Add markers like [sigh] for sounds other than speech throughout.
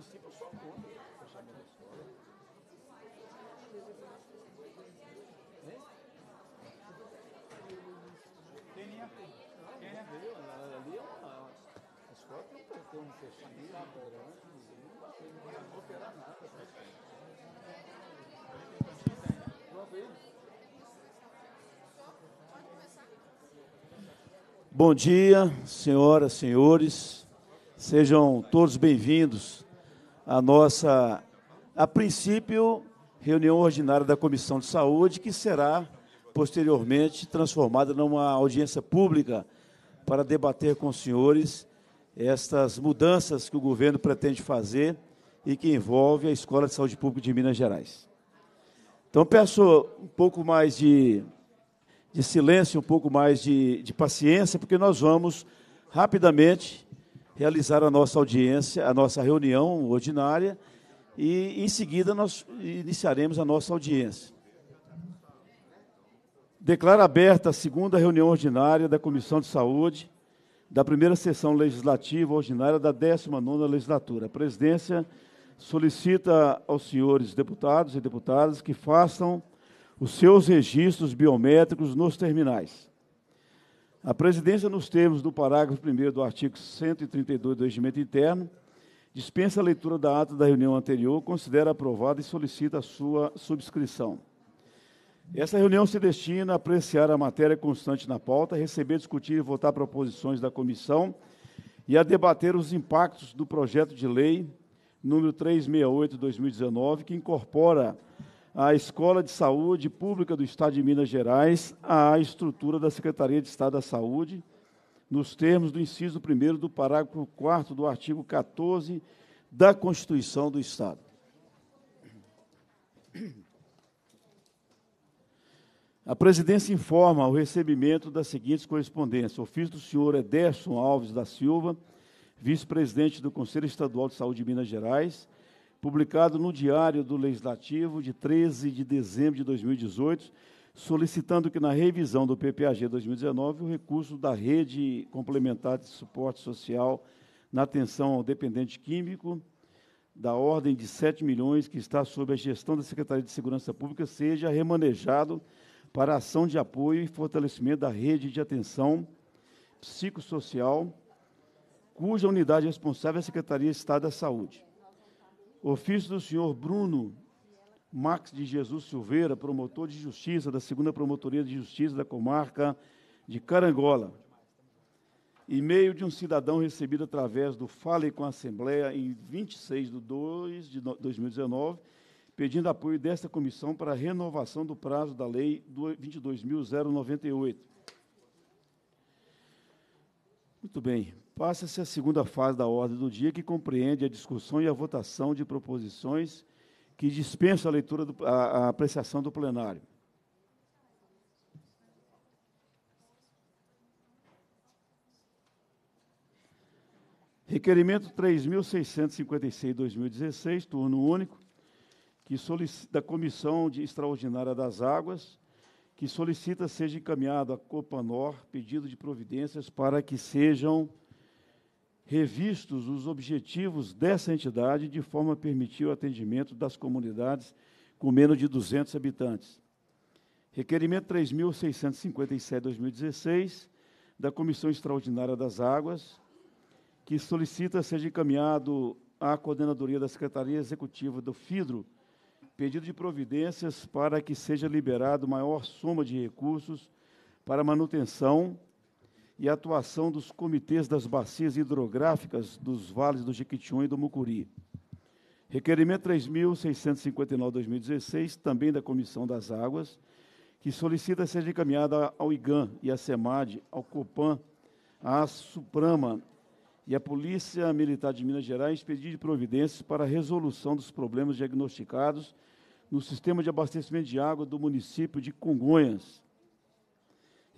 princípio, eu sou contra fechamento da escola. Tem linha Tem Ali é uma. A escola não pretende um fechamento não vai operar nada. Bom dia, senhoras, senhores. Sejam todos bem-vindos a nossa, a princípio, reunião ordinária da Comissão de Saúde, que será posteriormente transformada numa audiência pública para debater com os senhores estas mudanças que o governo pretende fazer e que envolve a Escola de Saúde Pública de Minas Gerais. Então, peço um pouco mais de, de silêncio, um pouco mais de, de paciência, porque nós vamos rapidamente realizar a nossa audiência, a nossa reunião ordinária, e em seguida nós iniciaremos a nossa audiência. Declaro aberta a segunda reunião ordinária da Comissão de Saúde da primeira sessão legislativa ordinária da 19ª legislatura. A presidência solicita aos senhores deputados e deputadas que façam os seus registros biométricos nos terminais. A presidência, nos termos do parágrafo 1 do artigo 132 do Regimento Interno, dispensa a leitura da ata da reunião anterior, considera aprovada e solicita a sua subscrição. Essa reunião se destina a apreciar a matéria constante na pauta, receber, discutir e votar proposições da comissão e a debater os impactos do projeto de lei número 368/2019, que incorpora a Escola de Saúde Pública do Estado de Minas Gerais à estrutura da Secretaria de Estado da Saúde, nos termos do inciso 1 do parágrafo 4 do artigo 14 da Constituição do Estado. A presidência informa o recebimento das seguintes correspondências. Ofício do senhor Ederson Alves da Silva, vice-presidente do Conselho Estadual de Saúde de Minas Gerais, publicado no Diário do Legislativo de 13 de dezembro de 2018, solicitando que na revisão do PPAG 2019 o recurso da Rede Complementar de Suporte Social na atenção ao dependente químico da ordem de 7 milhões que está sob a gestão da Secretaria de Segurança Pública seja remanejado para ação de apoio e fortalecimento da rede de atenção psicossocial, cuja unidade responsável é a Secretaria de Estado da Saúde. Ofício do senhor Bruno Max de Jesus Silveira, promotor de justiça da segunda Promotoria de Justiça da comarca de Carangola. E-mail de um cidadão recebido através do Fale com a Assembleia em 26 de 2 de 2019, pedindo apoio desta comissão para a renovação do prazo da Lei 22.098. Muito bem. Passa-se a segunda fase da ordem do dia, que compreende a discussão e a votação de proposições que dispensam a leitura, do, a, a apreciação do plenário. Requerimento 3.656, 2016, turno único, que solicita, da Comissão de Extraordinária das Águas, que solicita seja encaminhado à Copanor pedido de providências para que sejam revistos os objetivos dessa entidade de forma a permitir o atendimento das comunidades com menos de 200 habitantes. Requerimento 3.657-2016 da Comissão Extraordinária das Águas, que solicita seja encaminhado à coordenadoria da Secretaria Executiva do FIDRO pedido de providências para que seja liberado maior soma de recursos para manutenção e a atuação dos comitês das bacias hidrográficas dos vales do Jequitinhonha e do Mucuri. Requerimento 3.659-2016, também da Comissão das Águas, que solicita seja encaminhada ao IGAN e à SEMAD, ao COPAN, à Suprama e à Polícia Militar de Minas Gerais pedir providências para a resolução dos problemas diagnosticados no sistema de abastecimento de água do município de Congonhas,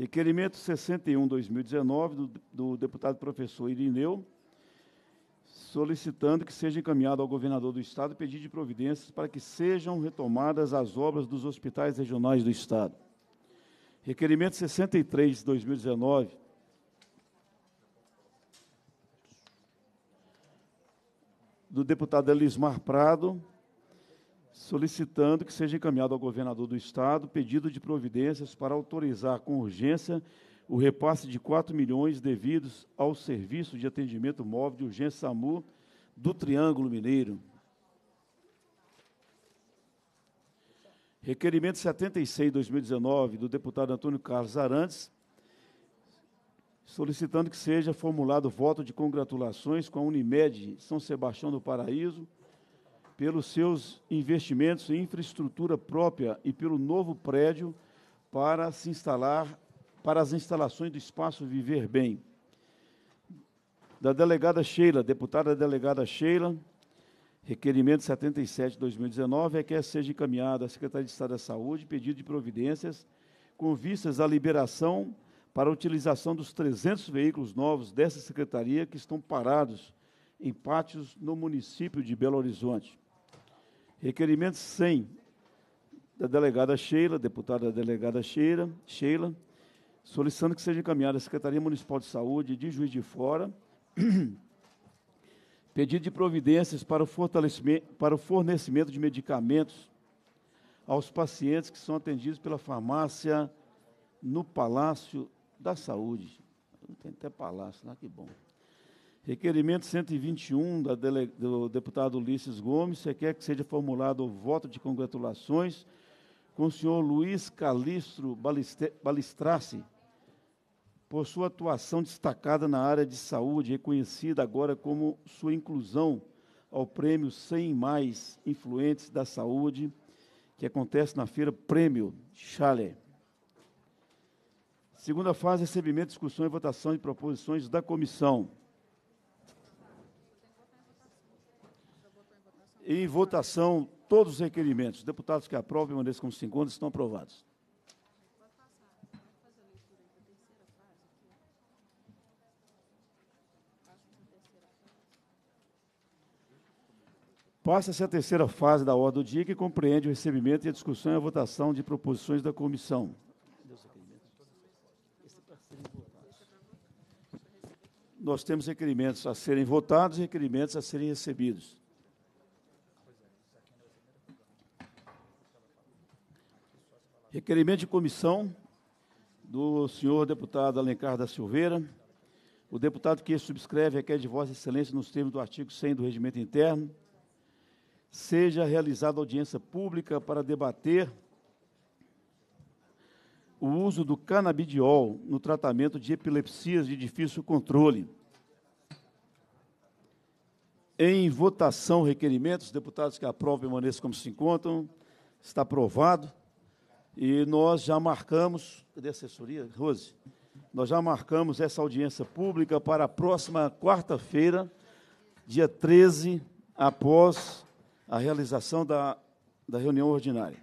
Requerimento 61, 2019, do, do deputado professor Irineu, solicitando que seja encaminhado ao governador do Estado pedido de providências para que sejam retomadas as obras dos hospitais regionais do Estado. Requerimento 63, 2019, do deputado Elismar Prado, solicitando que seja encaminhado ao governador do Estado pedido de providências para autorizar com urgência o repasse de 4 milhões devidos ao Serviço de Atendimento Móvel de Urgência SAMU do Triângulo Mineiro. Requerimento 76-2019 do deputado Antônio Carlos Arantes, solicitando que seja formulado voto de congratulações com a Unimed São Sebastião do Paraíso, pelos seus investimentos em infraestrutura própria e pelo novo prédio para se instalar para as instalações do espaço Viver Bem. Da delegada Sheila, deputada delegada Sheila, requerimento 77 de 2019 é que seja encaminhada à Secretaria de Estado da Saúde pedido de providências com vistas à liberação para a utilização dos 300 veículos novos dessa secretaria que estão parados em pátios no município de Belo Horizonte. Requerimento 100, da delegada Sheila, deputada delegada Sheila, Sheila solicitando que seja encaminhada à Secretaria Municipal de Saúde de Juiz de Fora [clears throat] pedido de providências para o, para o fornecimento de medicamentos aos pacientes que são atendidos pela farmácia no Palácio da Saúde. Não tem até palácio lá, que bom. Requerimento 121 da dele, do deputado Ulisses Gomes requer que seja formulado o voto de congratulações com o senhor Luiz Calistro Balistrace por sua atuação destacada na área de saúde, reconhecida agora como sua inclusão ao prêmio 100 mais influentes da saúde, que acontece na feira Prêmio Chalé. Segunda fase, recebimento, discussão e votação de proposições da comissão. em votação todos os requerimentos. deputados que aprovem vez como se estão aprovados. Passa-se a terceira fase da ordem do dia, que compreende o recebimento e a discussão e a votação de proposições da comissão. Nós temos requerimentos a serem votados e requerimentos a serem recebidos. Requerimento de comissão do senhor deputado Alencar da Silveira. O deputado que subscreve requer de Vossa Excelência, nos termos do artigo 100 do Regimento Interno, seja realizada audiência pública para debater o uso do canabidiol no tratamento de epilepsias de difícil controle. Em votação, requerimentos, deputados que aprovam permaneçam como se encontram. Está aprovado. E nós já marcamos, cadê a assessoria? Rose, nós já marcamos essa audiência pública para a próxima quarta-feira, dia 13, após a realização da, da reunião ordinária.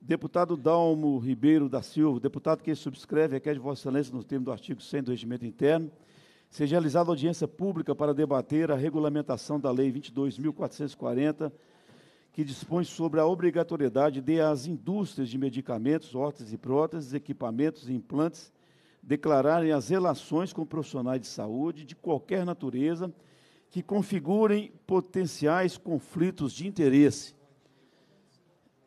Deputado Dalmo Ribeiro da Silva, deputado que subscreve, requer de Vossa Excelência, no termo do artigo 100 do Regimento Interno, seja realizada audiência pública para debater a regulamentação da Lei 22.440, que dispõe sobre a obrigatoriedade de as indústrias de medicamentos, órteses e próteses, equipamentos e implantes declararem as relações com profissionais de saúde de qualquer natureza que configurem potenciais conflitos de interesse.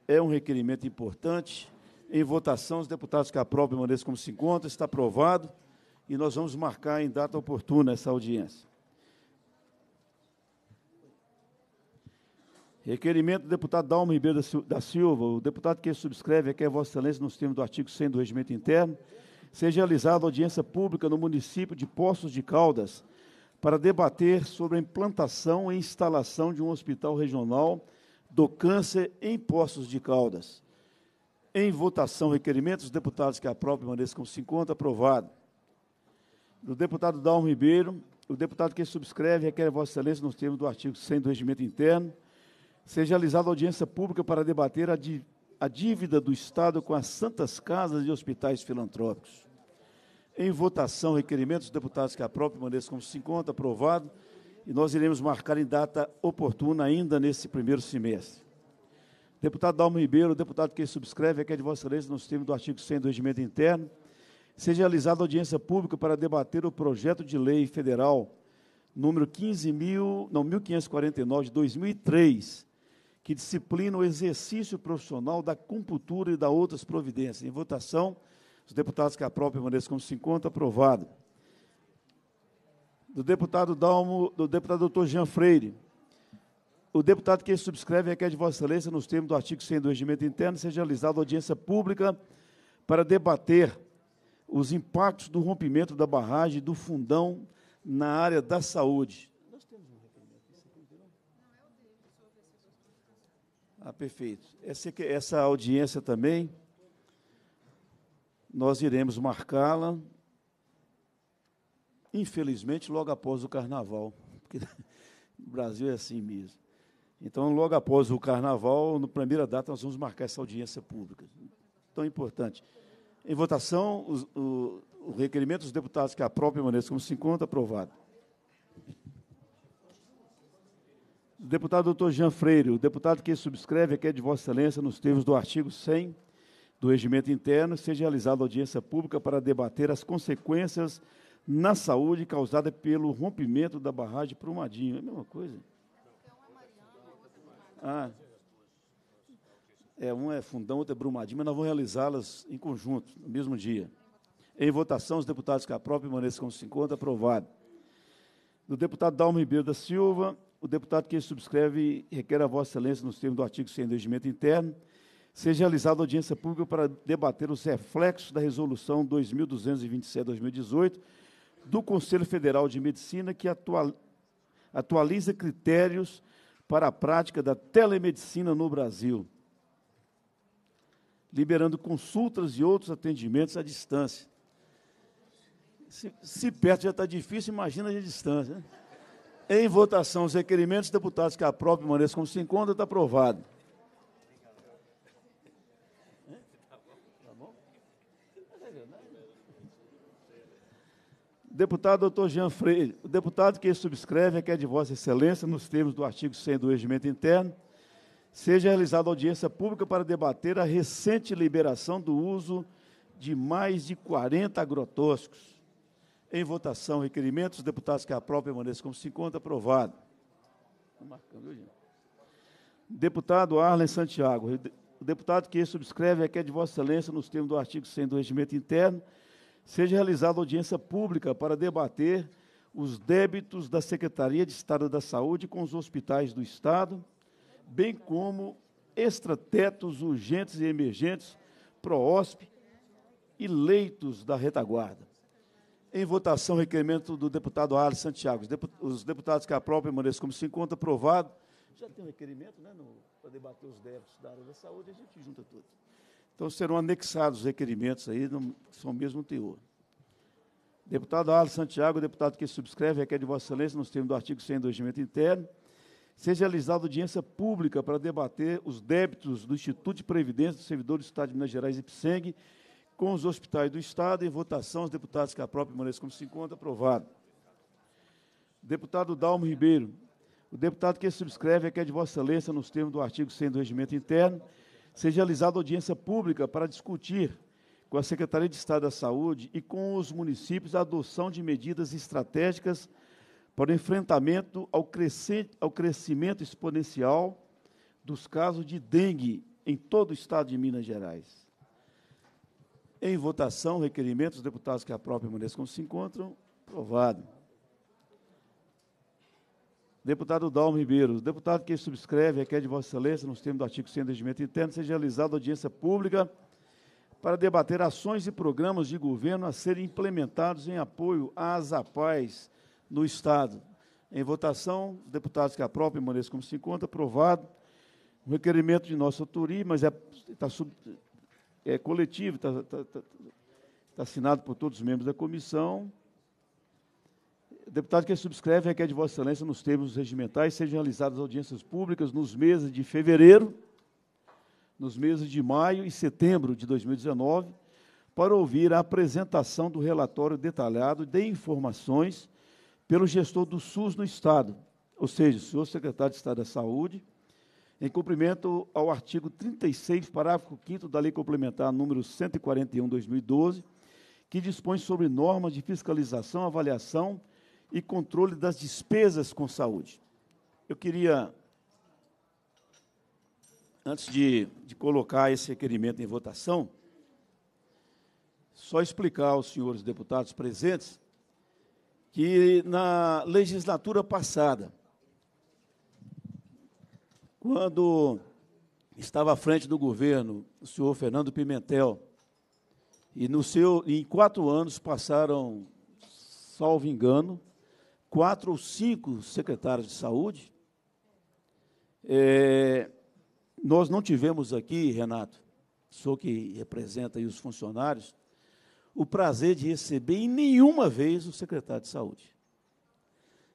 É um requerimento importante. Em votação, os deputados que aprovam permaneçam como se encontra, está aprovado e nós vamos marcar em data oportuna essa audiência. Requerimento do deputado Dalmo Ribeiro da Silva, o deputado que subscreve aqui é Vossa Excelência nos termos do artigo 100 do Regimento Interno, seja realizada audiência pública no município de Poços de Caldas para debater sobre a implantação e instalação de um hospital regional do câncer em Poços de Caldas. Em votação, requerimentos, dos deputados que aprovam permaneçam se encontra, aprovado. Do deputado Dalmo Ribeiro, o deputado que subscreve requer a Vossa Excelência nos termos do artigo 100 do Regimento Interno, seja realizada audiência pública para debater a dívida do Estado com as santas casas e hospitais filantrópicos. Em votação, requerimento dos deputados que própria maneira como se encontra, aprovado, e nós iremos marcar em data oportuna ainda nesse primeiro semestre. Deputado Dalmo Ribeiro, deputado que subscreve, é de vossa excelência, nos termos do artigo 100 do Regimento Interno, seja realizada audiência pública para debater o projeto de lei federal número 15.000, não, 1549 de 2003, que disciplina o exercício profissional da computura e da outras providências. Em votação, os deputados que aprovam permaneçam como se encontra aprovado. Do deputado Dalmo, do deputado doutor Jean Freire. O deputado que subscreve requer é de Vossa Excelência, nos termos do artigo 100 do Regimento Interno, seja realizada audiência pública para debater os impactos do rompimento da barragem do fundão na área da saúde. Ah, perfeito. Essa, essa audiência também, nós iremos marcá-la, infelizmente, logo após o carnaval, porque no [laughs] Brasil é assim mesmo. Então, logo após o carnaval, na primeira data, nós vamos marcar essa audiência pública. Tão importante. Em votação, os, o, o requerimento dos deputados que a própria maneira como se encontra, aprovado. deputado doutor Jean Freire, o deputado que subscreve aqui é de Vossa Excelência, nos termos do artigo 100 do Regimento Interno, seja realizada audiência pública para debater as consequências na saúde causada pelo rompimento da barragem Prumadinho. É a mesma coisa? Ah, é, um é Fundão, outro é Brumadinho, mas nós vamos realizá-las em conjunto, no mesmo dia. Em votação, os deputados que aprovam permaneçam como se encontra, aprovado. Do deputado Dalmo Ribeiro da Silva, o deputado que subscreve requer a Vossa Excelência, nos termos do artigo 100 do Regimento Interno, seja realizada audiência pública para debater os reflexos da Resolução 2227-2018 do Conselho Federal de Medicina, que atualiza critérios para a prática da telemedicina no Brasil, liberando consultas e outros atendimentos à distância. Se, se perto já está difícil, imagina a distância. Né? Em votação, os requerimentos, dos deputados que aprovem maneira como se encontra, está aprovado. Deputado doutor Jean Freire, o deputado que subscreve é que é de Vossa Excelência, nos termos do artigo 100 do Regimento Interno, seja realizada audiência pública para debater a recente liberação do uso de mais de 40 agrotóxicos em votação, requerimento. Os deputados que aprovam permaneçam como se encontra. Aprovado. Tá deputado Arlen Santiago. O deputado que subscreve requer é é de Vossa Excelência, nos termos do artigo 100 do Regimento Interno, seja realizada audiência pública para debater os débitos da Secretaria de Estado da Saúde com os hospitais do Estado, bem como extratetos urgentes e emergentes, PROOSP e leitos da retaguarda. Em votação, requerimento do deputado Arles Santiago. Os deputados que aprovam permaneçam como se encontra aprovado. Já tem um requerimento né, para debater os débitos da área da saúde, a gente junta tudo. Então, serão anexados os requerimentos aí, no, são o mesmo teor. Deputado Arles Santiago, deputado que subscreve, requer de Vossa Excelência, nos termos do artigo 100 do regimento interno, seja realizada audiência pública para debater os débitos do Instituto de Previdência dos Servidores do Estado de Minas Gerais, IPSENG, com os hospitais do Estado. Em votação, os deputados que a própria maneira como se encontra. Aprovado. Deputado Dalmo Ribeiro. O deputado que subscreve é que é de Vossa Excelência, nos termos do artigo 100 do Regimento Interno, seja realizada audiência pública para discutir com a Secretaria de Estado da Saúde e com os municípios a adoção de medidas estratégicas para o enfrentamento ao, crescente, ao crescimento exponencial dos casos de dengue em todo o estado de Minas Gerais. Em votação, requerimento, dos deputados que aprovam e como se encontram. Aprovado. Deputado Dalmo Ribeiro, deputado que subscreve requer de Vossa Excelência, nos termos do artigo 100 do Regimento Interno, seja realizada audiência pública para debater ações e programas de governo a serem implementados em apoio às APAES no Estado. Em votação, os deputados que aprovam e como se encontram. Aprovado. O requerimento de nossa autoria, mas é, está sub, é coletivo, está tá, tá, tá, tá assinado por todos os membros da comissão. Deputado que subscreve requer de Vossa Excelência nos termos regimentais sejam realizadas audiências públicas nos meses de fevereiro, nos meses de maio e setembro de 2019, para ouvir a apresentação do relatório detalhado de informações pelo gestor do SUS no Estado, ou seja, o senhor secretário de Estado da Saúde, em cumprimento ao artigo 36, parágrafo 5 da Lei Complementar número 141/2012, que dispõe sobre normas de fiscalização, avaliação e controle das despesas com saúde. Eu queria antes de, de colocar esse requerimento em votação, só explicar aos senhores deputados presentes que na legislatura passada quando estava à frente do governo o senhor Fernando Pimentel, e no seu, em quatro anos passaram, salvo engano, quatro ou cinco secretários de saúde. É, nós não tivemos aqui, Renato, sou que representa os funcionários, o prazer de receber em nenhuma vez o secretário de saúde.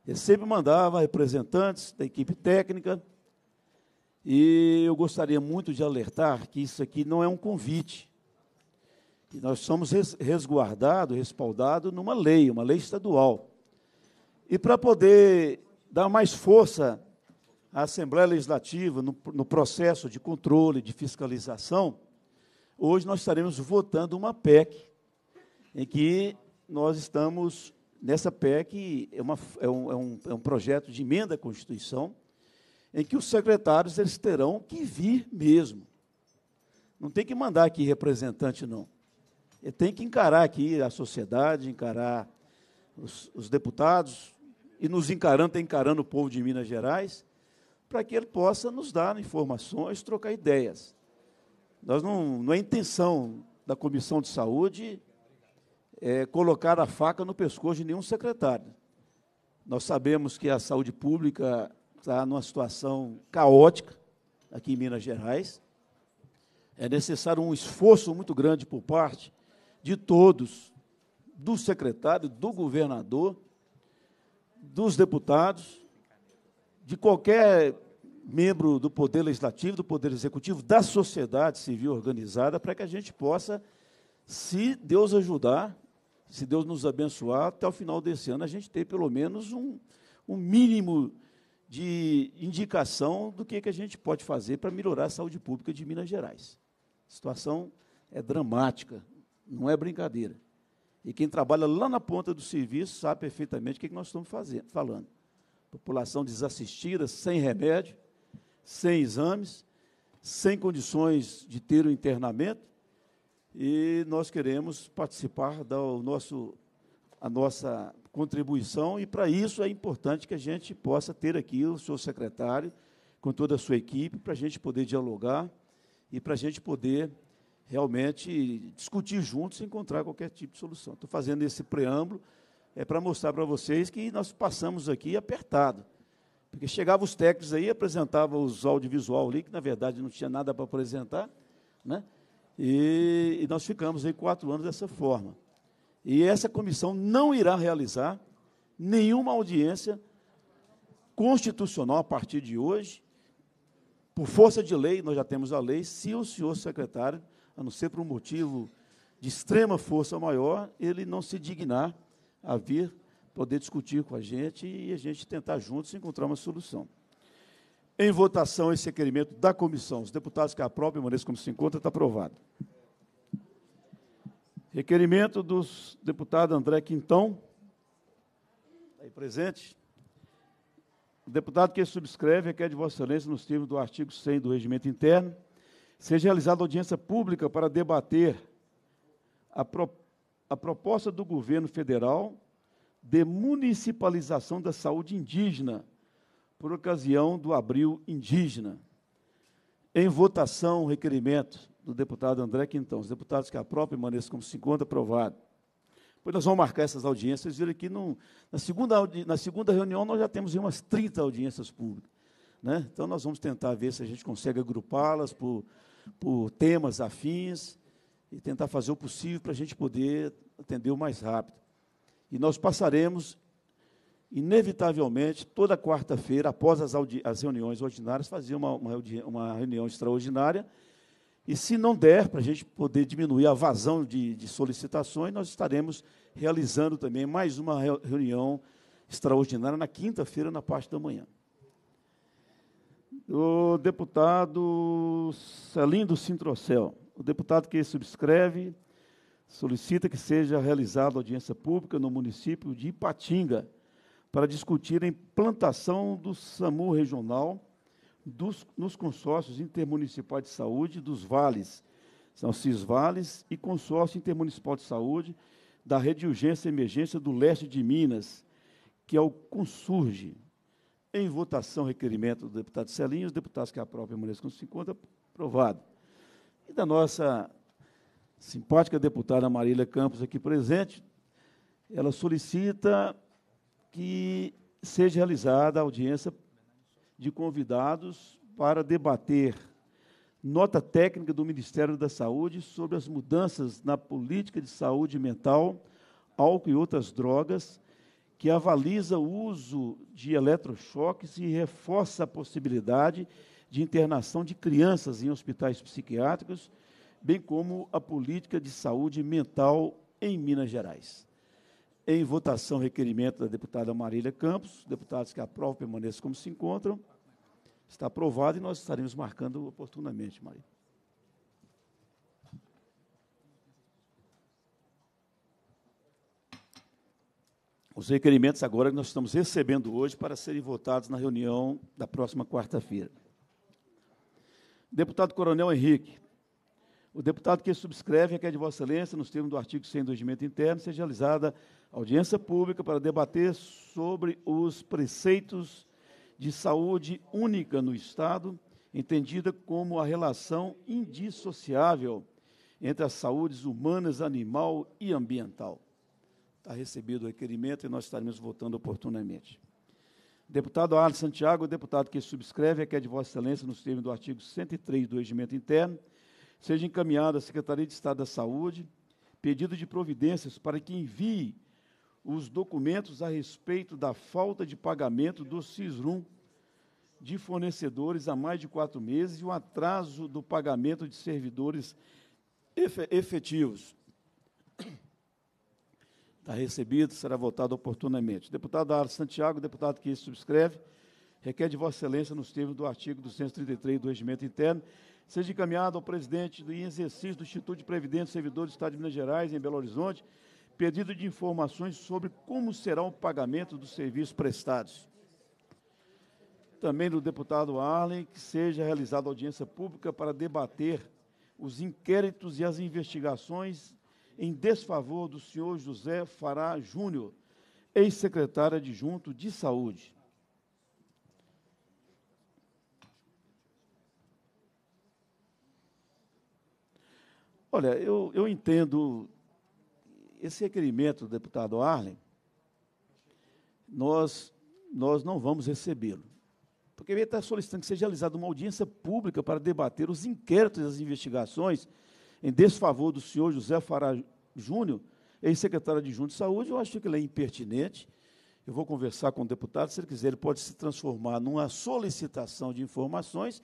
Eu sempre mandava representantes da equipe técnica, e eu gostaria muito de alertar que isso aqui não é um convite. E nós somos resguardados, respaldados numa lei, uma lei estadual. E para poder dar mais força à Assembleia Legislativa no, no processo de controle, de fiscalização, hoje nós estaremos votando uma PEC, em que nós estamos, nessa PEC, é, uma, é, um, é um, é um projeto de emenda à Constituição, em que os secretários eles terão que vir mesmo. Não tem que mandar aqui representante, não. Ele tem que encarar aqui a sociedade, encarar os, os deputados, e nos encarando, tá encarando o povo de Minas Gerais, para que ele possa nos dar informações, trocar ideias. Nós não, não é intenção da Comissão de Saúde é, colocar a faca no pescoço de nenhum secretário. Nós sabemos que a saúde pública está numa situação caótica aqui em Minas Gerais. É necessário um esforço muito grande por parte de todos, do secretário, do governador, dos deputados, de qualquer membro do Poder Legislativo, do Poder Executivo, da sociedade civil organizada, para que a gente possa, se Deus ajudar, se Deus nos abençoar, até o final desse ano a gente ter pelo menos um, um mínimo de indicação do que, que a gente pode fazer para melhorar a saúde pública de Minas Gerais. A situação é dramática, não é brincadeira. E quem trabalha lá na ponta do serviço sabe perfeitamente o que, que nós estamos fazendo, falando. População desassistida, sem remédio, sem exames, sem condições de ter o um internamento, e nós queremos participar da nosso, a nossa contribuição, e para isso é importante que a gente possa ter aqui o seu secretário, com toda a sua equipe, para a gente poder dialogar e para a gente poder realmente discutir juntos e encontrar qualquer tipo de solução. Estou fazendo esse preâmbulo é para mostrar para vocês que nós passamos aqui apertado. Porque chegavam os técnicos aí, apresentavam os audiovisual ali, que na verdade não tinha nada para apresentar, né? E, e, nós ficamos aí quatro anos dessa forma. E essa comissão não irá realizar nenhuma audiência constitucional a partir de hoje. Por força de lei, nós já temos a lei, se o senhor secretário, a não ser por um motivo de extrema força maior, ele não se dignar a vir poder discutir com a gente e a gente tentar juntos encontrar uma solução. Em votação, esse requerimento da comissão. Os deputados que aprovem, permaneçam como se encontra, está aprovado. Requerimento dos deputado André Quintão, aí presente. O deputado que subscreve requer é é de Vossa Excelência, nos termos do artigo 100 do Regimento Interno, seja realizada audiência pública para debater a, pro, a proposta do governo federal de municipalização da saúde indígena, por ocasião do Abril Indígena. Em votação, requerimento do deputado André Quintão. Os deputados que aprovam permaneçam como 50 aprovado. Depois nós vamos marcar essas audiências. Vocês viram no, na, segunda, na segunda reunião, nós já temos umas 30 audiências públicas. Né? Então, nós vamos tentar ver se a gente consegue agrupá-las por, por temas afins e tentar fazer o possível para a gente poder atender o mais rápido. E nós passaremos, inevitavelmente, toda quarta-feira, após as, as, reuniões ordinárias, fazer uma, uma, uma reunião extraordinária e se não der, para a gente poder diminuir a vazão de, de, solicitações, nós estaremos realizando também mais uma reunião extraordinária na quinta-feira, na parte da manhã. O deputado Celindo Sintrocel, o deputado que subscreve, solicita que seja realizada audiência pública no município de Ipatinga para discutir a implantação do SAMU regional dos, nos consórcios intermunicipais de saúde dos vales. São Cis Vales e consórcio intermunicipal de saúde da rede de urgência e emergência do leste de Minas, que é o CONSURGE. Em votação, requerimento do deputado Celinho, os deputados que aprovam permaneçam com 50, aprovado. E da nossa simpática deputada Marília Campos, aqui presente, ela solicita que seja realizada a audiência de convidados para debater nota técnica do Ministério da Saúde sobre as mudanças na política de saúde mental, álcool e outras drogas, que avaliza o uso de eletrochoques e reforça a possibilidade de internação de crianças em hospitais psiquiátricos, bem como a política de saúde mental em Minas Gerais. Em votação, requerimento da deputada Marília Campos. Deputados que aprovam permaneçam como se encontram. Está aprovado e nós estaremos marcando oportunamente, Marília. Os requerimentos agora que nós estamos recebendo hoje para serem votados na reunião da próxima quarta-feira. Deputado Coronel Henrique, o deputado que subscreve a é de Vossa Excelência, nos termos do artigo 100 do regimento interno, seja realizada audiência pública para debater sobre os preceitos de saúde única no Estado, entendida como a relação indissociável entre as saúdes humanas, animal e ambiental. Está recebido o requerimento e nós estaremos votando oportunamente. Deputado Arles Santiago, deputado que subscreve, é de Vossa Excelência, nos termos do artigo 103 do Regimento Interno, seja encaminhado à Secretaria de Estado da Saúde pedido de providências para que envie os documentos a respeito da falta de pagamento do CISRUM de fornecedores há mais de quatro meses e o atraso do pagamento de servidores efetivos. Está recebido, será votado oportunamente. Deputado Ara Santiago, deputado que subscreve, requer de Vossa Excelência, nos termos do artigo 233 do Regimento Interno, seja encaminhado ao presidente do exercício do Instituto de Previdência e Servidores do Estado de Minas Gerais, em Belo Horizonte, pedido de informações sobre como será o pagamento dos serviços prestados. Também do deputado Arlen, que seja realizada audiência pública para debater os inquéritos e as investigações em desfavor do senhor José Fará Júnior, ex-secretário adjunto de Saúde. Olha, eu, eu entendo esse requerimento do deputado Arlen, nós, nós não vamos recebê-lo. Porque ele está solicitando que seja realizada uma audiência pública para debater os inquéritos e as investigações em desfavor do senhor José Fará Júnior, ex-secretário adjunto de saúde. Eu acho que ele é impertinente. Eu vou conversar com o deputado, se ele quiser, ele pode se transformar numa solicitação de informações.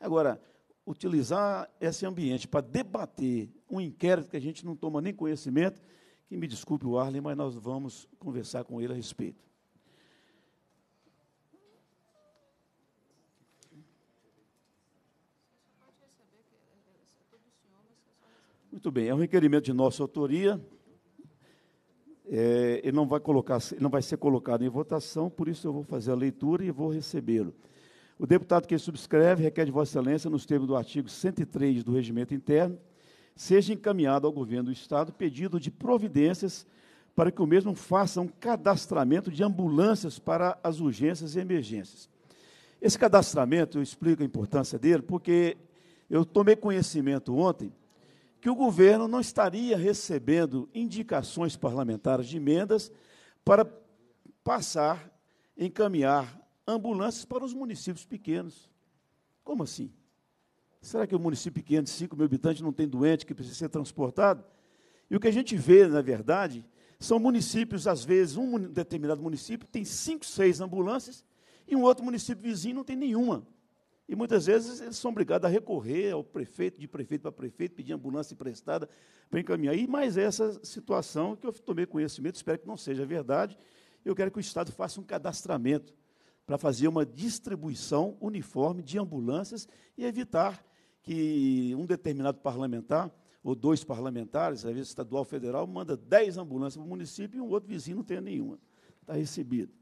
Agora, utilizar esse ambiente para debater um inquérito que a gente não toma nem conhecimento, que me desculpe o Arlen, mas nós vamos conversar com ele a respeito. Muito bem, é um requerimento de nossa autoria. É, ele não vai colocar, não vai ser colocado em votação, por isso eu vou fazer a leitura e vou recebê-lo. O deputado que subscreve requer de Vossa Excelência, nos termos do artigo 103 do Regimento Interno, seja encaminhado ao governo do Estado pedido de providências para que o mesmo faça um cadastramento de ambulâncias para as urgências e emergências. Esse cadastramento, eu explico a importância dele, porque eu tomei conhecimento ontem que o governo não estaria recebendo indicações parlamentares de emendas para passar, encaminhar ambulâncias para os municípios pequenos. Como assim? Será que o um município pequeno de 5 mil habitantes não tem doente que precisa ser transportado? E o que a gente vê, na verdade, são municípios, às vezes, um determinado município tem cinco, seis ambulâncias e um outro município vizinho não tem nenhuma. E muitas vezes eles são obrigados a recorrer ao prefeito, de prefeito para prefeito, pedir ambulância emprestada para encaminhar. E mais essa situação que eu tomei conhecimento, espero que não seja verdade. Eu quero que o Estado faça um cadastramento para fazer uma distribuição uniforme de ambulâncias e evitar que um determinado parlamentar, ou dois parlamentares, às vezes estadual federal, manda dez ambulâncias para o município e um outro vizinho não tem nenhuma. Está recebido.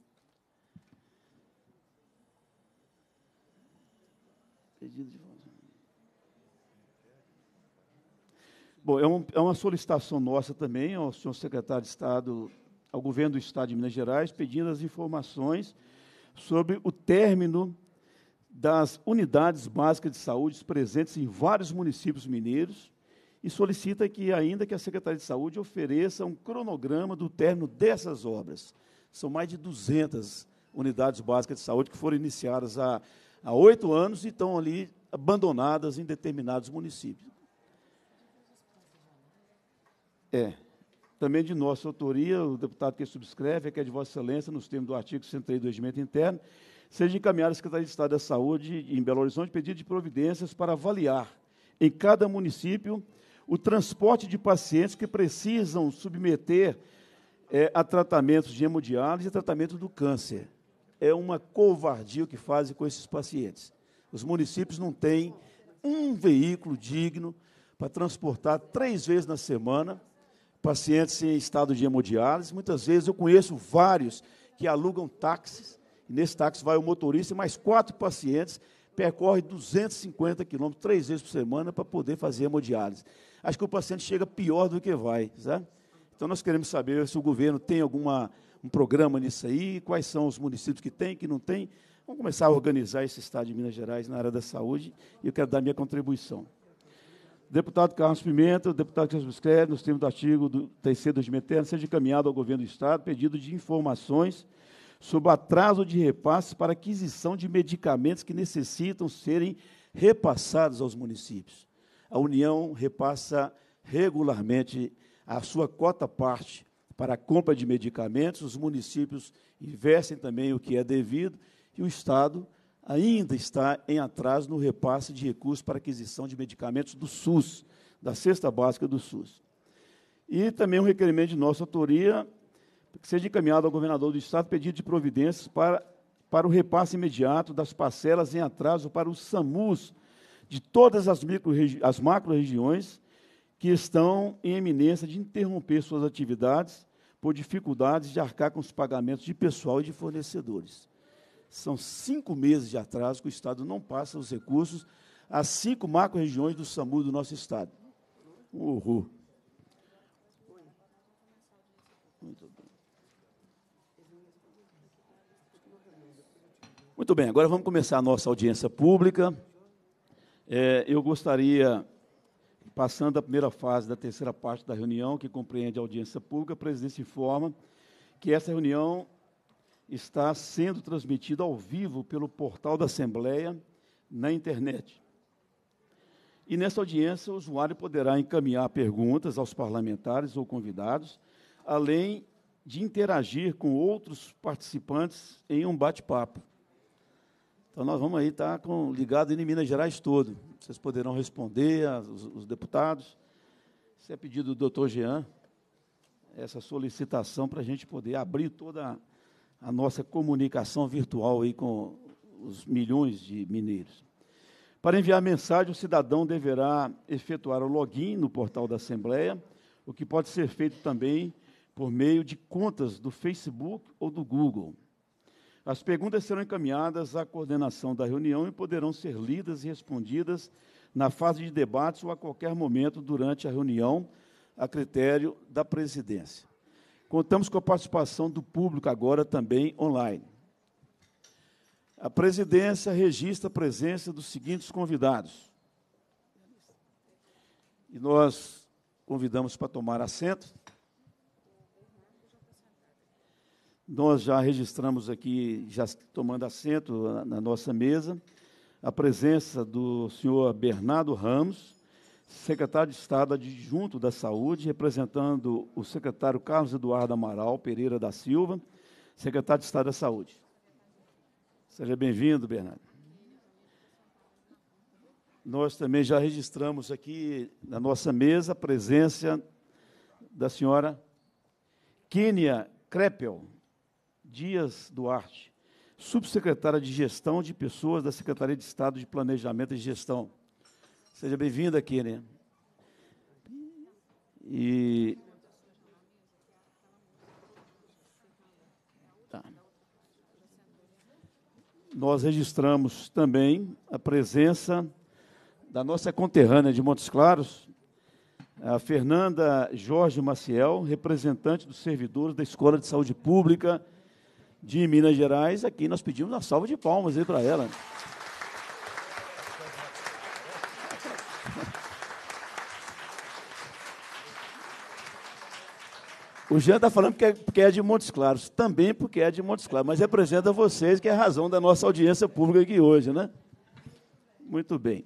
Bom, é, um, é, uma solicitação nossa também ao senhor secretário de Estado, ao governo do Estado de Minas Gerais, pedindo as informações sobre o término das unidades básicas de saúde presentes em vários municípios mineiros e solicita que, ainda que a Secretaria de Saúde ofereça um cronograma do término dessas obras. São mais de 200 unidades básicas de saúde que foram iniciadas há, oito anos e estão ali abandonadas em determinados municípios. É. Também de nossa autoria, o deputado que subscreve, é que é de Vossa Excelência, nos termos do artigo 103 do Regimento Interno, seja encaminhado à Secretaria de Estado da Saúde em Belo Horizonte pedido de providências para avaliar em cada município o transporte de pacientes que precisam submeter é, a tratamentos de hemodiálise e tratamento do câncer. É uma covardia o que fazem com esses pacientes. Os municípios não têm um veículo digno para transportar três vezes na semana pacientes em estado de hemodiálise. Muitas vezes eu conheço vários que alugam táxis e nesse táxi vai o motorista e mais quatro pacientes, percorre 250 quilômetros três vezes por semana para poder fazer hemodiálise. Acho que o paciente chega pior do que vai, sabe? Então nós queremos saber se o governo tem alguma um programa nisso aí, quais são os municípios que tem, que não tem. Vamos começar a organizar esse estado de Minas Gerais na área da saúde e eu quero dar minha contribuição. Deputado Carlos Pimenta, deputado que subscreve, nos termos do artigo do terceiro do regimento interno, seja encaminhado ao governo do Estado pedido de informações sob atraso de repasses para aquisição de medicamentos que necessitam serem repassados aos municípios. A União repassa regularmente a sua cota parte para a compra de medicamentos, os municípios investem também o que é devido e o Estado ainda está em atraso no repasse de recursos para aquisição de medicamentos do SUS, da cesta básica do SUS. E também um requerimento de nossa autoria que seja encaminhado ao governador do Estado pedido de providências para, para o repasse imediato das parcelas em atraso para os SAMUS de todas as, as macro-regiões que estão em eminência de interromper suas atividades por dificuldades de arcar com os pagamentos de pessoal e de fornecedores. São cinco meses de atraso que o Estado não passa os recursos às cinco macro-regiões do SAMU do nosso Estado. Um horror. Muito bem, agora vamos começar a nossa audiência pública. É, eu gostaria, passando a primeira fase da terceira parte da reunião, que compreende a audiência pública, a presidência informa que essa reunião está sendo transmitida ao vivo pelo portal da Assembleia na internet. E nessa audiência, o usuário poderá encaminhar perguntas aos parlamentares ou convidados, além de interagir com outros participantes em um bate-papo. Então nós vamos aí estar tá, com, ligado em Minas Gerais todo. Vocês poderão responder aos, os deputados. Isso é pedido do doutor Jean, essa solicitação para a gente poder abrir toda a nossa comunicação virtual aí com os milhões de mineiros. Para enviar mensagem, o cidadão deverá efetuar o login no portal da Assembleia, o que pode ser feito também por meio de contas do Facebook ou do Google. As perguntas serão encaminhadas à coordenação da reunião e poderão ser lidas e respondidas na fase de debates ou a qualquer momento durante a reunião, a critério da presidência. Contamos com a participação do público agora também online. A presidência registra a presença dos seguintes convidados. E nós convidamos para tomar assento Nós já registramos aqui, já tomando assento na, nossa mesa, a presença do senhor Bernardo Ramos, secretário de Estado adjunto da Saúde, representando o secretário Carlos Eduardo Amaral Pereira da Silva, secretário de Estado da Saúde. Seja bem-vindo, Bernardo. Nós também já registramos aqui na nossa mesa a presença da senhora Kínia Kreppel, Dias Duarte, subsecretária de Gestão de Pessoas da Secretaria de Estado de Planejamento e Gestão. Seja bem-vinda aqui, né? E tá. nós registramos também a presença da nossa conterrânea de Montes Claros, a Fernanda Jorge Maciel, representante dos servidores da Escola de Saúde Pública de Minas Gerais, aqui nós pedimos uma salva de palmas aí para ela. O Jean está falando porque é, é de Montes Claros, também porque é de Montes Claros, mas representa vocês, que é a razão da nossa audiência pública aqui hoje, né? Muito bem.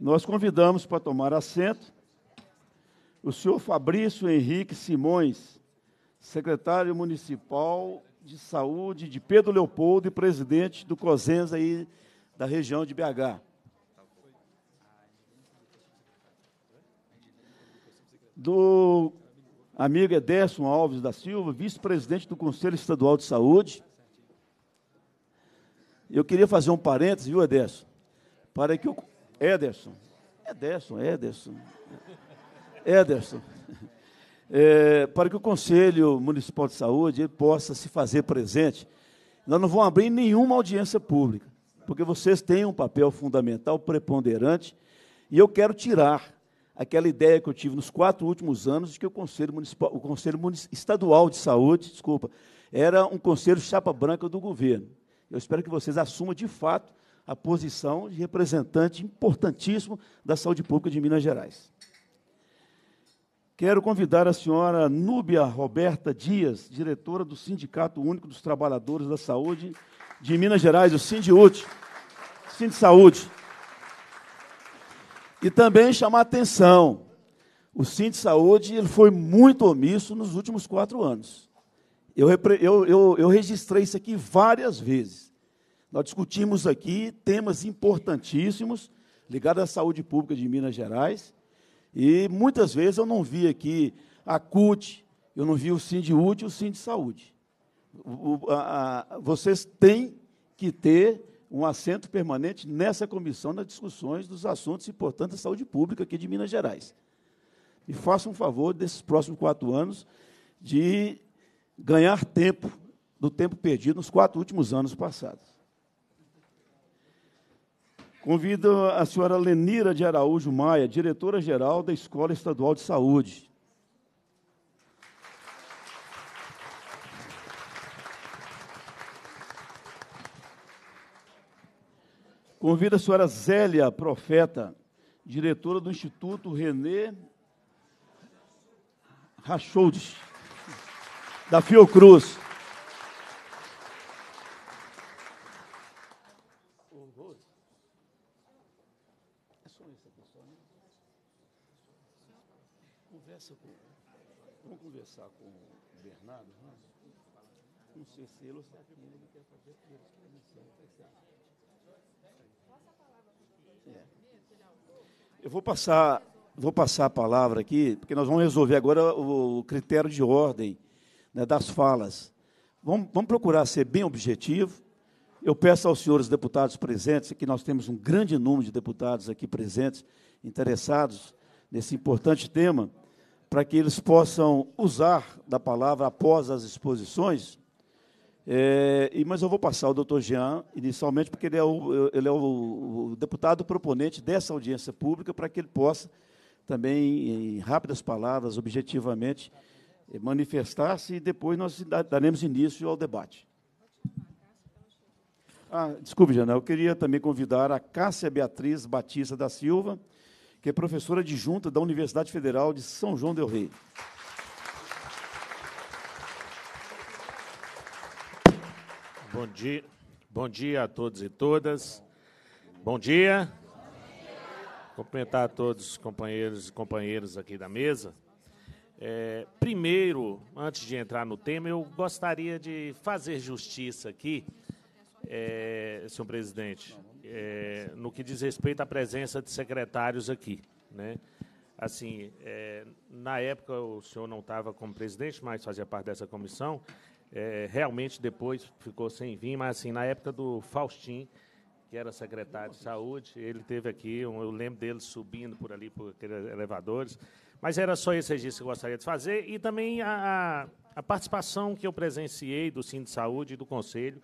Nós convidamos para tomar assento o senhor Fabrício Henrique Simões, secretário municipal de Saúde de Pedro Leopoldo e presidente do COSENS aí da região de BH. Do amigo Ederson Alves da Silva, vice-presidente do Conselho Estadual de Saúde. Eu queria fazer um parênteses, viu, Ederson? Para que o. Ederson. Ederson, Ederson. Ederson é, para que o Conselho Municipal de Saúde possa se fazer presente. Nós não vamos abrir nenhuma audiência pública, porque vocês têm um papel fundamental, preponderante, e eu quero tirar aquela ideia que eu tive nos quatro últimos anos de que o Conselho, Municipal, o Conselho Estadual de Saúde, desculpa, era um conselho chapa branca do governo. Eu espero que vocês assumam, de fato, a posição de representante importantíssimo da saúde pública de Minas Gerais. Quero convidar a senhora Núbia Roberta Dias, diretora do Sindicato Único dos Trabalhadores da Saúde de Minas Gerais, o Sindiúte, Sind Saúde. E também chamar atenção, o Sind Saúde ele foi muito omisso nos últimos quatro anos. Eu, eu, eu, eu registrei isso aqui várias vezes. Nós discutimos aqui temas importantíssimos ligados à saúde pública de Minas Gerais e muitas vezes eu não vi aqui a CUT, eu não vi o Sim de Útil e o Sim de Saúde. O, a, a, vocês têm que ter um assento permanente nessa comissão nas discussões dos assuntos importantes da saúde pública aqui de Minas Gerais. E façam um favor desses próximos quatro anos de ganhar tempo do tempo perdido nos quatro últimos anos passados. Convido a senhora Lenira de Araújo Maia, diretora-geral da Escola Estadual de Saúde. Convido a senhora Zélia Profeta, diretora do Instituto René Racholdes, da Fiocruz. quer fazer é. Eu vou passar, vou passar a palavra aqui, porque nós vamos resolver agora o critério de ordem né, das falas. Vamos, vamos procurar ser bem objetivo. Eu peço aos senhores deputados presentes, que nós temos um grande número de deputados aqui presentes, interessados nesse importante tema, para que eles possam usar da palavra após as exposições, é, mas eu vou passar o doutor Jean, inicialmente, porque ele é, o, ele é o, o deputado proponente dessa audiência pública, para que ele possa também, em rápidas palavras, objetivamente, eh, manifestar-se e depois nós daremos início ao debate. Ah, desculpe, Jean, eu queria também convidar a Cássia Beatriz Batista da Silva, que é professora adjunta da Universidade Federal de São João del Rei. Bom dia, bom dia a todos e todas. Bom dia. Cumprimentar a todos os companheiros e companheiras aqui da mesa. É, primeiro, antes de entrar no tema, eu gostaria de fazer justiça aqui, é, senhor presidente, é, no que diz respeito à presença de secretários aqui. Né? Assim, é, na época o senhor não estava como presidente, mas fazia parte dessa comissão. É, realmente depois ficou sem vir, mas assim, na época do Faustin, que era secretário de saúde, ele teve aqui, eu lembro dele subindo por ali, por aqueles elevadores. Mas era só esse registro que eu gostaria de fazer. E também a, a participação que eu presenciei do Sim de Saúde e do Conselho,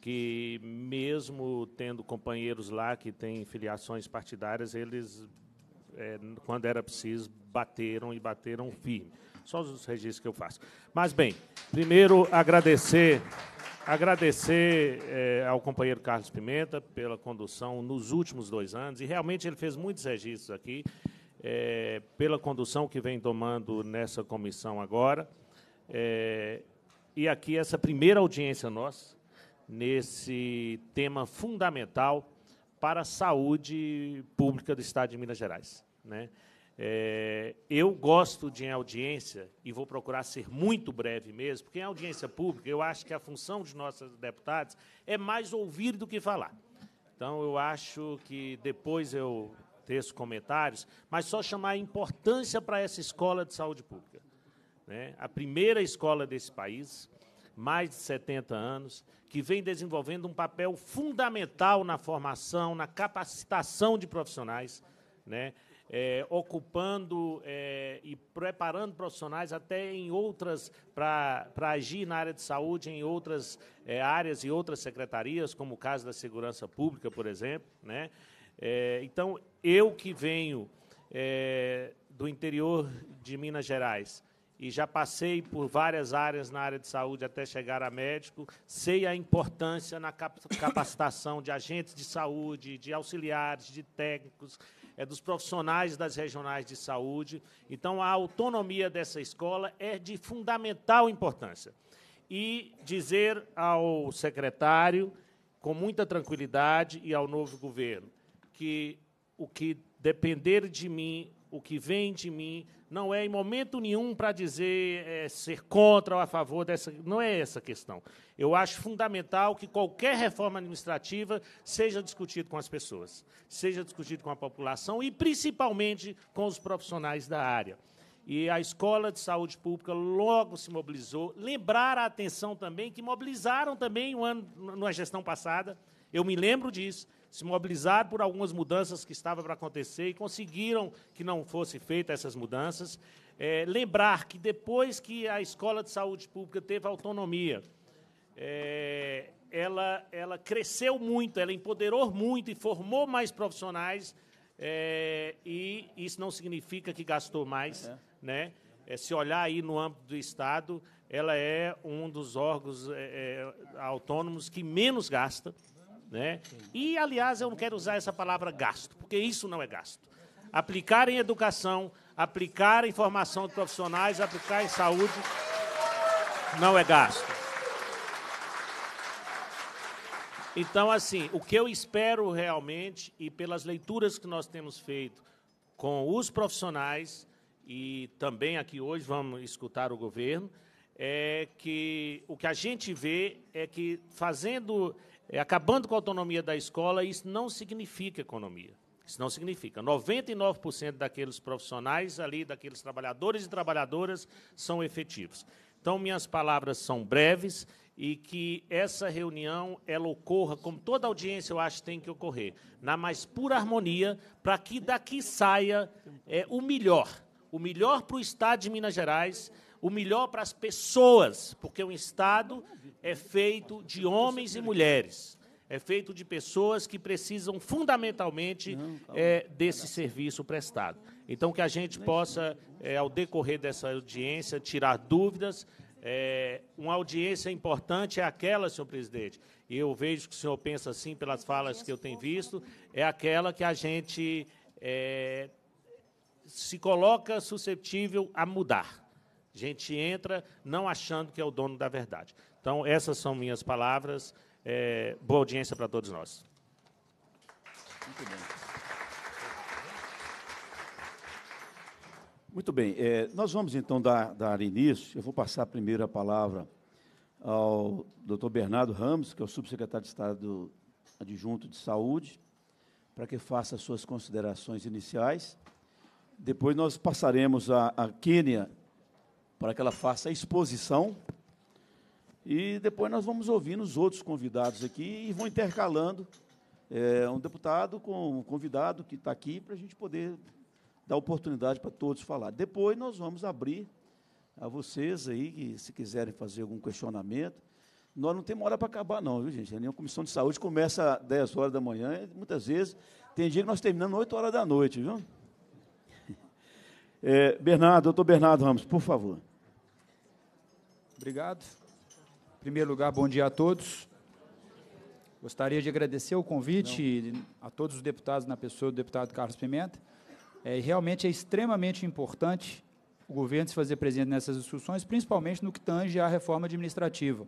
que mesmo tendo companheiros lá que têm filiações partidárias, eles é, quando era preciso, bateram e bateram firme. Só os registros que eu faço. Mas, bem, primeiro agradecer. Agradecer é, ao companheiro Carlos Pimenta pela condução nos últimos dois anos, e realmente ele fez muitos registros aqui, é, pela condução que vem tomando nessa comissão agora. É, e aqui, essa primeira audiência nossa, nesse tema fundamental para a saúde pública do Estado de Minas Gerais. Né? É, eu gosto de em audiência, e vou procurar ser muito breve mesmo, porque em audiência pública eu acho que a função de nossos deputados é mais ouvir do que falar. Então eu acho que depois eu texto, comentários, mas só chamar a importância para essa escola de saúde pública. Né? A primeira escola desse país, mais de 70 anos, que vem desenvolvendo um papel fundamental na formação, na capacitação de profissionais. Né? é, ocupando é, e preparando profissionais até em outras, para agir na área de saúde, em outras é, áreas e outras secretarias, como o caso da segurança pública, por exemplo. Né? É, então, eu que venho é, do interior de Minas Gerais, e já passei por várias áreas na área de saúde até chegar a médico, sei a importância na capacitação de agentes de saúde, de auxiliares, de técnicos, é dos profissionais das regionais de saúde. Então, a autonomia dessa escola é de fundamental importância. E dizer ao secretário, com muita tranquilidade, e ao novo governo, que o que depender de mim o que vem de mim, não é em momento nenhum para dizer é, ser contra ou a favor dessa. Não é essa a questão. Eu acho fundamental que qualquer reforma administrativa seja discutida com as pessoas, seja discutida com a população e principalmente com os profissionais da área. E a Escola de Saúde Pública logo se mobilizou. Lembrar a atenção também que mobilizaram também um ano, na gestão passada. Eu me lembro disso se mobilizaram por algumas mudanças que estavam para acontecer e conseguiram que não fosse feita essas mudanças. É, lembrar que depois que a Escola de Saúde Pública teve autonomia, é, ela, ela cresceu muito, ela empoderou muito e formou mais profissionais. É, e isso não significa que gastou mais, uhum. né? É, se olhar aí no âmbito do Estado, ela é um dos órgãos é, é, autônomos que menos gasta. Né? E, aliás, eu não quero usar essa palavra gasto, porque isso não é gasto. Aplicar em educação, aplicar em formação de profissionais, aplicar em saúde, não é gasto. Então, assim, o que eu espero realmente, e pelas leituras que nós temos feito com os profissionais, e também aqui hoje vamos escutar o governo, é que o que a gente vê é que fazendo é, acabando com a autonomia da escola, isso não significa economia. Isso não significa. 99% daqueles profissionais ali, daqueles trabalhadores e trabalhadoras, são efetivos. Então, minhas palavras são breves e que essa reunião ela ocorra, como toda audiência eu acho tem que ocorrer, na mais pura harmonia, para que daqui saia é, o melhor. O melhor para o Estado de Minas Gerais o melhor para as pessoas, porque o Estado é feito de homens e mulheres é feito de pessoas que precisam fundamentalmente é, desse serviço prestado. Então, que a gente possa, é, ao decorrer dessa audiência, tirar dúvidas. É, uma audiência importante é aquela, senhor presidente, e eu vejo que o senhor pensa assim pelas falas que eu tenho visto, é aquela que a gente se coloca suscetível a mudar. A gente entra não achando que é o dono da verdade. Então, essas são minhas palavras. É, boa audiência para todos nós. Muito bem. Muito bem. É, nós vamos, então, dar, dar início. Eu vou passar primeiro a palavra ao doutor Bernardo Ramos, que é o subsecretário de Estado adjunto de Saúde, para que faça suas considerações iniciais. Depois nós passaremos a à Quênia para que ela faça a exposição. E depois nós vamos ouvindo os outros convidados aqui e vão intercalando é, um deputado com um convidado que está aqui para a gente poder dar oportunidade para todos falar. Depois nós vamos abrir a vocês aí, que se quiserem fazer algum questionamento. Nós não temos hora para acabar, não, viu, gente? É a minha Comissão de Saúde começa às 10 horas da manhã, e muitas vezes tem dia que nós terminamos 8 horas da noite, viu? É, [laughs] Bernardo, doutor Bernardo Ramos, por favor. Obrigado. Em primeiro lugar, bom dia a todos. Gostaria de agradecer o convite Não. a todos os deputados, na pessoa do deputado Carlos Pimenta. É, realmente é extremamente importante o governo se fazer presente nessas discussões, principalmente no que tange à reforma administrativa,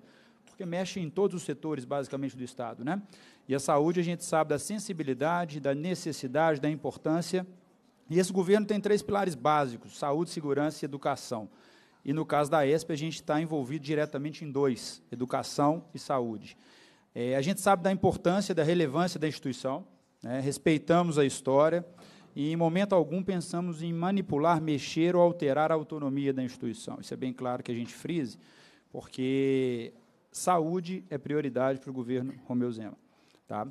porque mexe em todos os setores, basicamente, do Estado. Né? E a saúde, a gente sabe da sensibilidade, da necessidade, da importância. E esse governo tem três pilares básicos: saúde, segurança e educação e no caso da ESP, a gente está envolvido diretamente em dois: educação e saúde. É, a gente sabe da importância, da relevância da instituição, né, respeitamos a história e, em momento algum, pensamos em manipular, mexer ou alterar a autonomia da instituição. Isso é bem claro que a gente frise, porque saúde é prioridade para o governo Romeu Zema. Tá?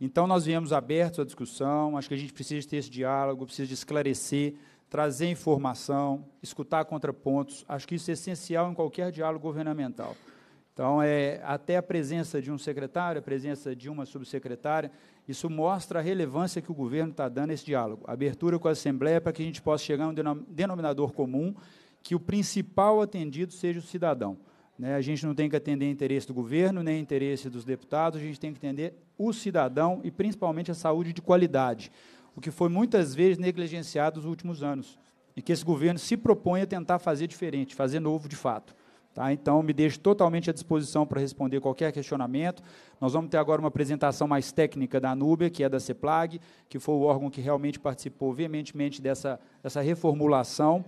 Então, nós viemos abertos à discussão, acho que a gente precisa ter esse diálogo, precisa esclarecer trazer informação, escutar contrapontos. Acho que isso é essencial em qualquer diálogo governamental. Então, é, até a presença de um secretário, a presença de uma subsecretária, isso mostra a relevância que o governo está dando a esse diálogo. Abertura com a Assembleia para que a gente possa chegar a um denominador comum, que o principal atendido seja o cidadão. Né? A gente não tem que atender interesse do governo, nem interesse dos deputados, a gente tem que atender o cidadão e, principalmente, a saúde de qualidade o que foi muitas vezes negligenciado nos últimos anos, e que esse governo se propõe a tentar fazer diferente, fazer novo de fato. Tá? Então, me deixo totalmente à disposição para responder qualquer questionamento. Nós vamos ter agora uma apresentação mais técnica da Anúbia, que é da CEPLAG, que foi o órgão que realmente participou veementemente dessa, dessa reformulação.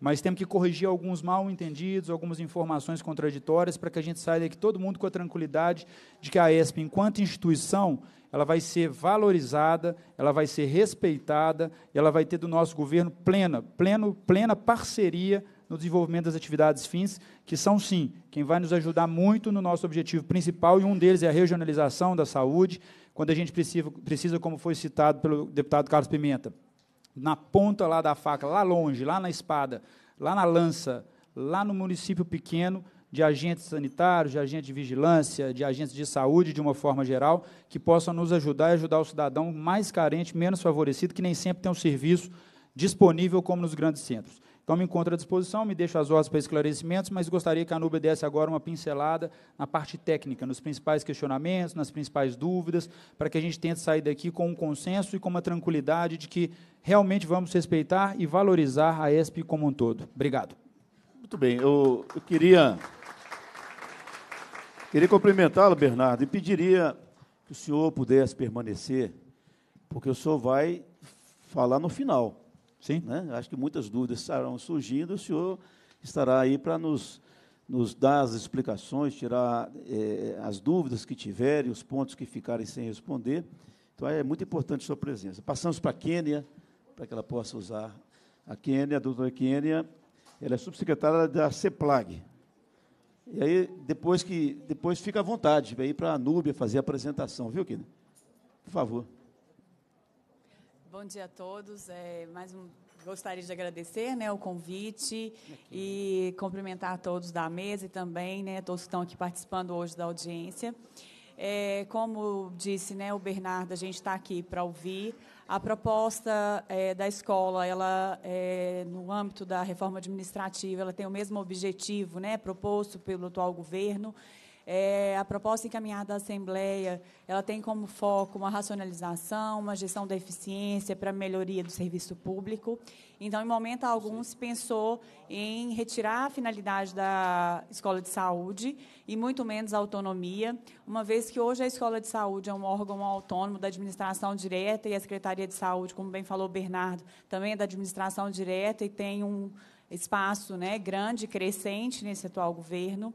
Mas temos que corrigir alguns mal entendidos, algumas informações contraditórias, para que a gente saia daqui todo mundo com a tranquilidade de que a ESP, enquanto instituição, ela vai ser valorizada, ela vai ser respeitada, e ela vai ter do nosso governo plena, pleno, plena parceria no desenvolvimento das atividades fins, que são, sim, quem vai nos ajudar muito no nosso objetivo principal, e um deles é a regionalização da saúde, quando a gente precisa, precisa como foi citado pelo deputado Carlos Pimenta, na ponta lá da faca, lá longe, lá na espada, lá na lança, lá no município pequeno, de agentes sanitários, de agentes de vigilância, de agentes de saúde, de uma forma geral, que possam nos ajudar e ajudar o cidadão mais carente, menos favorecido, que nem sempre tem um serviço disponível como nos grandes centros. Então, me encontro à disposição, me deixo as horas para esclarecimentos, mas gostaria que a NUBA desse agora uma pincelada na parte técnica, nos principais questionamentos, nas principais dúvidas, para que a gente tente sair daqui com um consenso e com uma tranquilidade de que realmente vamos respeitar e valorizar a ESP como um todo. Obrigado. Muito bem, eu, eu queria. Queria cumprimentá-lo, Bernardo, e pediria que o senhor pudesse permanecer, porque o senhor vai falar no final. Sim. Né? Acho que muitas dúvidas estarão surgindo, o senhor estará aí para nos, nos dar as explicações, tirar eh, as dúvidas que tiverem, os pontos que ficarem sem responder. Então, é muito importante sua presença. Passamos para a Quênia, para que ela possa usar. A Quênia, a doutora Quênia, ela é subsecretária da CEPLAG, e aí, depois que. Depois fica à vontade aí para a Núbia fazer a apresentação, viu, Kine? Por favor. Bom dia a todos. É, mais um, gostaria de agradecer né, o convite aqui. e cumprimentar todos da mesa e também né, todos que estão aqui participando hoje da audiência. É, como disse né, o Bernardo, a gente está aqui para ouvir a proposta é, da escola, ela é, no âmbito da reforma administrativa, ela tem o mesmo objetivo né, proposto pelo atual governo, é, a proposta encaminhada à Assembleia, ela tem como foco uma racionalização, uma gestão da eficiência para melhoria do serviço público. Então, em momento algum, se pensou em retirar a finalidade da escola de saúde e muito menos a autonomia, uma vez que hoje a escola de saúde é um órgão autônomo da administração direta e a Secretaria de Saúde, como bem falou o Bernardo, também é da administração direta e tem um espaço né, grande, crescente nesse atual governo.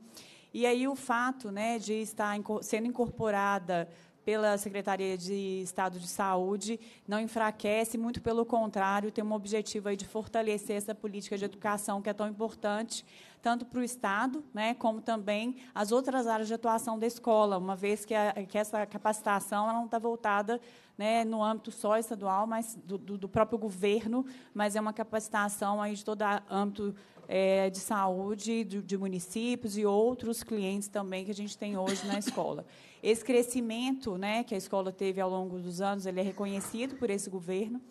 E aí o fato né, de estar sendo incorporada pela Secretaria de Estado de Saúde não enfraquece, muito pelo contrário, tem um objetivo aí de fortalecer essa política de educação que é tão importante, tanto para o Estado, né, como também as outras áreas de atuação da escola, uma vez que, a, que essa capacitação ela não está voltada né, no âmbito só estadual, mas do, do, do próprio governo, mas é uma capacitação aí de todo âmbito é, de saúde de, de municípios e outros clientes também que a gente tem hoje na escola. Esse crescimento né, que a escola teve ao longo dos anos, ele é reconhecido por esse governo.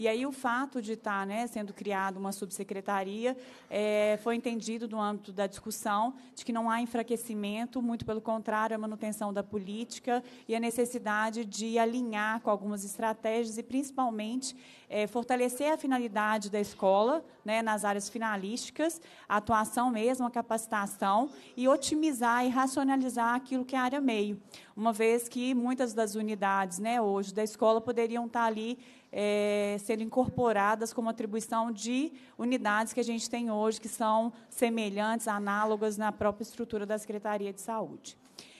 E aí o fato de estar tá, né, sendo criada uma subsecretaria é, foi entendido no âmbito da discussão de que não há enfraquecimento, muito pelo contrário, a manutenção da política e a necessidade de alinhar com algumas estratégias e, principalmente, é, fortalecer a finalidade da escola né, nas áreas finalísticas, a atuação mesmo, a capacitação e otimizar e racionalizar aquilo que é a área meio, uma vez que muitas das unidades né, hoje da escola poderiam estar tá ali é, sendo incorporadas como atribuição de unidades que a gente tem hoje, que são semelhantes, análogas na própria estrutura da Secretaria de Saúde.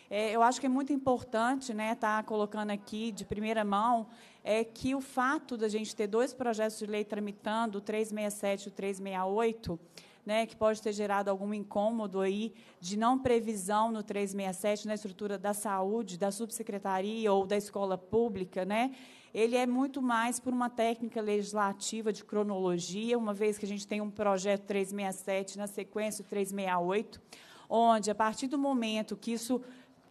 É, eu acho que é muito importante né, estar tá colocando aqui, de primeira mão, é que o fato da gente ter dois projetos de lei tramitando, o 367 e o 368, né, que pode ter gerado algum incômodo aí de não previsão no 367 na estrutura da saúde, da subsecretaria ou da escola pública, né, ele é muito mais por uma técnica legislativa de cronologia, uma vez que a gente tem um projeto 367 na sequência 368, onde a partir do momento que isso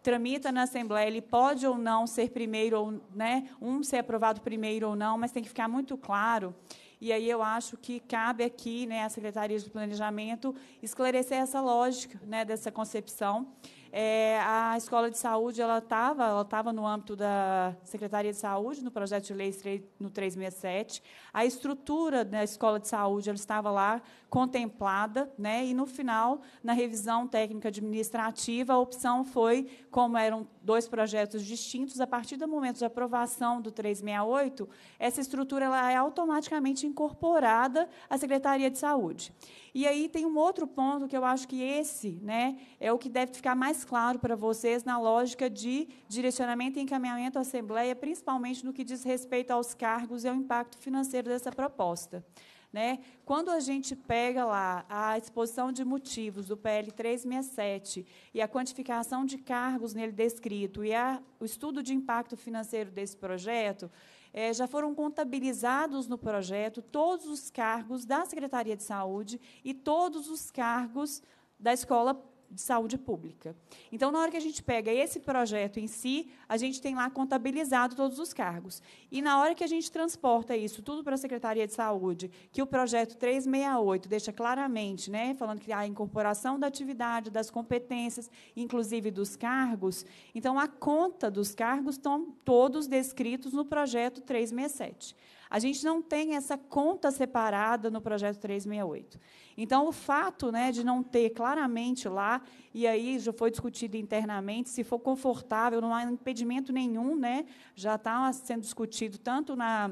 tramita na Assembleia, ele pode ou não ser primeiro ou, né, um ser aprovado primeiro ou não, mas tem que ficar muito claro e aí eu acho que cabe aqui, né, à Secretaria de Planejamento esclarecer essa lógica, né, dessa concepção é, a escola de saúde ela estava ela tava no âmbito da Secretaria de Saúde, no projeto de lei no 367. A estrutura da escola de saúde ela estava lá contemplada, né? E no final, na revisão técnica administrativa, a opção foi, como eram dois projetos distintos, a partir do momento de aprovação do 368, essa estrutura ela é automaticamente incorporada à Secretaria de Saúde. E aí tem um outro ponto que eu acho que esse, né, é o que deve ficar mais claro para vocês na lógica de direcionamento e encaminhamento à Assembleia, principalmente no que diz respeito aos cargos e ao impacto financeiro dessa proposta. Né? Quando a gente pega lá a exposição de motivos do PL 367 e a quantificação de cargos nele descrito e a, o estudo de impacto financeiro desse projeto, é, já foram contabilizados no projeto todos os cargos da Secretaria de Saúde e todos os cargos da escola de saúde pública. Então, na hora que a gente pega esse projeto em si, a gente tem lá contabilizado todos os cargos. E na hora que a gente transporta isso tudo para a Secretaria de Saúde, que o projeto 368 deixa claramente, né, falando que há a incorporação da atividade, das competências, inclusive dos cargos, então a conta dos cargos estão todos descritos no projeto 367. A gente não tem essa conta separada no projeto 368. Então, o fato né, de não ter claramente lá, e aí já foi discutido internamente, se for confortável, não há impedimento nenhum, né, já está sendo discutido tanto na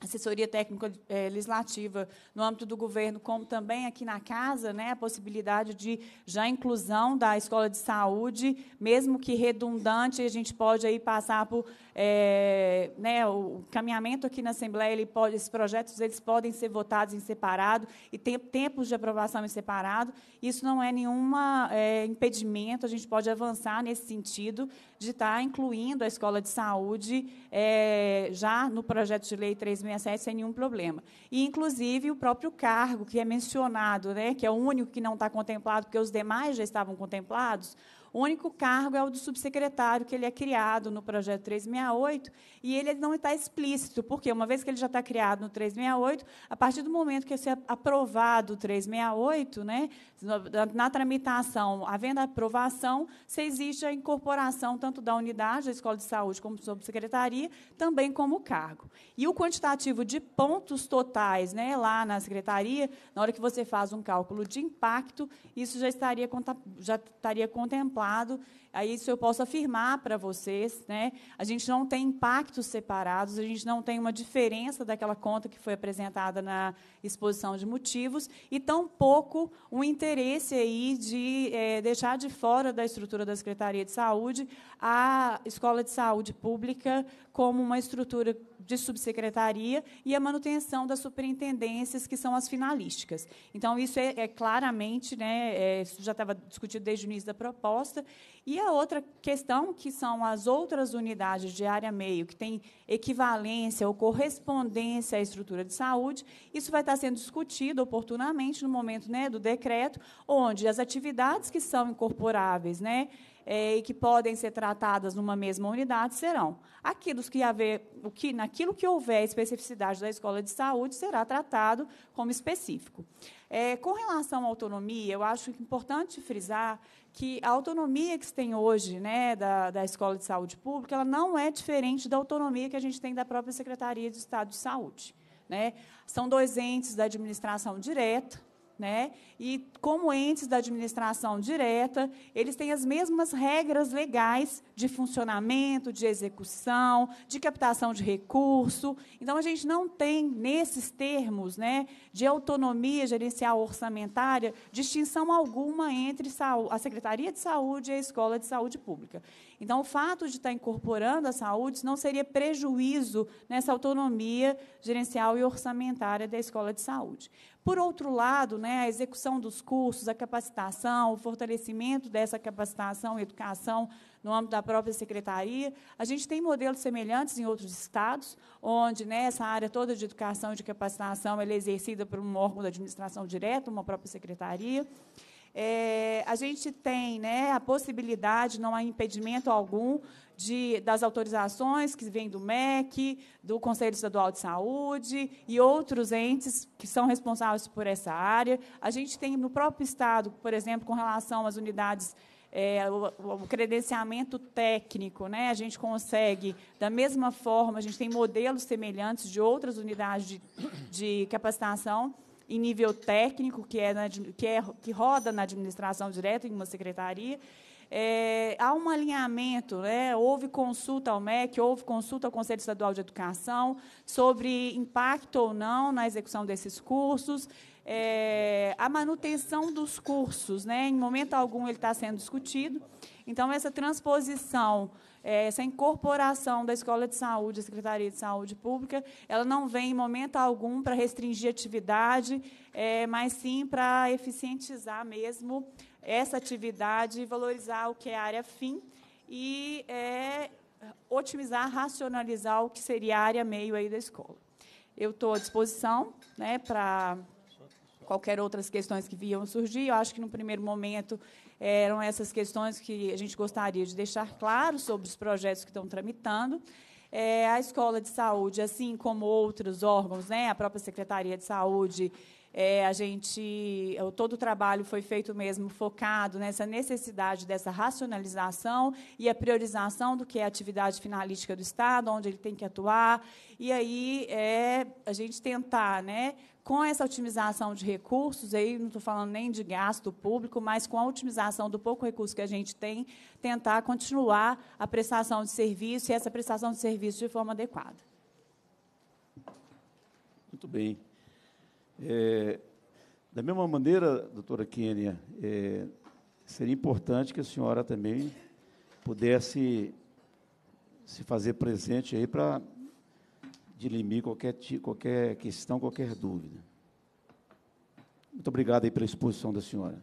assessoria técnica eh, legislativa no âmbito do governo, como também aqui na casa, né, a possibilidade de já inclusão da escola de saúde, mesmo que redundante, a gente pode aí passar por é, né, o caminhamento aqui na Assembleia, ele pode, esses projetos eles podem ser votados em separado e tem tempos de aprovação em separado. Isso não é nenhum é, impedimento, a gente pode avançar nesse sentido de estar tá incluindo a escola de saúde é, já no projeto de lei 367 sem nenhum problema. E, inclusive, o próprio cargo que é mencionado, né, que é o único que não está contemplado, porque os demais já estavam contemplados, o único cargo é o do subsecretário, que ele é criado no projeto 368, e ele não está explícito, porque, uma vez que ele já está criado no 368, a partir do momento que é aprovado o 368, né, na tramitação, havendo aprovação, se existe a incorporação tanto da unidade, da escola de saúde, como subsecretaria, também como cargo. E o quantitativo de pontos totais né, lá na secretaria, na hora que você faz um cálculo de impacto, isso já estaria, já estaria contemplado aí isso eu posso afirmar para vocês, né? A gente não tem impactos separados, a gente não tem uma diferença daquela conta que foi apresentada na exposição de motivos e tampouco um interesse interesse aí de é, deixar de fora da estrutura da Secretaria de Saúde a escola de saúde pública como uma estrutura de subsecretaria e a manutenção das superintendências, que são as finalísticas. Então, isso é, é claramente, né, é, isso já estava discutido desde o início da proposta. E a outra questão, que são as outras unidades de área meio, que têm equivalência ou correspondência à estrutura de saúde, isso vai estar sendo discutido oportunamente no momento né, do decreto, onde as atividades que são incorporáveis, né, é, e que podem ser tratadas numa mesma unidade serão. Aquilo que haver, o que, naquilo que houver especificidade da escola de saúde será tratado como específico. É, com relação à autonomia, eu acho importante frisar que a autonomia que se tem hoje né, da, da Escola de Saúde Pública ela não é diferente da autonomia que a gente tem da própria Secretaria de Estado de Saúde. Né? São dois entes da administração direta, né? E como entes da administração direta, eles têm as mesmas regras legais de funcionamento, de execução, de captação de recurso. Então a gente não tem nesses termos, né, de autonomia gerencial orçamentária, distinção alguma entre a Secretaria de Saúde e a Escola de Saúde Pública. Então o fato de estar incorporando a saúde não seria prejuízo nessa autonomia gerencial e orçamentária da Escola de Saúde. Por outro lado, né, a execução dos cursos, a capacitação, o fortalecimento dessa capacitação e educação no âmbito da própria secretaria, a gente tem modelos semelhantes em outros estados, onde né, essa área toda de educação e de capacitação é exercida por um órgão da administração direta, uma própria secretaria. É, a gente tem né, a possibilidade, não há impedimento algum, de, das autorizações que vêm do MEC, do Conselho Estadual de Saúde e outros entes que são responsáveis por essa área. A gente tem no próprio Estado, por exemplo, com relação às unidades é, o, o, credenciamento técnico, né? A gente consegue, da mesma forma, a gente tem modelos semelhantes de outras unidades de, de capacitação em nível técnico, que é, na, que é que roda na administração direta em uma secretaria, é, há um alinhamento, né? houve consulta ao MEC, houve consulta ao Conselho Estadual de Educação sobre impacto ou não na execução desses cursos. É, a manutenção dos cursos, né? em momento algum ele está sendo discutido. Então, essa transposição, é, essa incorporação da Escola de Saúde, a Secretaria de Saúde Pública, ela não vem em momento algum para restringir atividade, é, mas sim para eficientizar mesmo essa atividade, valorizar o que é área fim e é, otimizar, racionalizar o que seria a área meio aí da escola. Eu estou à disposição né, para qualquer outras questões que viam surgir. Eu acho que, no primeiro momento, eram essas questões que a gente gostaria de deixar claro sobre os projetos que estão tramitando. É, a escola de saúde, assim como outros órgãos, né, a própria Secretaria de Saúde, é, a gente, todo o trabalho foi feito mesmo focado nessa necessidade dessa racionalização e a priorização do que é a atividade finalística do Estado, onde ele tem que atuar. E aí é a gente tentar, né, com essa otimização de recursos, aí não estou falando nem de gasto público, mas com a otimização do pouco recurso que a gente tem, tentar continuar a prestação de serviço e essa prestação de serviço de forma adequada. Muito bem. É, da mesma maneira, doutora Kênia, é, seria importante que a senhora também pudesse se fazer presente aí para dirimir qualquer, qualquer questão, qualquer dúvida. Muito obrigado aí pela exposição da senhora.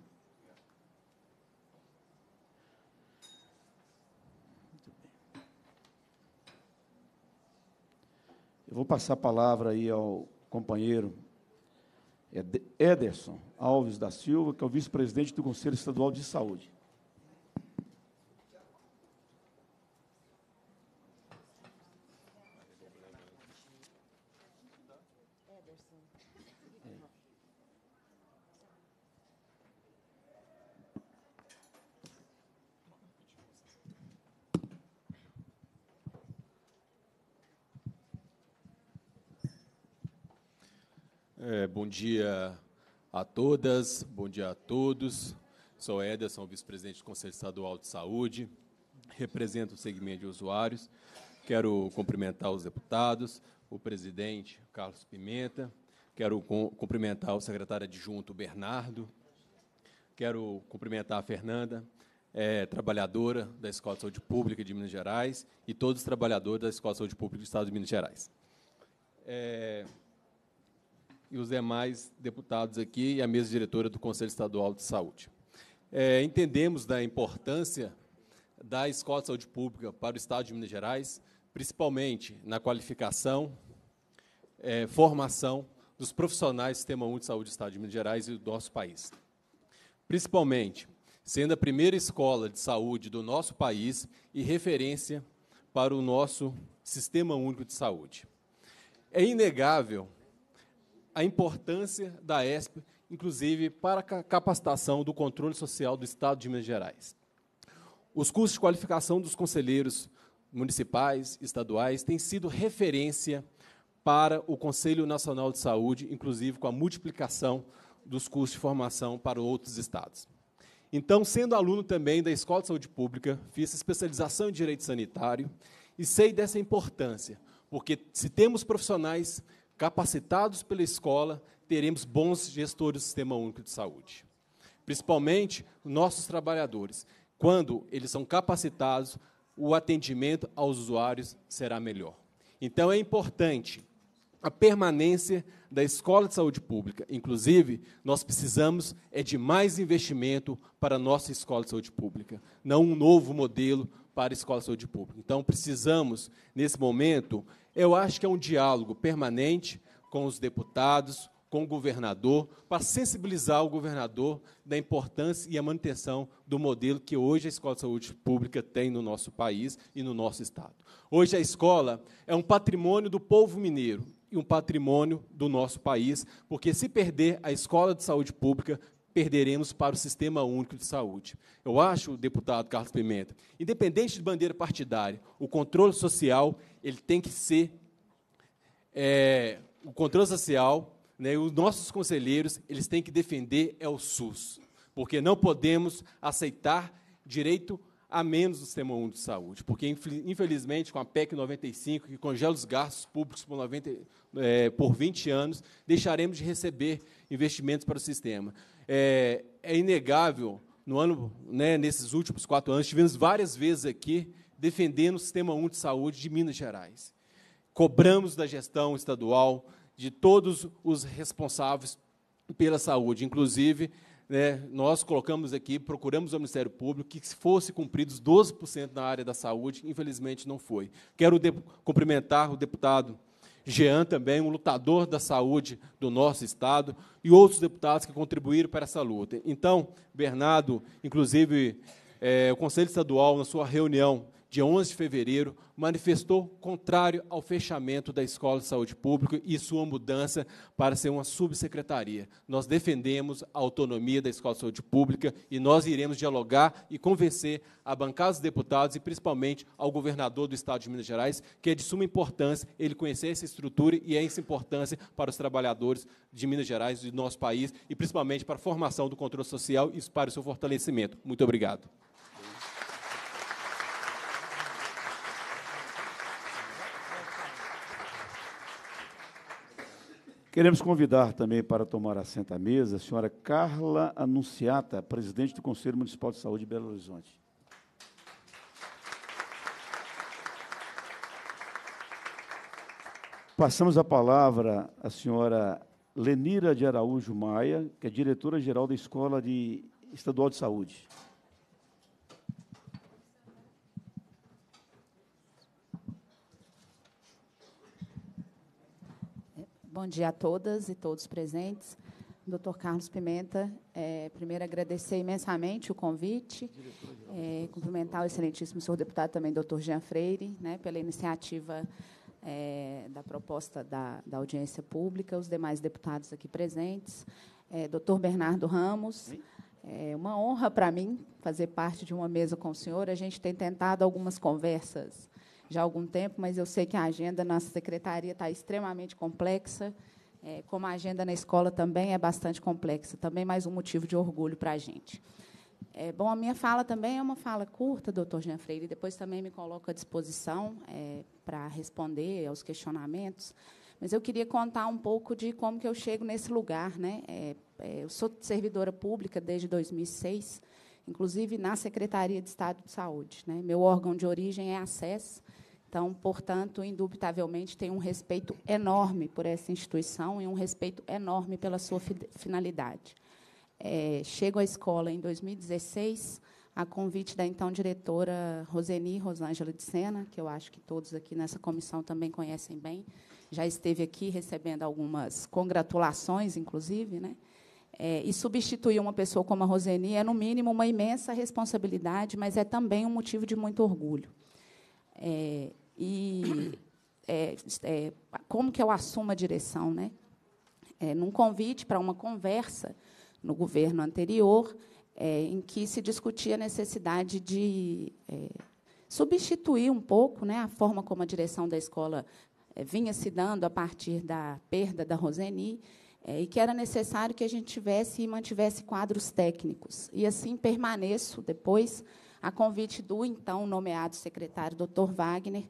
Eu vou passar a palavra aí ao companheiro é Ederson Alves da Silva, que é o vice-presidente do Conselho Estadual de Saúde. bom dia a todas, bom dia a todos. Sou Ederson, vice-presidente do Conselho Estadual de Saúde, represento o segmento de usuários. Quero cumprimentar os deputados, o presidente Carlos Pimenta, quero cumprimentar o secretário adjunto Bernardo, quero cumprimentar a Fernanda, é, trabalhadora da Escola de Saúde Pública de Minas Gerais, e todos os trabalhadores da Escola de Saúde Pública do Estado de Minas Gerais. É, e os demais deputados aqui e a mesa diretora do Conselho Estadual de Saúde. É, entendemos da importância da Escola de Saúde Pública para o Estado de Minas Gerais, principalmente na qualificação, é, formação dos profissionais do Sistema 1 de Saúde do Estado de Minas Gerais e do nosso país. Principalmente, sendo a primeira escola de saúde do nosso país e referência para o nosso Sistema Único de Saúde. É inegável a importância da ESP, inclusive para a capacitação do controle social do Estado de Minas Gerais. Os cursos de qualificação dos conselheiros municipais, estaduais, têm sido referência para o Conselho Nacional de Saúde, inclusive com a multiplicação dos cursos de formação para outros estados. Então, sendo aluno também da Escola de Saúde Pública, fiz especialização em Direito Sanitário e sei dessa importância, porque se temos profissionais capacitados pela escola, teremos bons gestores do Sistema Único de Saúde. Principalmente nossos trabalhadores. Quando eles são capacitados, o atendimento aos usuários será melhor. Então, é importante a permanência da escola de saúde pública. Inclusive, nós precisamos é de mais investimento para a nossa escola de saúde pública, não um novo modelo para a escola de saúde pública. Então, precisamos, nesse momento, eu acho que é um diálogo permanente com os deputados, com o governador, para sensibilizar o governador da importância e a manutenção do modelo que hoje a escola de saúde pública tem no nosso país e no nosso Estado. Hoje, a escola é um patrimônio do povo mineiro e um patrimônio do nosso país, porque se perder a escola de saúde pública, perderemos para o Sistema Único de Saúde. Eu acho, deputado Carlos Pimenta, independente de bandeira partidária, o controle social ele tem que ser é, o controle social, né, os nossos conselheiros eles têm que defender é o SUS, porque não podemos aceitar direito a menos do Sistema Único de Saúde, porque, infelizmente, com a PEC 95, que congela os gastos públicos por, 90, é, por 20 anos, deixaremos de receber investimentos para o sistema. É, é inegável, no ano, né, nesses últimos quatro anos, tivemos várias vezes aqui defendendo o Sistema 1 de Saúde de Minas Gerais. Cobramos da gestão estadual, de todos os responsáveis pela saúde, inclusive né, nós colocamos aqui, procuramos ao Ministério Público que se fosse cumpridos 12% na área da saúde, infelizmente não foi. Quero cumprimentar o deputado Jean também, um lutador da saúde do nosso Estado, e outros deputados que contribuíram para essa luta. Então, Bernardo, inclusive, é, o Conselho Estadual, na sua reunião dia 11 de fevereiro, manifestou contrário ao fechamento da Escola de Saúde Pública e sua mudança para ser uma subsecretaria. Nós defendemos a autonomia da Escola de Saúde Pública e nós iremos dialogar e convencer a bancada dos deputados e principalmente ao governador do Estado de Minas Gerais, que é de suma importância ele conhecer essa estrutura e essa importância para os trabalhadores de Minas Gerais, do nosso país e principalmente para a formação do controle social e para o seu fortalecimento. Muito obrigado. Queremos convidar também para tomar assento à mesa a senhora Carla Anunciata, presidente do Conselho Municipal de Saúde de Belo Horizonte. Passamos a palavra à senhora Lenira de Araújo Maia, que é diretora-geral da Escola de Estadual de Saúde. Bom dia a todas e todos presentes. Doutor Carlos Pimenta, é, primeiro agradecer imensamente o convite, é, cumprimentar o excelentíssimo senhor deputado também, doutor Jean Freire, né, pela iniciativa é, da proposta da, da, audiência pública, os demais deputados aqui presentes, é, doutor Bernardo Ramos. É uma honra para mim fazer parte de uma mesa com o senhor. A gente tem tentado algumas conversas já há algum tempo, mas eu sei que a agenda na secretaria está extremamente complexa, é, como a agenda na escola também é bastante complexa. Também mais um motivo de orgulho para a gente. É, bom, a minha fala também é uma fala curta, doutor Jean Freire, depois também me coloco à disposição é, para responder aos questionamentos, mas eu queria contar um pouco de como que eu chego nesse lugar. Né? É, é eu sou servidora pública desde 2006, inclusive na Secretaria de Estado de Saúde. Né? Meu órgão de origem é a então, portanto, indubitavelmente, tenho um respeito enorme por essa instituição e um respeito enorme pela sua finalidade. É, chego à escola em 2016, a convite da então diretora Roseni Rosângela de Sena, que eu acho que todos aqui nessa comissão também conhecem bem, já esteve aqui recebendo algumas congratulações, inclusive, né? É, e substituir uma pessoa como a Roseni é, no mínimo, uma imensa responsabilidade, mas é também um motivo de muito orgulho. É, e é, é, como que eu assumo a direção, né? É, num convite para uma conversa no governo anterior, é, em que se discutia a necessidade de é, substituir um pouco né, a forma como a direção da escola é, vinha se dando a partir da perda da Roseni, e que era necessário que a gente tivesse e mantivesse quadros técnicos. E assim permaneço depois a convite do então nomeado secretário, Dr. Wagner,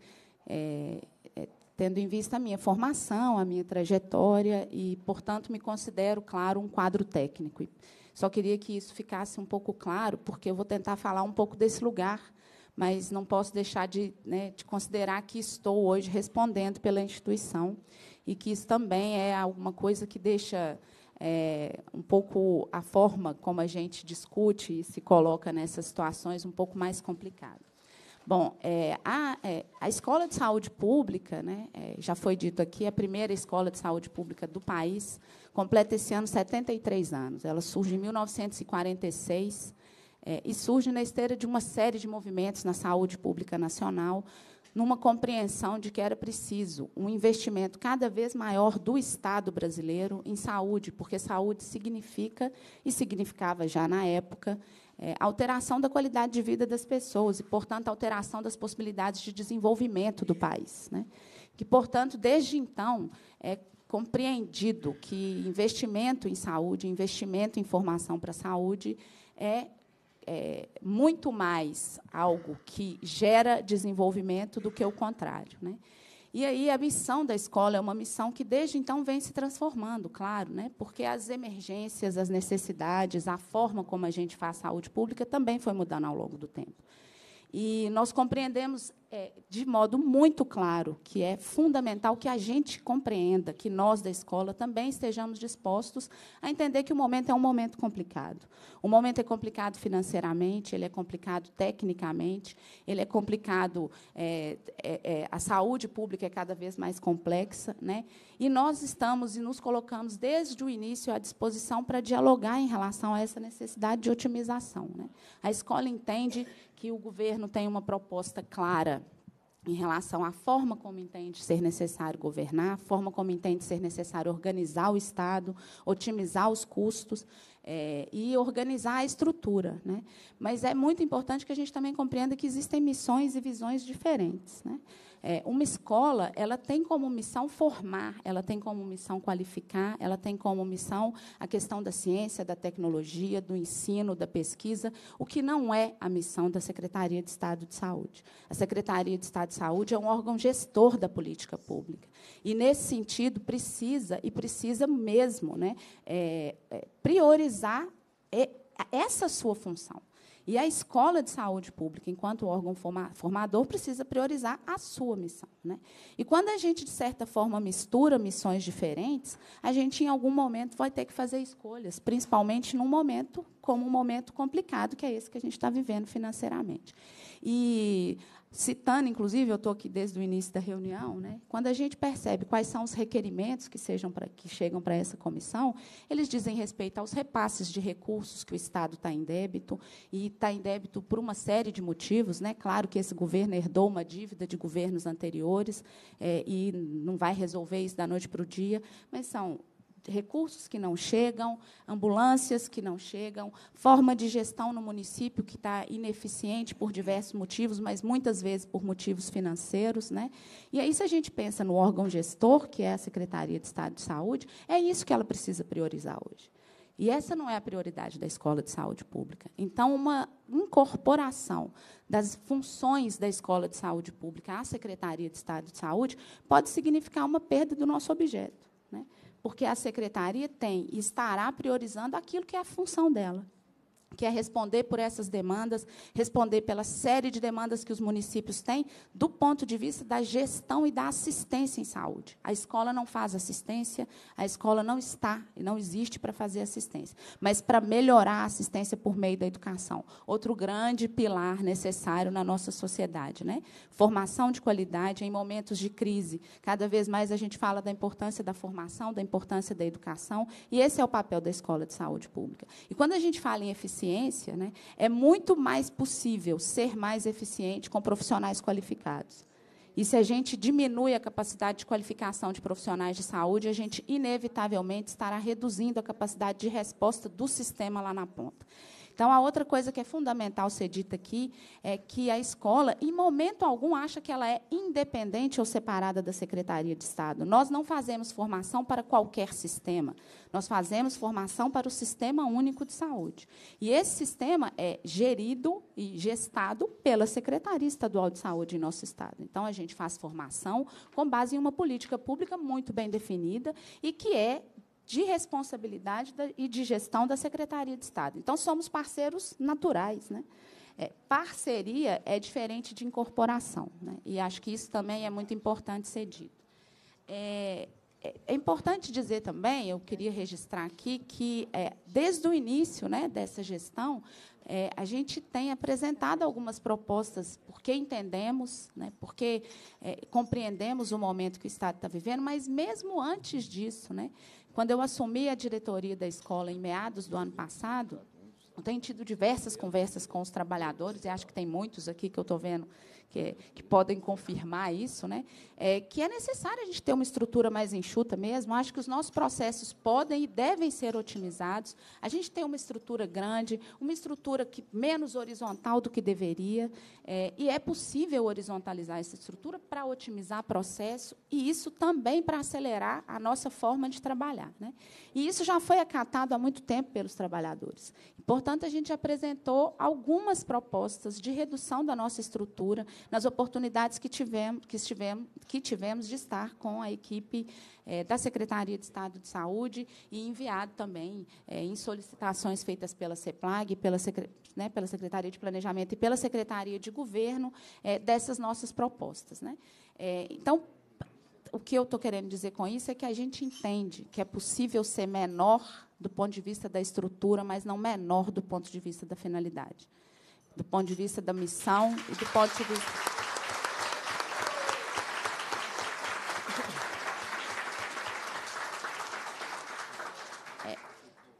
é, é, tendo em vista a minha formação, a minha trajetória, e, portanto, me considero, claro, um quadro técnico. Só queria que isso ficasse um pouco claro, porque eu vou tentar falar um pouco desse lugar, mas não posso deixar de, né, de considerar que estou hoje respondendo pela instituição e que isso também é alguma coisa que deixa é, um pouco a forma como a gente discute e se coloca nessas situações um pouco mais complicada. Bom, é, a, é, a escola de saúde pública, né, é, já foi dito aqui, a primeira escola de saúde pública do país, completa esse ano 73 anos. Ela surge em 1946 é, e surge na esteira de uma série de movimentos na saúde pública nacional, numa compreensão de que era preciso um investimento cada vez maior do Estado brasileiro em saúde, porque saúde significa e significava já na época é, alteração da qualidade de vida das pessoas e, portanto, alteração das possibilidades de desenvolvimento do país. Né? Que, portanto, desde então, é compreendido que investimento em saúde, investimento em formação para a saúde é é, muito mais algo que gera desenvolvimento do que o contrário. Né? E aí a missão da escola é uma missão que desde então vem se transformando, claro, né? porque as emergências, as necessidades, a forma como a gente faz saúde pública também foi mudando ao longo do tempo. E nós compreendemos é, de modo muito claro que é fundamental que a gente compreenda, que nós da escola também estejamos dispostos a entender que o momento é um momento complicado. O momento é complicado financeiramente, ele é complicado tecnicamente, ele é complicado. É, é, é a saúde pública é cada vez mais complexa, né? E nós estamos e nos colocamos desde o início à disposição para dialogar em relação a essa necessidade de otimização. Né? A escola entende que o governo tem uma proposta clara em relação à forma como entende ser necessário governar, a forma como entende ser necessário organizar o Estado, otimizar os custos é, e organizar a estrutura. Né? Mas é muito importante que a gente também compreenda que existem missões e visões diferentes. Né? É, uma escola, ela tem como missão formar, ela tem como missão qualificar, ela tem como missão a questão da ciência, da tecnologia, do ensino, da pesquisa, o que não é a missão da Secretaria de Estado de Saúde. A Secretaria de Estado de Saúde é um órgão gestor da política pública. E, nesse sentido, precisa, e precisa mesmo, né, é, é, priorizar essa sua função. E a escola de saúde pública, enquanto órgão formador, precisa priorizar a sua missão. Né? E quando a gente, de certa forma, mistura missões diferentes, a gente, em algum momento, vai ter que fazer escolhas, principalmente num momento como um momento complicado, que é esse que a gente está vivendo financeiramente. E citando, inclusive, eu estou aqui desde o início da reunião, né? quando a gente percebe quais são os requerimentos que, sejam pra, que chegam para essa comissão, eles dizem respeito aos repasses de recursos que o Estado está em débito, e está em débito por uma série de motivos. Né? Claro que esse governo herdou uma dívida de governos anteriores, é, e não vai resolver isso da noite para o dia, mas são recursos que não chegam, ambulâncias que não chegam, forma de gestão no município que está ineficiente por diversos motivos, mas muitas vezes por motivos financeiros. Né? E aí, se a gente pensa no órgão gestor, que é a Secretaria de Estado de Saúde, é isso que ela precisa priorizar hoje. E essa não é a prioridade da escola de saúde pública. Então, uma incorporação das funções da escola de saúde pública à Secretaria de Estado de Saúde pode significar uma perda do nosso objeto porque a secretaria tem e estará priorizando aquilo que é a função dela que é responder por essas demandas, responder pela série de demandas que os municípios têm, do ponto de vista da gestão e da assistência em saúde. A escola não faz assistência, a escola não está e não existe para fazer assistência, mas para melhorar a assistência por meio da educação. Outro grande pilar necessário na nossa sociedade. Né? Formação de qualidade em momentos de crise. Cada vez mais a gente fala da importância da formação, da importância da educação, e esse é o papel da escola de saúde pública. E quando a gente fala em eficiência, eficiência, né, é muito mais possível ser mais eficiente com profissionais qualificados. E se a gente diminui a capacidade de qualificação de profissionais de saúde, a gente inevitavelmente estará reduzindo a capacidade de resposta do sistema lá na ponta. Então, a outra coisa que é fundamental ser dita aqui é que a escola, em momento algum, acha que ela é independente ou separada da Secretaria de Estado. Nós não fazemos formação para qualquer sistema. Nós fazemos formação para o Sistema Único de Saúde. E esse sistema é gerido e gestado pela Secretaria Estadual de Saúde em nosso estado. Então, a gente faz formação com base em uma política pública muito bem definida e que é de responsabilidade e de gestão da Secretaria de Estado. Então, somos parceiros naturais. Né? É, parceria é diferente de incorporação, né? e acho que isso também é muito importante ser dito. É, é, é importante dizer também, eu queria registrar aqui, que é, desde o início né, dessa gestão, é, a gente tem apresentado algumas propostas, porque entendemos, né, porque é, compreendemos o momento que o Estado está vivendo, mas mesmo antes disso, né, quando eu assumi a diretoria da escola em meados do ano passado, eu tenho tido diversas conversas com os trabalhadores, e acho que tem muitos aqui que eu estou vendo que, que podem confirmar isso, né? é, que é necessário a gente ter uma estrutura mais enxuta mesmo. Acho que os nossos processos podem e devem ser otimizados. A gente tem uma estrutura grande, uma estrutura que menos horizontal do que deveria, é, e é possível horizontalizar essa estrutura para otimizar processo e isso também para acelerar a nossa forma de trabalhar. Né? E isso já foi acatado há muito tempo pelos trabalhadores. Portanto, a gente apresentou algumas propostas de redução da nossa estrutura, nas oportunidades que tivemos, que tivemos, que tivemos de estar com a equipe é, da Secretaria de Estado de Saúde e enviado também é, em solicitações feitas pela CEPLAG, pela, né, pela, Secretaria de Planejamento e pela Secretaria de Governo é, dessas nossas propostas. Né? então, o que eu estou querendo dizer com isso é que a gente entende que é possível ser menor do ponto de vista da estrutura, mas não menor do ponto de vista da finalidade do ponto de vista da missão e do ponto de vista.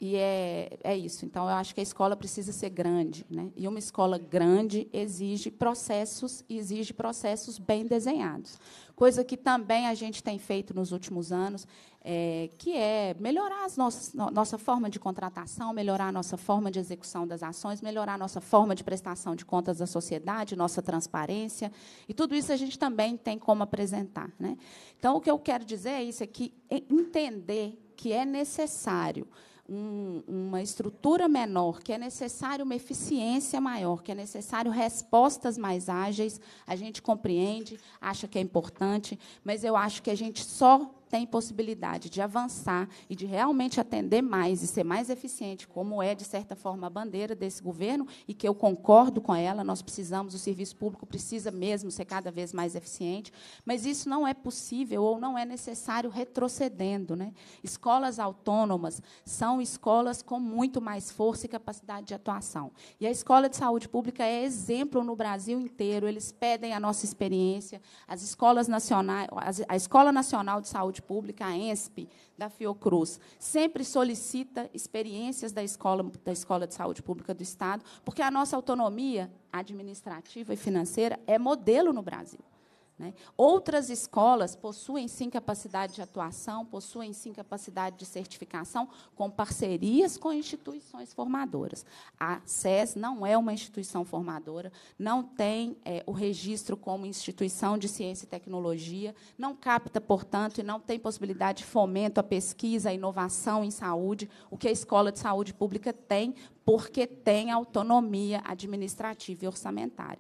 E é, é isso. Então, eu acho que a escola precisa ser grande. Né? E uma escola grande exige processos e exige processos bem desenhados. Coisa que também a gente tem feito nos últimos anos, é, que é melhorar a nossa forma de contratação, melhorar a nossa forma de execução das ações, melhorar a nossa forma de prestação de contas da sociedade, nossa transparência. E tudo isso a gente também tem como apresentar. Né? Então, o que eu quero dizer é isso, é que entender que é necessário um, uma estrutura menor, que é necessário uma eficiência maior, que é necessário respostas mais ágeis, a gente compreende, acha que é importante, mas eu acho que a gente só tem possibilidade de avançar e de realmente atender mais e ser mais eficiente, como é, de certa forma, a bandeira desse governo, e que eu concordo com ela, nós precisamos, o serviço público precisa mesmo ser cada vez mais eficiente, mas isso não é possível ou não é necessário retrocedendo. Né? Escolas autônomas são escolas com muito mais força e capacidade de atuação. E a escola de saúde pública é exemplo no Brasil inteiro, eles pedem a nossa experiência, as escolas nacionais, a Escola Nacional de Saúde Saúde Pública, a ENSP, da Fiocruz, sempre solicita experiências da escola, da escola de Saúde Pública do Estado, porque a nossa autonomia administrativa e financeira é modelo no Brasil. Né? Outras escolas possuem sim capacidade de atuação, possuem sim capacidade de certificação, com parcerias com instituições formadoras. A SES não é uma instituição formadora, não tem é, o registro como instituição de ciência e tecnologia, não capta, portanto, e não tem possibilidade de fomento à pesquisa, à inovação em saúde, o que a escola de saúde pública tem, porque tem autonomia administrativa e orçamentária.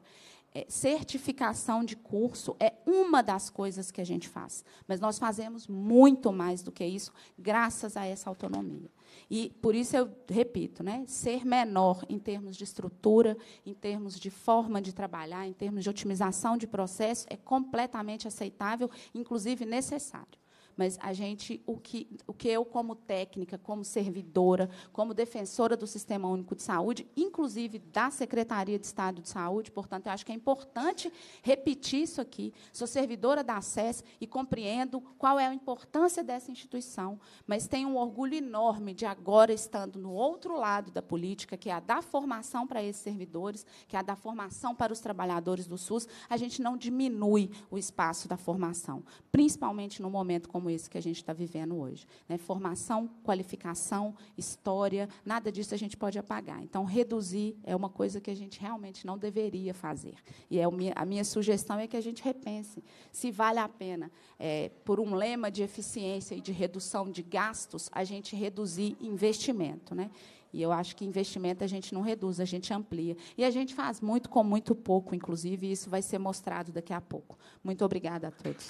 É, certificação de curso é uma das coisas que a gente faz. Mas nós fazemos muito mais do que isso, graças a essa autonomia. E por isso eu repito, né, ser menor em termos de estrutura, em termos de forma de trabalhar, em termos de otimização de processo, é completamente aceitável, inclusive necessário mas a gente, o que, o que eu, como técnica, como servidora, como defensora do Sistema Único de Saúde, inclusive da Secretaria de Estado de Saúde, portanto, eu acho que é importante repetir isso aqui. Sou servidora da SES e compreendo qual é a importância dessa instituição, mas tenho um orgulho enorme de agora estando no outro lado da política, que é a da formação para esses servidores, que é a da formação para os trabalhadores do SUS, a gente não diminui o espaço da formação, principalmente no momento como como esse que a gente está vivendo hoje. Né? Formação, qualificação, história, nada disso a gente pode apagar. Então, reduzir é uma coisa que a gente realmente não deveria fazer. E é a minha sugestão é que a gente repense se vale a pena, é, por um lema de eficiência e de redução de gastos, a gente reduzir investimento. Né? E eu acho que investimento a gente não reduz, a gente amplia. E a gente faz muito com muito pouco, inclusive, e isso vai ser mostrado daqui a pouco. Muito obrigada a todos.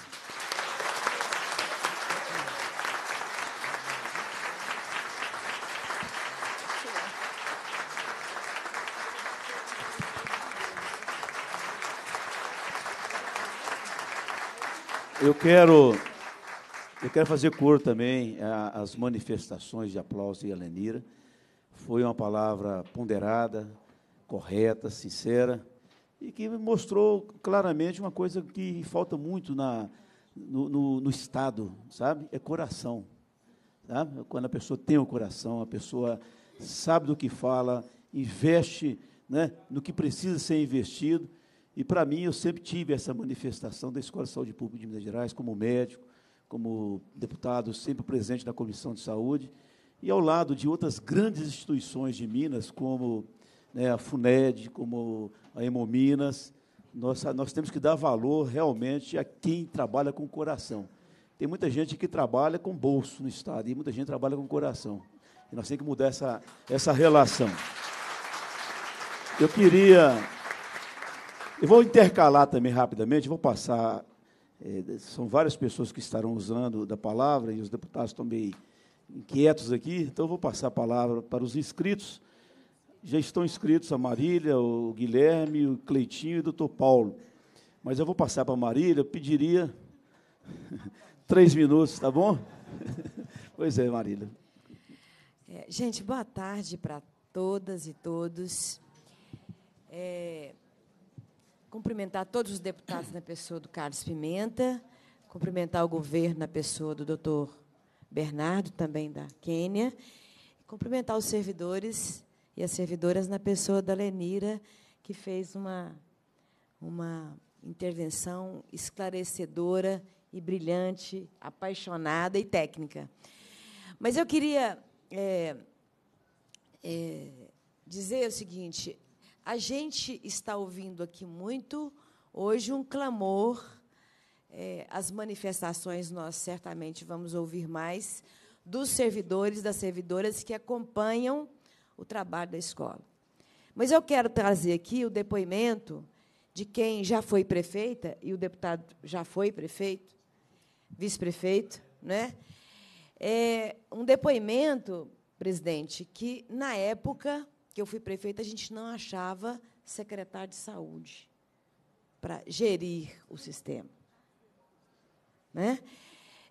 Eu quero, eu quero fazer cor também às manifestações de aplauso de Alenira. Foi uma palavra ponderada, correta, sincera e que mostrou claramente uma coisa que falta muito na, no, no, no Estado, sabe? É coração. Sabe? Quando a pessoa tem o um coração, a pessoa sabe do que fala, investe né, no que precisa ser investido e para mim, eu sempre tive essa manifestação da Escola de Saúde Pública de Minas Gerais, como médico, como deputado, sempre presente na Comissão de Saúde, e ao lado de outras grandes instituições de Minas, como né, a FUNED, como a Hemominas. Nós, nós temos que dar valor realmente a quem trabalha com o coração. Tem muita gente que trabalha com bolso no Estado, e muita gente trabalha com o coração. E nós temos que mudar essa, essa relação. Eu queria eu vou intercalar também rapidamente, vou passar. É, são várias pessoas que estarão usando da palavra e os deputados estão meio inquietos aqui, então vou passar a palavra para os inscritos. Já estão inscritos a Marília, o Guilherme, o Cleitinho e o doutor Paulo. Mas eu vou passar para a Marília, eu pediria [laughs] três minutos, tá bom? [laughs] pois é, Marília. É, gente, boa tarde para todas e todos. É cumprimentar todos os deputados na pessoa do Carlos Pimenta, cumprimentar o governo na pessoa do doutor Bernardo, também da Quênia, e cumprimentar os servidores e as servidoras na pessoa da Lenira, que fez uma, uma intervenção esclarecedora e brilhante, apaixonada e técnica. Mas eu queria é, é, dizer o seguinte: a gente está ouvindo aqui muito hoje um clamor. É, as manifestações nós certamente vamos ouvir mais dos servidores, das servidoras que acompanham o trabalho da escola. Mas eu quero trazer aqui o depoimento de quem já foi prefeita, e o deputado já foi prefeito, vice-prefeito, né? É um depoimento, presidente, que na época que eu fui prefeita, a gente não achava secretário de saúde para gerir o sistema. Né?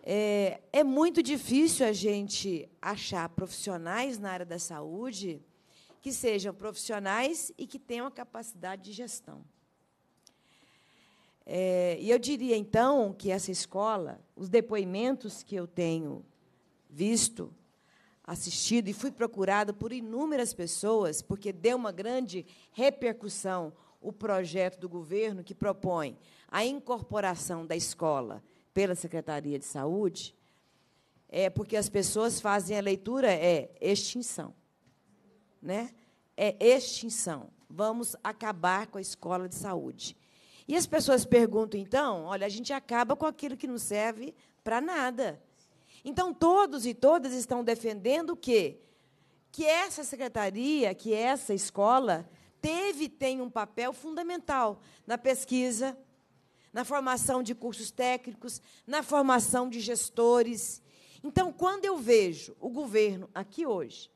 É, é, muito difícil a gente achar profissionais na área da saúde que sejam profissionais e que tenham a capacidade de gestão. É, e eu diria, então, que essa escola, os depoimentos que eu tenho visto assistido e fui procurada por inúmeras pessoas, porque deu uma grande repercussão o projeto do governo que propõe a incorporação da escola pela Secretaria de Saúde, é porque as pessoas fazem a leitura é extinção, né? É extinção. Vamos acabar com a escola de saúde. E as pessoas perguntam então, olha, a gente acaba com aquilo que não serve para nada. Então, todos e todas estão defendendo o quê? Que essa secretaria, que essa escola, teve e tem um papel fundamental na pesquisa, na formação de cursos técnicos, na formação de gestores. Então, quando eu vejo o governo aqui hoje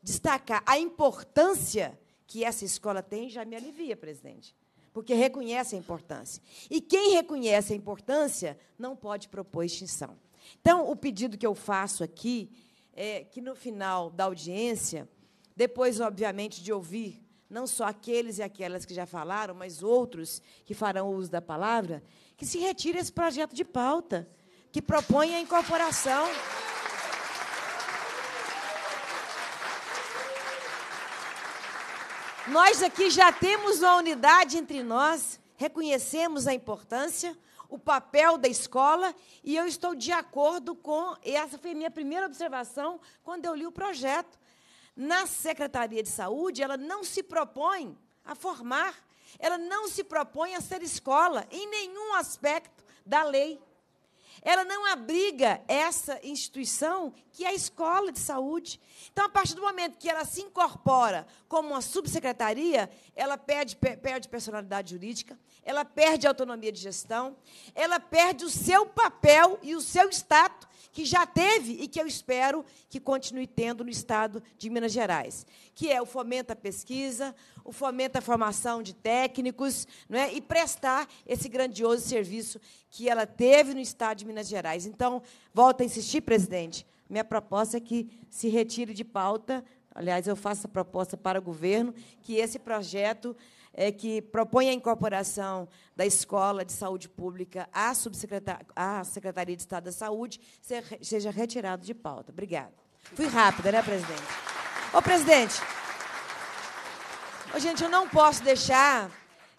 destacar a importância que essa escola tem, já me alivia, presidente, porque reconhece a importância. E quem reconhece a importância não pode propor extinção. Então, o pedido que eu faço aqui é que no final da audiência, depois, obviamente, de ouvir não só aqueles e aquelas que já falaram, mas outros que farão uso da palavra, que se retire esse projeto de pauta, que propõe a incorporação. Nós aqui já temos uma unidade entre nós, reconhecemos a importância, o papel da escola e eu estou de acordo com. Essa foi a minha primeira observação quando eu li o projeto. Na Secretaria de Saúde, ela não se propõe a formar, ela não se propõe a ser escola em nenhum aspecto da lei. Ela não abriga essa instituição que é a escola de saúde. Então, a partir do momento que ela se incorpora como uma subsecretaria, ela perde, perde personalidade jurídica, ela perde a autonomia de gestão, ela perde o seu papel e o seu status que já teve e que eu espero que continue tendo no Estado de Minas Gerais, que é o fomento à pesquisa, o fomento à formação de técnicos não é? e prestar esse grandioso serviço que ela teve no Estado de Minas Gerais. Então, volto a insistir, presidente, minha proposta é que se retire de pauta, aliás, eu faço a proposta para o governo, que esse projeto é, que propõe a incorporação da Escola de Saúde Pública à, à Secretaria de Estado da Saúde seja retirado de pauta. Obrigada. Fui rápida, né, presidente? Ô, presidente, ô, gente, eu não posso deixar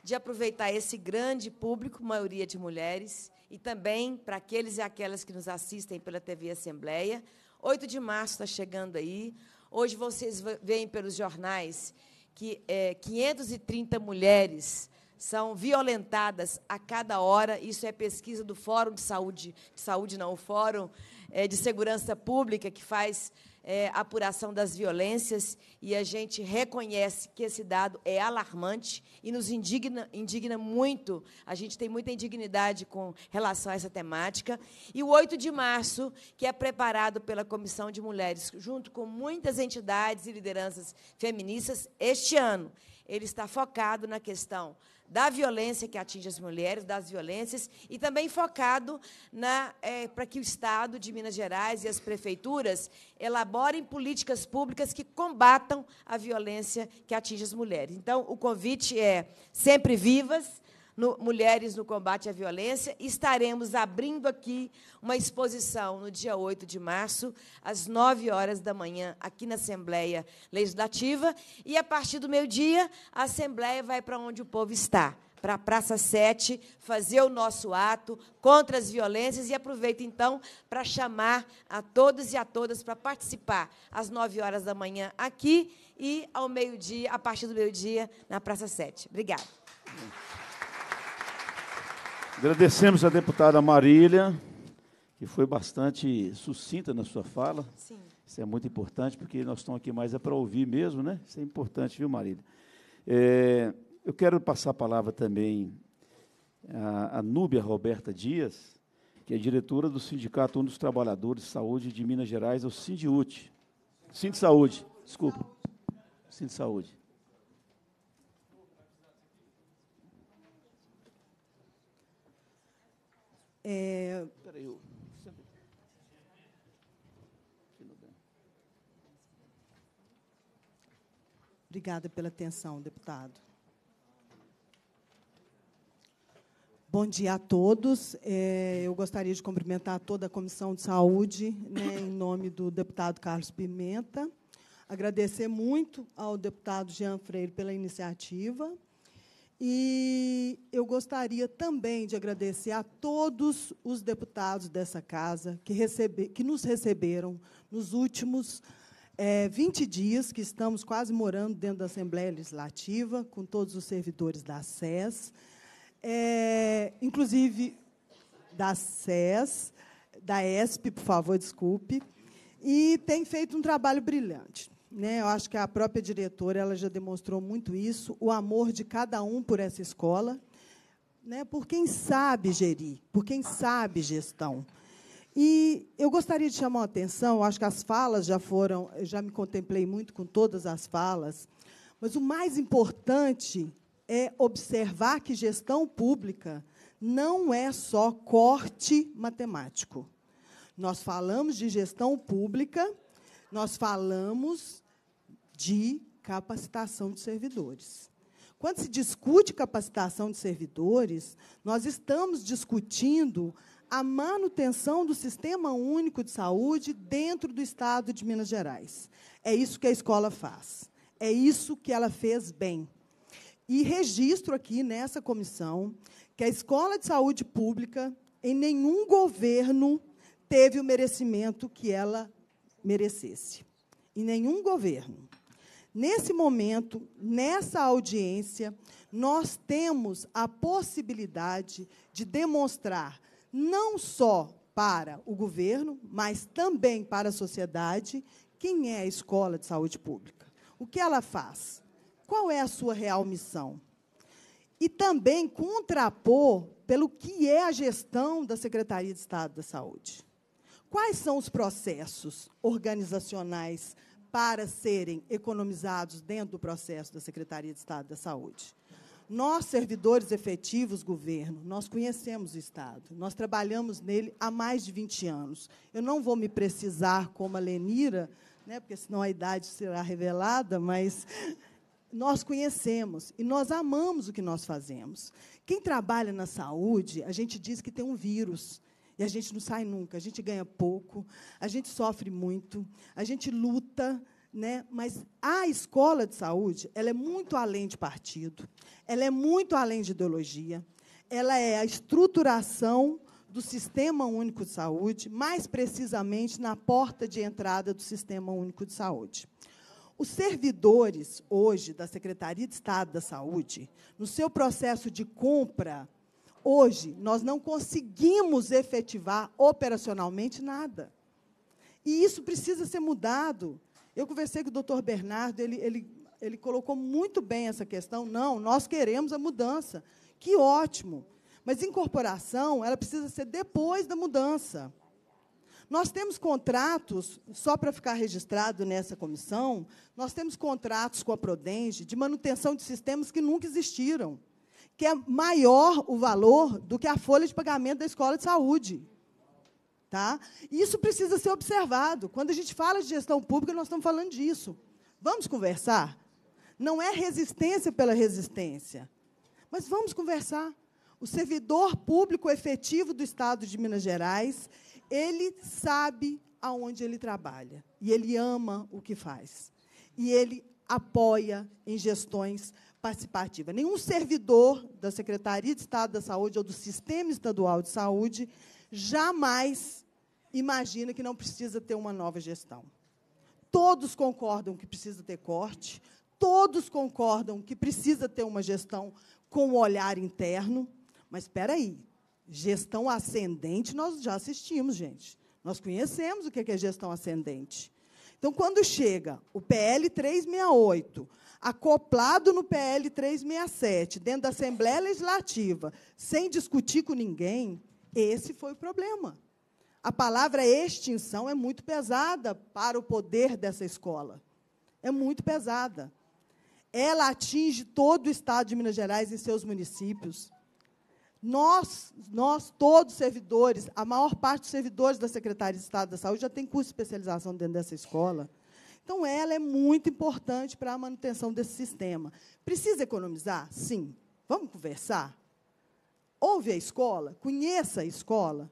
de aproveitar esse grande público, maioria de mulheres, e também para aqueles e aquelas que nos assistem pela TV Assembleia. 8 de março está chegando aí. Hoje vocês veem pelos jornais que é, 530 mulheres são violentadas a cada hora. Isso é pesquisa do Fórum de Saúde, de Saúde não, o Fórum é, de Segurança Pública, que faz é, apuração das violências e a gente reconhece que esse dado é alarmante e nos indigna, indigna muito. A gente tem muita indignidade com relação a essa temática. E o 8 de março, que é preparado pela Comissão de Mulheres, junto com muitas entidades e lideranças feministas, este ano ele está focado na questão da violência que atinge as mulheres, das violências, e também focado na é, para que o Estado de Minas Gerais e as prefeituras elaborem políticas públicas que combatam a violência que atinge as mulheres. Então, o convite é sempre vivas, no Mulheres no Combate à Violência. Estaremos abrindo aqui uma exposição no dia 8 de março, às 9 horas da manhã, aqui na Assembleia Legislativa. E a partir do meio-dia, a Assembleia vai para onde o povo está. Para a Praça 7, fazer o nosso ato contra as violências e aproveito então para chamar a todos e a todas para participar às 9 horas da manhã aqui e ao meio-dia, a partir do meio-dia, na Praça 7. Obrigada. Agradecemos à deputada Marília, que foi bastante sucinta na sua fala. Sim. Isso é muito importante, porque nós estamos aqui mais é para ouvir mesmo, né? Isso é importante, viu, Marília? É, eu quero passar a palavra também à, à Núbia Roberta Dias, que é diretora do Sindicato um dos Trabalhadores de Saúde de Minas Gerais, o Sindiute. Saúde, desculpa. Saúde. É... Peraí, eu... Obrigada pela atenção, deputado. Bom dia a todos. É, eu gostaria de cumprimentar toda a Comissão de Saúde, né, em nome do deputado Carlos Pimenta. Agradecer muito ao deputado Jean Freire pela iniciativa. E eu gostaria também de agradecer a todos os deputados dessa casa que, recebe, que nos receberam nos últimos é, 20 dias, que estamos quase morando dentro da Assembleia Legislativa, com todos os servidores da SES, é, inclusive da SES, da ESP, por favor, desculpe, e tem feito um trabalho brilhante né? Eu acho que a própria diretora ela já demonstrou muito isso, o amor de cada um por essa escola, né? Por quem sabe gerir, por quem sabe gestão. E eu gostaria de chamar a atenção, acho que as falas já foram, eu já me contemplei muito com todas as falas, mas o mais importante é observar que gestão pública não é só corte matemático. Nós falamos de gestão pública, nós falamos de capacitação de servidores. Quando se discute capacitação de servidores, nós estamos discutindo a manutenção do Sistema Único de Saúde dentro do Estado de Minas Gerais. É isso que a escola faz. É isso que ela fez bem. E registro aqui nessa comissão que a Escola de Saúde Pública, em nenhum governo, teve o merecimento que ela merecesse. Em nenhum governo. Nesse momento, nessa audiência, nós temos a possibilidade de demonstrar, não só para o governo, mas também para a sociedade, quem é a escola de saúde pública. O que ela faz? Qual é a sua real missão? E também contrapor pelo que é a gestão da Secretaria de Estado da Saúde. Quais são os processos organizacionais para serem economizados dentro do processo da Secretaria de Estado da Saúde. Nós, servidores efetivos, governo, nós conhecemos o Estado, nós trabalhamos nele há mais de 20 anos. Eu não vou me precisar como a Lenira, né, porque senão a idade será revelada, mas [laughs] nós conhecemos e nós amamos o que nós fazemos. Quem trabalha na saúde, a gente diz que tem um vírus. E a gente não sai nunca, a gente ganha pouco, a gente sofre muito, a gente luta, né? Mas a escola de saúde, ela é muito além de partido, ela é muito além de ideologia, ela é a estruturação do Sistema Único de Saúde, mais precisamente na porta de entrada do Sistema Único de Saúde. Os servidores, hoje, da Secretaria de Estado da Saúde, no seu processo de compra Hoje, nós não conseguimos efetivar operacionalmente nada. E isso precisa ser mudado. Eu conversei com o doutor Bernardo, ele, ele, ele colocou muito bem essa questão. Não, nós queremos a mudança. Que ótimo. Mas incorporação, ela precisa ser depois da mudança. Nós temos contratos, só para ficar registrado nessa comissão, nós temos contratos com a Prodenge de manutenção de sistemas que nunca existiram que é maior o valor do que a folha de pagamento da escola de saúde. Tá? Isso precisa ser observado. Quando a gente fala de gestão pública, nós estamos falando disso. Vamos conversar? Não é resistência pela resistência, mas vamos conversar. O servidor público efetivo do Estado de Minas Gerais, ele sabe aonde ele trabalha e ele ama o que faz. E ele apoia em gestões participativa. Nenhum servidor da Secretaria de Estado da Saúde ou do Sistema Estadual de Saúde jamais imagina que não precisa ter uma nova gestão. Todos concordam que precisa ter corte, todos concordam que precisa ter uma gestão com um olhar interno, mas espera aí, gestão ascendente nós já assistimos, gente. Nós conhecemos o que é gestão ascendente. Então, quando chega o PL 368, acoplado no PL 367, dentro da Assembleia Legislativa, sem discutir com ninguém, esse foi o problema. A palavra extinção é muito pesada para o poder dessa escola. É muito pesada. Ela atinge todo o Estado de Minas Gerais e seus municípios. Nós, nós todos servidores, a maior parte dos servidores da Secretaria de Estado da Saúde já tem curso de especialização dentro dessa escola. Então, ela é muito importante para a manutenção desse sistema. Precisa economizar? Sim. Vamos conversar? Ouve a escola, conheça a escola.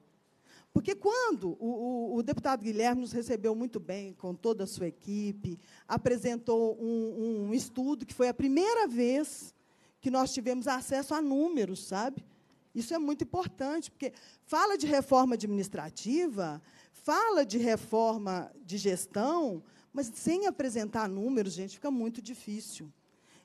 Porque quando o, o, o, deputado Guilherme nos recebeu muito bem, com toda a sua equipe, apresentou um, um, estudo que foi a primeira vez que nós tivemos acesso a números, sabe? Isso é muito importante, porque fala de reforma administrativa, fala de reforma de gestão, mas sem apresentar números, gente, fica muito difícil.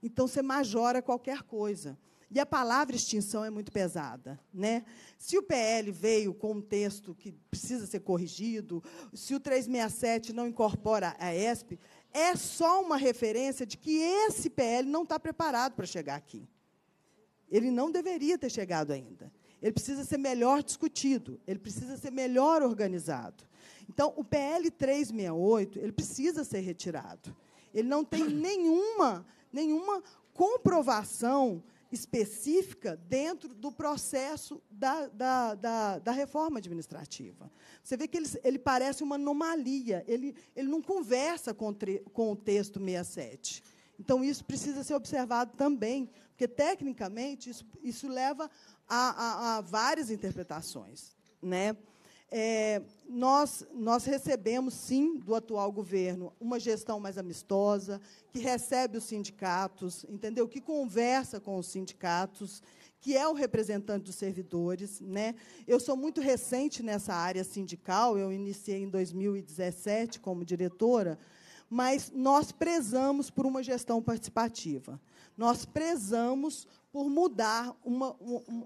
Então você majora qualquer coisa. E a palavra extinção é muito pesada. Né? Se o PL veio com um texto que precisa ser corrigido, se o 367 não incorpora a ESP, é só uma referência de que esse PL não está preparado para chegar aqui. Ele não deveria ter chegado ainda ele precisa ser melhor discutido, ele precisa ser melhor organizado. Então, o PL 368, ele precisa ser retirado. Ele não tem [coughs] nenhuma, nenhuma comprovação específica dentro do processo da, da, da, da, reforma administrativa. Você vê que ele, ele parece uma anomalia, ele, ele não conversa com, com o texto 67. Então, isso precisa ser observado também porque, tecnicamente, isso, isso leva a, a, a, várias interpretações. Né? É, nós, nós recebemos, sim, do atual governo, uma gestão mais amistosa, que recebe os sindicatos, entendeu? que conversa com os sindicatos, que é o representante dos servidores. Né? Eu sou muito recente nessa área sindical, eu iniciei em 2017 como diretora, mas nós prezamos por uma gestão participativa. Nós prezamos por mudar uma,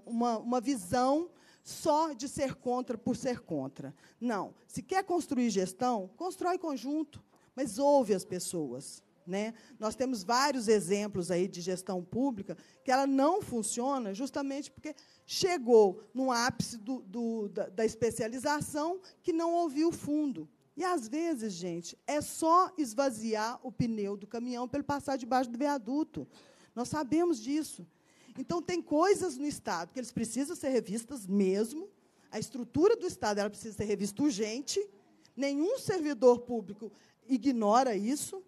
uma, uma visão só de ser contra por ser contra. Não. Se quer construir gestão, constrói conjunto, mas ouve as pessoas. Né? Nós temos vários exemplos aí de gestão pública que ela não funciona justamente porque chegou no ápice do, do, da, da especialização que não ouviu o fundo. E, às vezes, gente, é só esvaziar o pneu do caminhão para ele passar debaixo do viaduto. Nós sabemos disso. Então, tem coisas no Estado que eles precisam ser revistas mesmo. A estrutura do Estado ela precisa ser revista urgente. Nenhum servidor público ignora isso.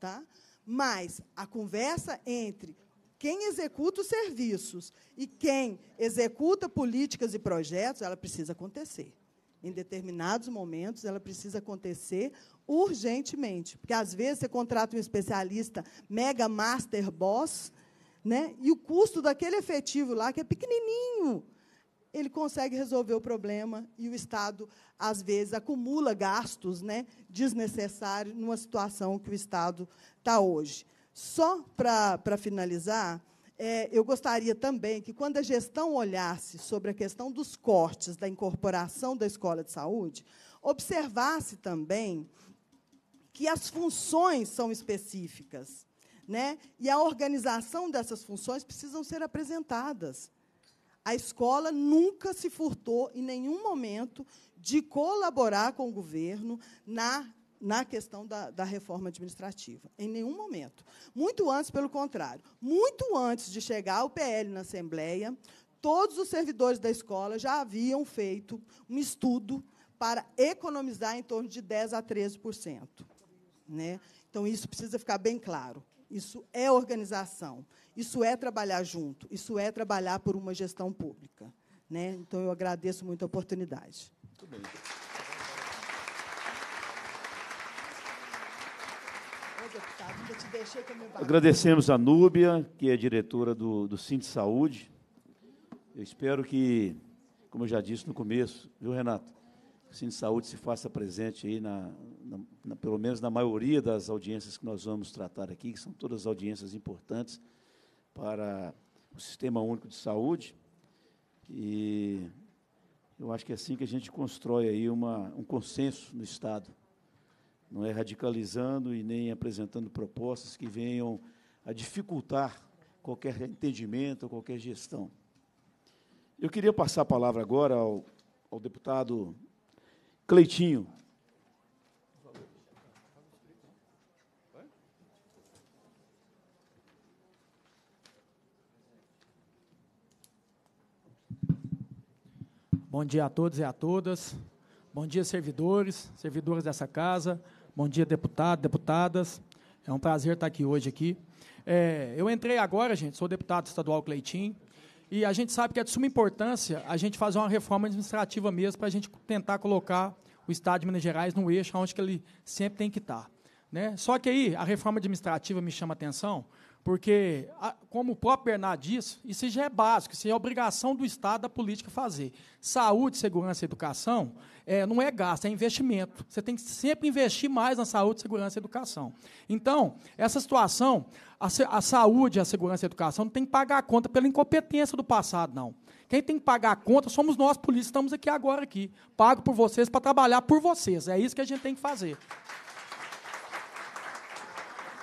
Tá? Mas a conversa entre quem executa os serviços e quem executa políticas e projetos, ela precisa acontecer. Em determinados momentos, ela precisa acontecer urgentemente. Porque, às vezes, você contrata um especialista mega master boss, né? e o custo daquele efetivo lá, que é pequenininho, ele consegue resolver o problema e o Estado, às vezes, acumula gastos né, desnecessários numa situação que o Estado está hoje. Só para finalizar, é, eu gostaria também que, quando a gestão olhasse sobre a questão dos cortes da incorporação da escola de saúde, observasse também que as funções são específicas, né? E a organização dessas funções precisam ser apresentadas. A escola nunca se furtou em nenhum momento de colaborar com o governo na na questão da, da, reforma administrativa, em nenhum momento. Muito antes, pelo contrário. Muito antes de chegar o PL na Assembleia, todos os servidores da escola já haviam feito um estudo para economizar em torno de 10% a 13%. Né? Então, isso precisa ficar bem claro. Isso é organização, isso é trabalhar junto, isso é trabalhar por uma gestão pública. Né? Então, eu agradeço muito a oportunidade. Muito bem. Agradecemos a Núbia, que é diretora do, do Saúde. Eu espero que, como eu já disse no começo, viu, Renato, o Cinti Saúde se faça presente aí na, na, na, pelo menos na maioria das audiências que nós vamos tratar aqui, que são todas audiências importantes para o Sistema Único de Saúde, e eu acho que é assim que a gente constrói aí uma, um consenso no Estado, não é radicalizando e nem apresentando propostas que venham a dificultar qualquer entendimento, qualquer gestão. Eu queria passar a palavra agora ao, ao deputado Cleitinho, Bom dia a todos e a todas. Bom dia, servidores, servidoras dessa casa. Bom dia, deputado, deputadas. É um prazer estar aqui hoje aqui. É, eu entrei agora, gente, sou deputado estadual Cleitim, e a gente sabe que é de suma importância a gente fazer uma reforma administrativa mesmo para a gente tentar colocar o Estado de Minas Gerais no eixo onde ele sempre tem que estar. Tá, né? Só que aí a reforma administrativa me chama a atenção, porque, como o próprio Bernardo disse, isso já é básico, isso é obrigação do Estado, da política fazer. Saúde, segurança e educação é, não é gasto, é investimento. Você tem que sempre investir mais na saúde, segurança e educação. Então, essa situação, a, a saúde, a segurança e a educação não tem que pagar a conta pela incompetência do passado, não. Quem tem que pagar a conta somos nós, polícia, estamos aqui agora aqui. Pago por vocês para trabalhar por vocês. É isso que a gente tem que fazer.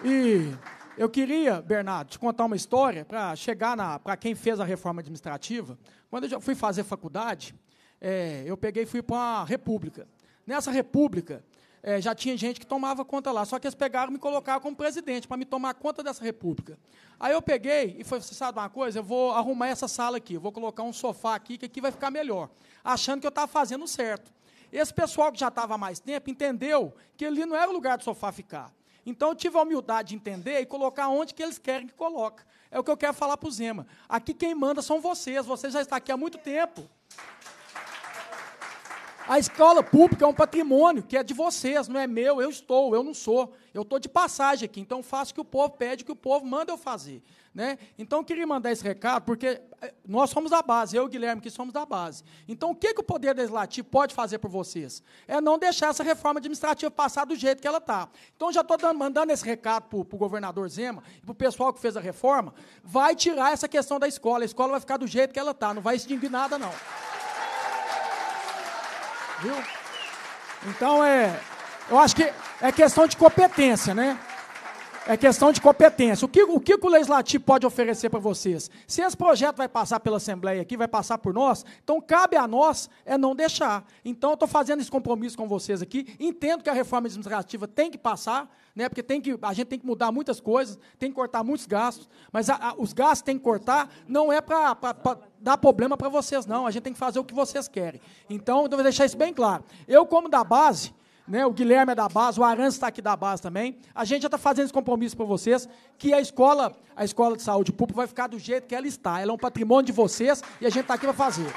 E eu queria, Bernardo, te contar uma história para chegar para quem fez a reforma administrativa. Quando eu já fui fazer faculdade, é, eu peguei e fui para uma república. Nessa república, é, já tinha gente que tomava conta lá, só que eles pegaram e me colocaram como presidente para me tomar conta dessa república. Aí eu peguei e falei, sabe uma coisa? Eu vou arrumar essa sala aqui, vou colocar um sofá aqui, que aqui vai ficar melhor, achando que eu estava fazendo certo. Esse pessoal que já estava há mais tempo entendeu que ali não era o lugar do sofá ficar. Então eu tive a humildade de entender e colocar onde que eles querem que coloque. É o que eu quero falar para o Zema. Aqui quem manda são vocês, Você já está aqui há muito tempo. A escola pública é um patrimônio que é de vocês, não é meu, eu estou, eu não sou. Eu estou de passagem aqui, então faço o que o povo pede, o que o povo manda eu fazer. Né? Então, eu queria mandar esse recado, porque eh, nós somos a base, eu e o Guilherme que somos da base. Então, o que, que o Poder Legislativo pode fazer por vocês? É não deixar essa reforma administrativa passar do jeito que ela está. Então, já estou mandando esse recado para o governador Zema e para o pessoal que fez a reforma. Vai tirar essa questão da escola. A escola vai ficar do jeito que ela está, não vai extinguir nada, não. Viu? Então é. Eu acho que é questão de competência, né? É questão de competência. O que o, que o Legislativo pode oferecer para vocês? Se esse projeto vai passar pela Assembleia aqui, vai passar por nós, então cabe a nós é não deixar. Então, eu estou fazendo esse compromisso com vocês aqui. Entendo que a reforma administrativa tem que passar, né, porque tem que, a gente tem que mudar muitas coisas, tem que cortar muitos gastos, mas a, a, os gastos tem que cortar não é para dar problema para vocês, não. A gente tem que fazer o que vocês querem. Então, eu vou deixar isso bem claro. Eu, como da base né? o Guilherme é da base, o Aran está aqui da base também. A gente já está fazendo esse compromisso para vocês, que a escola, a escola de saúde pública vai ficar do jeito que ela está. Ela é um patrimônio de vocês e a gente está aqui para fazer.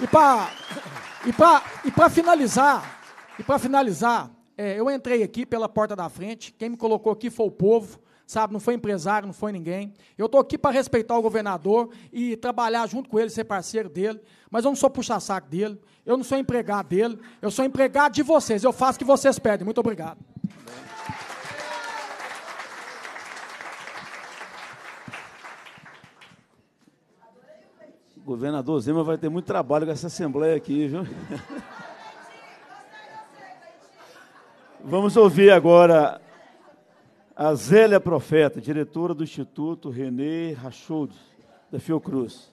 E para e finalizar, e para finalizar, é, eu entrei aqui pela porta da frente, quem me colocou aqui foi o povo sabe? Não foi empresário, não foi ninguém. Eu estou aqui para respeitar o governador e trabalhar junto com ele, ser parceiro dele, mas eu não sou puxa-saco dele, eu não sou empregado dele, eu sou empregado de vocês, eu faço o que vocês pedem. Muito obrigado. O governador Zema vai ter muito trabalho com essa assembleia aqui, viu? [laughs] Vamos ouvir agora a Zélia Profeta, diretora do Instituto René Rachoud, da Fiocruz.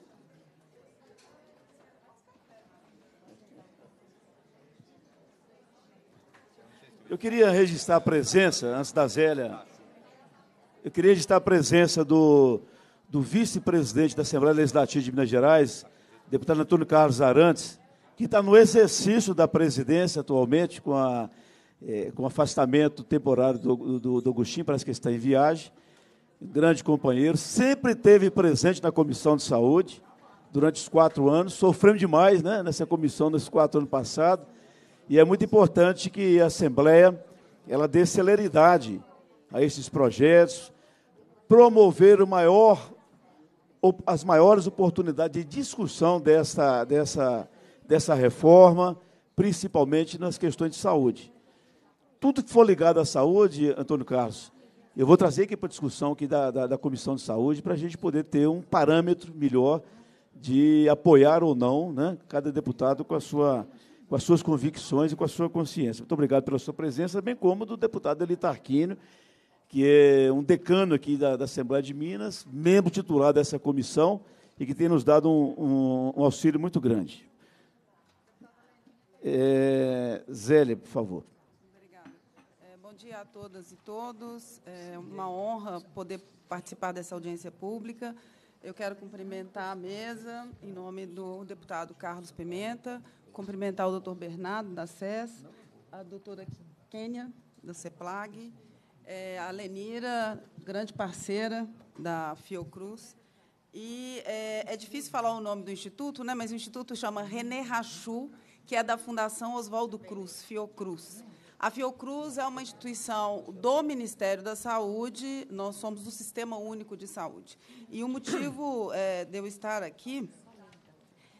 Eu queria registrar a presença, antes da Zélia, eu queria registrar a presença do, do vice-presidente da Assembleia Legislativa de Minas Gerais, deputado Antônio Carlos Arantes, que está no exercício da presidência atualmente com a é, com afastamento temporário do, do, do Agostinho, parece que está em viagem, grande companheiro, sempre esteve presente na Comissão de Saúde durante os quatro anos, sofremos demais né, nessa comissão nesses quatro anos passados, e é muito importante que a Assembleia ela dê celeridade a esses projetos, promover o maior, as maiores oportunidades de discussão dessa, dessa, dessa reforma, principalmente nas questões de saúde tudo que for ligado à saúde, Antônio Carlos, eu vou trazer aqui para discussão aqui da, da, da Comissão de Saúde para a gente poder ter um parâmetro melhor de apoiar ou não né, cada deputado com, a sua, com as suas convicções e com a sua consciência. Muito obrigado pela sua presença, bem como do deputado Elitarquino, que é um decano aqui da, da, Assembleia de Minas, membro titular dessa comissão e que tem nos dado um, um, um auxílio muito grande. É, Zélia, por favor dia a todas e todos. É uma honra poder participar dessa audiência pública. Eu quero cumprimentar a mesa em nome do deputado Carlos Pimenta, cumprimentar o doutor Bernardo da SES, a doutora Kênia da CEPLAG, é, a Lenira, grande parceira da Fiocruz. E é, é, difícil falar o nome do instituto, né? mas o instituto chama René Rachu, que é da Fundação Oswaldo Cruz, Fiocruz. A Fiocruz é uma instituição do Ministério da Saúde, nós somos do Sistema Único de Saúde. E o motivo é, de eu estar aqui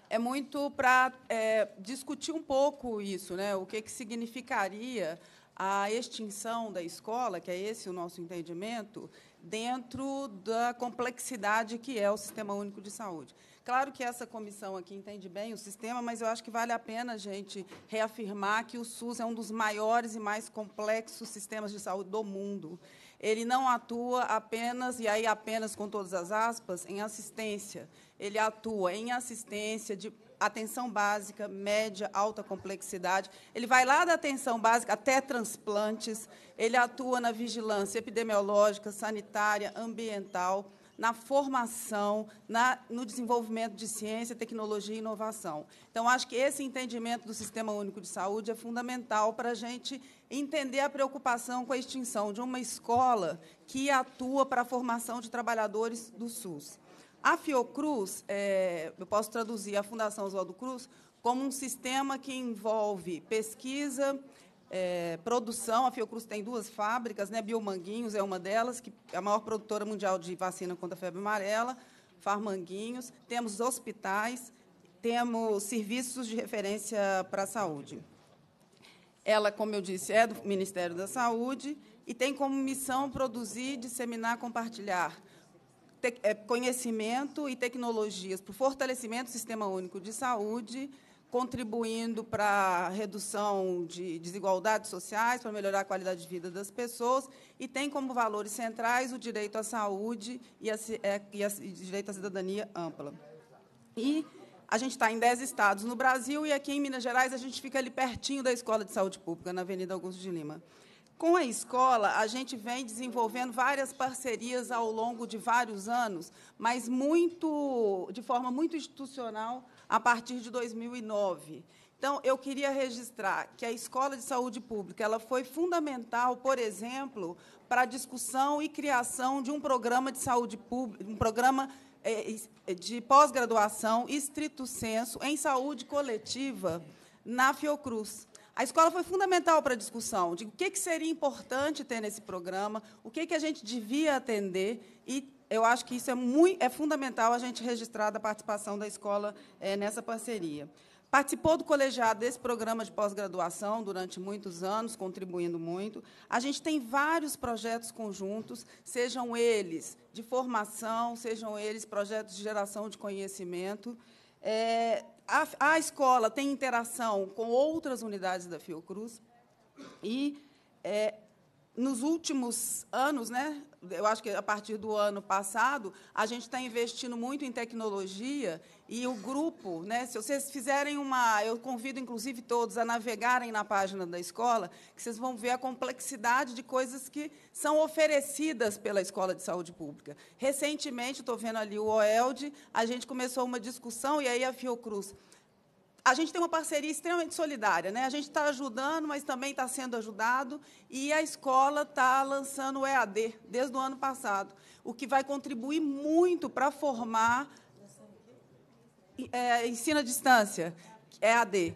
é muito para é, eh, discutir um pouco isso, né? o que, que significaria a extinção da escola, que é esse o nosso entendimento, dentro da complexidade que é o Sistema Único de Saúde. Claro que essa comissão aqui entende bem o sistema, mas eu acho que vale a pena a gente reafirmar que o SUS é um dos maiores e mais complexos sistemas de saúde do mundo. Ele não atua apenas, e aí apenas com todas as aspas, em assistência. Ele atua em assistência de atenção básica, média, alta complexidade. Ele vai lá da atenção básica até transplantes. Ele atua na vigilância epidemiológica, sanitária, ambiental na formação, na, no desenvolvimento de ciência, tecnologia e inovação. Então, acho que esse entendimento do Sistema Único de Saúde é fundamental para a gente entender a preocupação com a extinção de uma escola que atua para a formação de trabalhadores do SUS. A Fiocruz, é, eu posso traduzir a Fundação Oswaldo Cruz como um sistema que envolve pesquisa, é, produção. A Fiocruz tem duas fábricas, né? Biomanguinhos é uma delas, que é a maior produtora mundial de vacina contra a febre amarela, Farmanguinhos. Temos hospitais, temos serviços de referência para a saúde. Ela, como eu disse, é do Ministério da Saúde e tem como missão produzir, disseminar, compartilhar é, conhecimento e tecnologias para o fortalecimento do Sistema Único de Saúde, contribuindo para a redução de desigualdades sociais, para melhorar a qualidade de vida das pessoas, e tem como valores centrais o direito à saúde e, a, é, e, a, e direito à cidadania ampla. E a gente está em 10 estados no Brasil, e aqui em Minas Gerais a gente fica ali pertinho da Escola de Saúde Pública, na Avenida Augusto de Lima. Com a escola, a gente vem desenvolvendo várias parcerias ao longo de vários anos, mas muito, de forma muito institucional, a partir de 2009. Então, eu queria registrar que a Escola de Saúde Pública ela foi fundamental, por exemplo, para a discussão e criação de um programa de saúde pública, um programa é, é, de pós-graduação estrito senso em saúde coletiva na Fiocruz. A escola foi fundamental para a discussão de o que, que seria importante ter nesse programa, o que, que a gente devia atender e eu acho que isso é, muito, é fundamental a gente registrar da participação da escola é, nessa parceria. Participou do colegiado desse programa de pós-graduação durante muitos anos, contribuindo muito. A gente tem vários projetos conjuntos, sejam eles de formação, sejam eles projetos de geração de conhecimento. É, a, a escola tem interação com outras unidades da Fiocruz e é, nos últimos anos, né, eu acho que a partir do ano passado, a gente está investindo muito em tecnologia e o grupo, né, se vocês fizerem uma. Eu convido, inclusive, todos a navegarem na página da escola, que vocês vão ver a complexidade de coisas que são oferecidas pela Escola de Saúde Pública. Recentemente, estou vendo ali o OELD, a gente começou uma discussão, e aí a Fiocruz a gente tem uma parceria extremamente solidária, né? A gente está ajudando, mas também está sendo ajudado, e a escola está lançando o EAD desde o ano passado, o que vai contribuir muito para formar é, ensino à distância, EAD,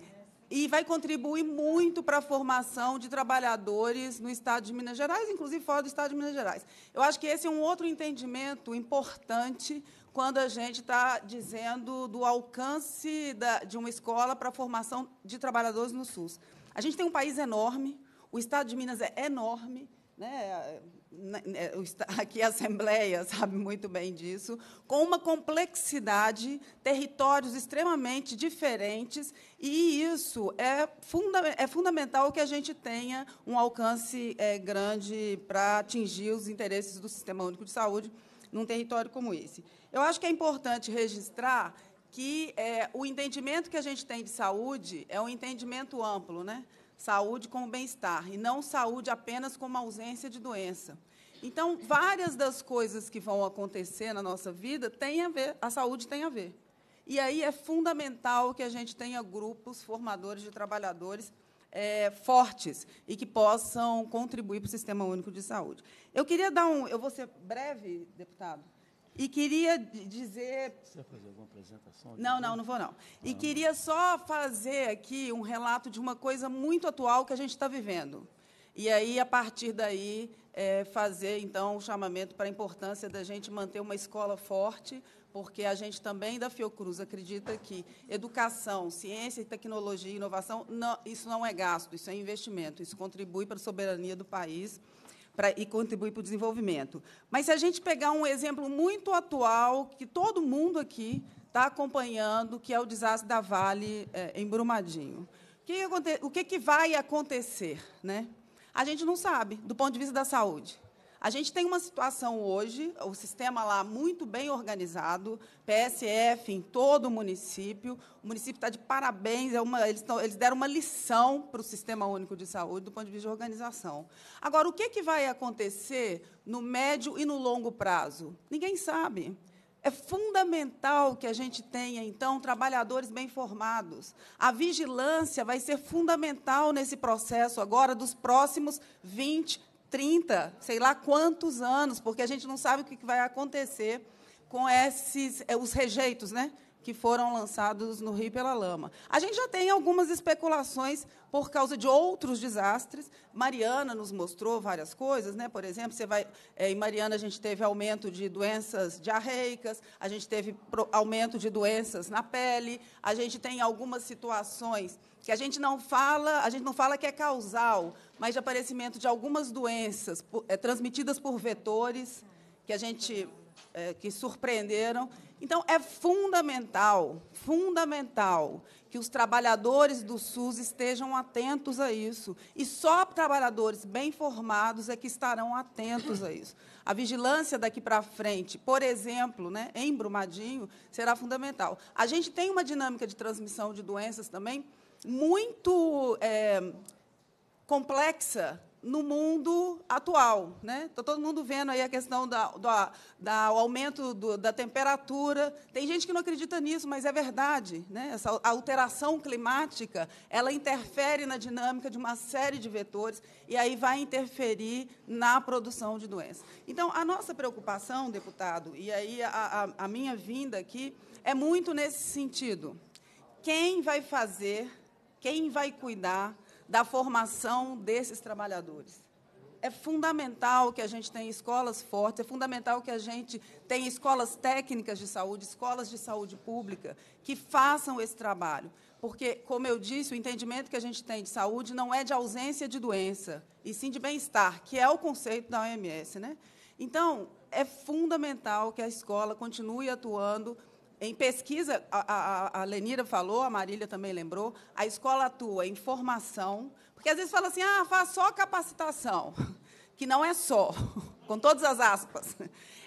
e vai contribuir muito para a formação de trabalhadores no Estado de Minas Gerais, inclusive fora do Estado de Minas Gerais. Eu acho que esse é um outro entendimento importante quando a gente está dizendo do alcance da, de uma escola para a formação de trabalhadores no SUS. A gente tem um país enorme, o Estado de Minas é enorme, né? É, [laughs] aqui a Assembleia sabe muito bem disso, com uma complexidade, territórios extremamente diferentes, e isso é, funda é fundamental que a gente tenha um alcance é, grande para atingir os interesses do Sistema Único de Saúde, num território como esse. Eu acho que é importante registrar que é, o entendimento que a gente tem de saúde é um entendimento amplo, né? Saúde como bem-estar, e não saúde apenas como ausência de doença. Então, várias das coisas que vão acontecer na nossa vida têm a ver, a saúde tem a ver. E aí é fundamental que a gente tenha grupos formadores de trabalhadores é, fortes e que possam contribuir para o Sistema Único de Saúde. Eu queria dar um... Eu vou ser breve, deputado. E queria dizer. Você vai fazer alguma apresentação? Não, não, não vou não. E queria só fazer aqui um relato de uma coisa muito atual que a gente está vivendo. E aí, a partir daí, é, fazer então o um chamamento para a importância da gente manter uma escola forte, porque a gente também da Fiocruz acredita que educação, ciência, tecnologia e inovação, não, isso não é gasto, isso é investimento, isso contribui para a soberania do país e contribui para o desenvolvimento. Mas se a gente pegar um exemplo muito atual, que todo mundo aqui está acompanhando, que é o desastre da Vale é, em Brumadinho. O que, o que, que vai acontecer? Né? A gente não sabe, do ponto de vista da saúde. A gente tem uma situação hoje, o sistema lá muito bem organizado, PSF em todo o município. O município está de parabéns, é uma, eles, tão, eles, deram uma lição para o Sistema Único de Saúde do ponto de vista de organização. Agora, o que, que vai acontecer no médio e no longo prazo? Ninguém sabe. É fundamental que a gente tenha, então, trabalhadores bem formados. A vigilância vai ser fundamental nesse processo agora dos próximos 20, 30, sei lá quantos anos, porque a gente não sabe o que vai acontecer com esses eh, os rejeitos, né? que foram lançados no Rio pela Lama. A gente já tem algumas especulações por causa de outros desastres. Mariana nos mostrou várias coisas, né? Por exemplo, você vai é, em Mariana a gente teve aumento de doenças diarreicas, a gente teve aumento de doenças na pele, a gente tem algumas situações que a gente não fala, a gente não fala que é causal, mas de aparecimento de algumas doenças é, transmitidas por vetores que a gente é, que surpreenderam. Então é fundamental, fundamental que os trabalhadores do SUS estejam atentos a isso e só trabalhadores bem formados é que estarão atentos a isso. A vigilância daqui para frente, por exemplo, né, em Brumadinho, será fundamental. A gente tem uma dinâmica de transmissão de doenças também muito é, complexa no mundo atual. Né? Está todo mundo vendo aí a questão da, da, aumento do, da temperatura. Tem gente que não acredita nisso, mas é verdade. Né? Essa alteração climática ela interfere na dinâmica de uma série de vetores e aí vai interferir na produção de doenças. Então, a nossa preocupação, deputado, e aí a, a, a minha vinda aqui, é muito nesse sentido. Quem vai fazer, quem vai cuidar da formação desses trabalhadores. É fundamental que a gente tenha escolas fortes, é fundamental que a gente tenha escolas técnicas de saúde, escolas de saúde pública, que façam esse trabalho. Porque, como eu disse, o entendimento que a gente tem de saúde não é de ausência de doença, e sim de bem-estar, que é o conceito da OMS. Né? Então, é fundamental que a escola continue atuando em pesquisa, a, a, a, Lenira falou, a Marília também lembrou, a escola atua em formação, porque às vezes fala assim, ah, faz só capacitação, [laughs] que não é só, [laughs] com todas as aspas.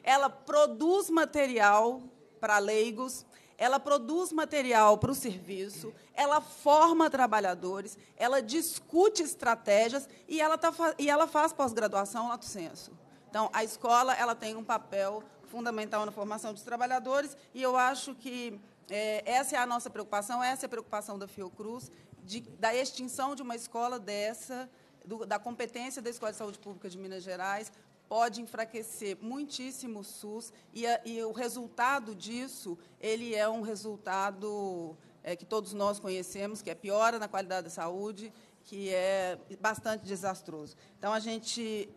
Ela produz material para leigos, ela produz material para o serviço, ela forma trabalhadores, ela discute estratégias e ela, tá, e ela faz pós-graduação lato senso. Então, a escola ela tem um papel fundamental na formação dos trabalhadores, e eu acho que é, essa é a nossa preocupação, essa é a preocupação da Fiocruz, de, da extinção de uma escola dessa, do, da competência da Escola de Saúde Pública de Minas Gerais, pode enfraquecer muitíssimo o SUS, e, a, e o resultado disso ele é um resultado é, que todos nós conhecemos, que é piora na qualidade da saúde, que é bastante desastroso. Então, a gente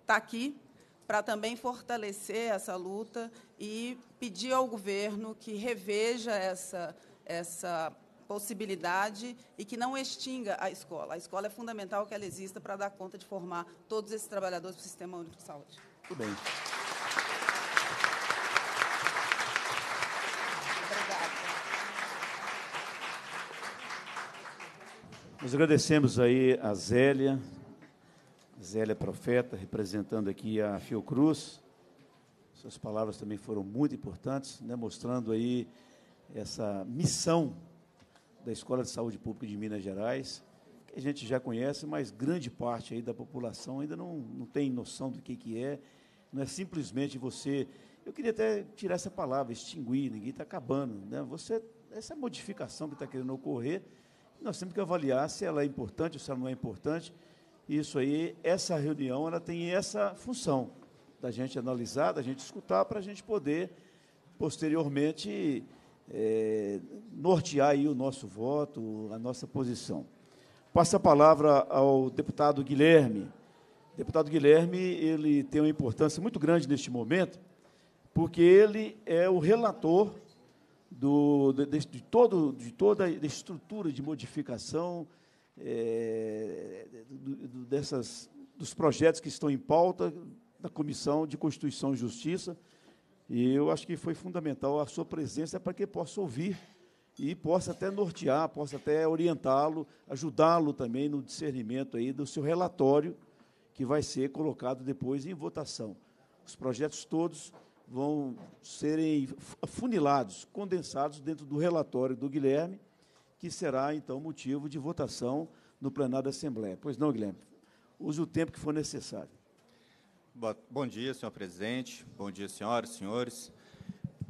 está aqui para também fortalecer essa luta e pedir ao governo que reveja essa, essa possibilidade e que não extinga a escola. A escola é fundamental que ela exista para dar conta de formar todos esses trabalhadores para o Sistema Único de Saúde. Muito bem. Obrigada. Nós agradecemos aí a Zélia, Zélia Profeta, representando aqui a Fiocruz. Suas palavras também foram muito importantes, né, mostrando aí essa missão da Escola de Saúde Pública de Minas Gerais, que a gente já conhece, mas grande parte aí da população ainda não, não tem noção do que, que é. Não é simplesmente você. Eu queria até tirar essa palavra, extinguir, ninguém está acabando. Né? Você, essa modificação que está querendo ocorrer, nós temos que avaliar se ela é importante ou se ela não é importante isso aí, essa reunião, ela tem essa função da gente analisar, da gente escutar, para a gente poder, posteriormente, é, nortear aí o nosso voto, a nossa posição. Passo a palavra ao deputado Guilherme. Deputado Guilherme, ele tem uma importância muito grande neste momento, porque ele é o relator do, de, de, todo, de toda a estrutura de modificação é, do, dessas, dos projetos que estão em pauta da Comissão de Constituição e Justiça. E eu acho que foi fundamental a sua presença para que possa ouvir e possa até nortear, possa até orientá-lo, ajudá-lo também no discernimento aí do seu relatório que vai ser colocado depois em votação. Os projetos todos vão serem funilados, condensados dentro do relatório do Guilherme que será, então, motivo de votação no plenário da Assembleia. Pois não, Guilherme? Use o tempo que for necessário. Bom dia, senhor presidente. Bom dia, senhoras e senhores.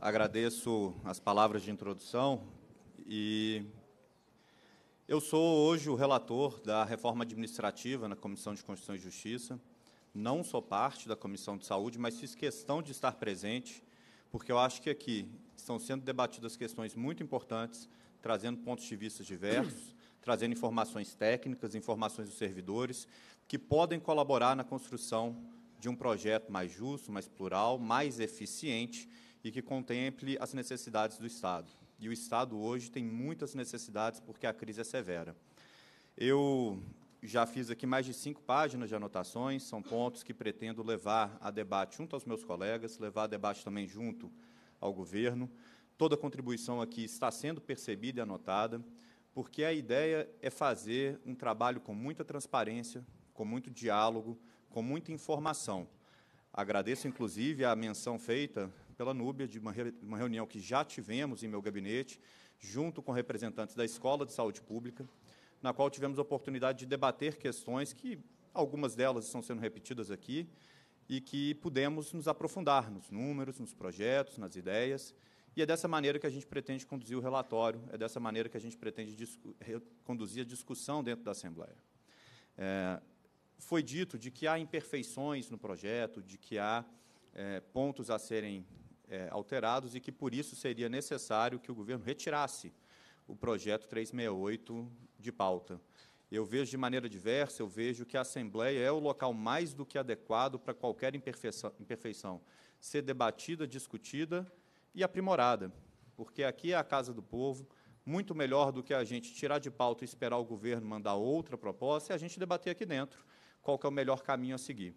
Agradeço as palavras de introdução e eu sou hoje o relator da reforma administrativa na Comissão de Constituição e Justiça. Não sou parte da Comissão de Saúde, mas fiz questão de estar presente, porque eu acho que aqui estão sendo debatidas questões muito importantes trazendo pontos de vista diversos, [clears throat] trazendo informações técnicas, informações dos servidores, que podem colaborar na construção de um projeto mais justo, mais plural, mais eficiente e que contemple as necessidades do Estado. E o Estado hoje tem muitas necessidades porque a crise é severa. Eu já fiz aqui mais de cinco páginas de anotações, são pontos que pretendo levar a debate junto aos meus colegas, levar a debate também junto ao governo. Toda contribuição aqui está sendo percebida e anotada, porque a ideia é fazer um trabalho com muita transparência, com muito diálogo, com muita informação. Agradeço, inclusive, a menção feita pela Núbia de uma, uma reunião que já tivemos em meu gabinete, junto com representantes da Escola de Saúde Pública, na qual tivemos a oportunidade de debater questões que algumas delas estão sendo repetidas aqui e que pudemos nos aprofundar nos números, nos projetos, nas ideias e é dessa maneira que a gente pretende conduzir o relatório, é dessa maneira que a gente pretende conduzir a discussão dentro da Assembleia. É, foi dito de que há imperfeições no projeto, de que há é, pontos a serem é, alterados e que, por isso, seria necessário que o governo retirasse o projeto 368 de pauta. Eu vejo de maneira diversa, eu vejo que a Assembleia é o local mais do que adequado para qualquer imperfeição, imperfeição ser debatida, discutida e aprimorada, porque aqui é a casa do povo, muito melhor do que a gente tirar de pauta e esperar o governo mandar outra proposta, é a gente debater aqui dentro qual que é o melhor caminho a seguir.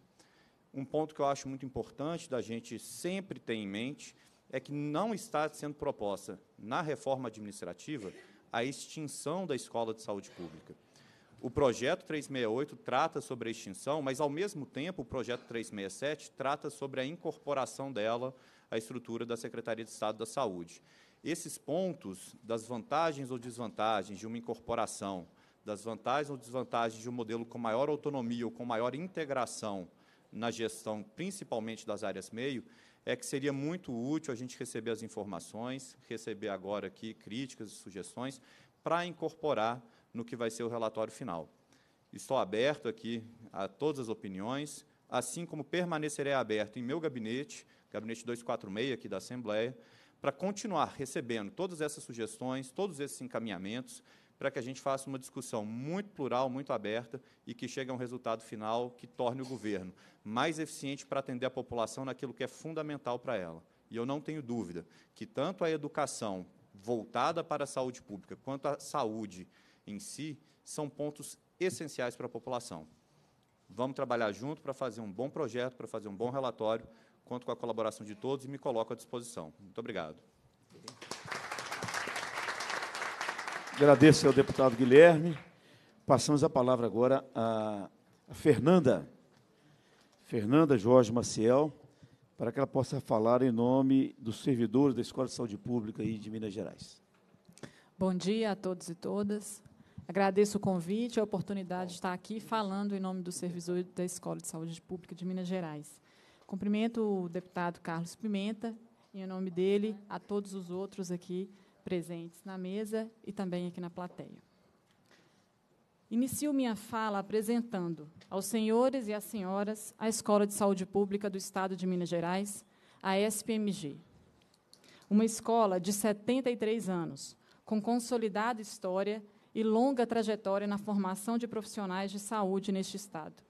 Um ponto que eu acho muito importante da gente sempre ter em mente é que não está sendo proposta na reforma administrativa a extinção da escola de saúde pública. O projeto 368 trata sobre a extinção, mas, ao mesmo tempo, o projeto 367 trata sobre a incorporação dela a estrutura da Secretaria de Estado da Saúde. Esses pontos das vantagens ou desvantagens de uma incorporação, das vantagens ou desvantagens de um modelo com maior autonomia ou com maior integração na gestão, principalmente das áreas meio, é que seria muito útil a gente receber as informações, receber agora aqui críticas e sugestões para incorporar no que vai ser o relatório final. Estou aberto aqui a todas as opiniões, assim como permanecerei aberto em meu gabinete gabinete 246 aqui da Assembleia, para continuar recebendo todas essas sugestões, todos esses encaminhamentos, para que a gente faça uma discussão muito plural, muito aberta e que chegue a um resultado final que torne o governo mais eficiente para atender a população naquilo que é fundamental para ela. E eu não tenho dúvida que tanto a educação voltada para a saúde pública quanto a saúde em si são pontos essenciais para a população. Vamos trabalhar junto para fazer um bom projeto, para fazer um bom relatório, Conto com a colaboração de todos e me coloco à disposição. Muito obrigado. Agradeço ao deputado Guilherme. Passamos a palavra agora à Fernanda, Fernanda Jorge Maciel, para que ela possa falar em nome dos servidores da Escola de Saúde Pública de Minas Gerais. Bom dia a todos e todas. Agradeço o convite e a oportunidade de estar aqui falando em nome do servidor da Escola de Saúde Pública de Minas Gerais. Cumprimento o deputado Carlos Pimenta, em nome dele, a todos os outros aqui presentes na mesa e também aqui na plateia. Inicio minha fala apresentando aos senhores e às senhoras a Escola de Saúde Pública do Estado de Minas Gerais, a SPMG. Uma escola de 73 anos, com consolidada história e longa trajetória na formação de profissionais de saúde neste Estado.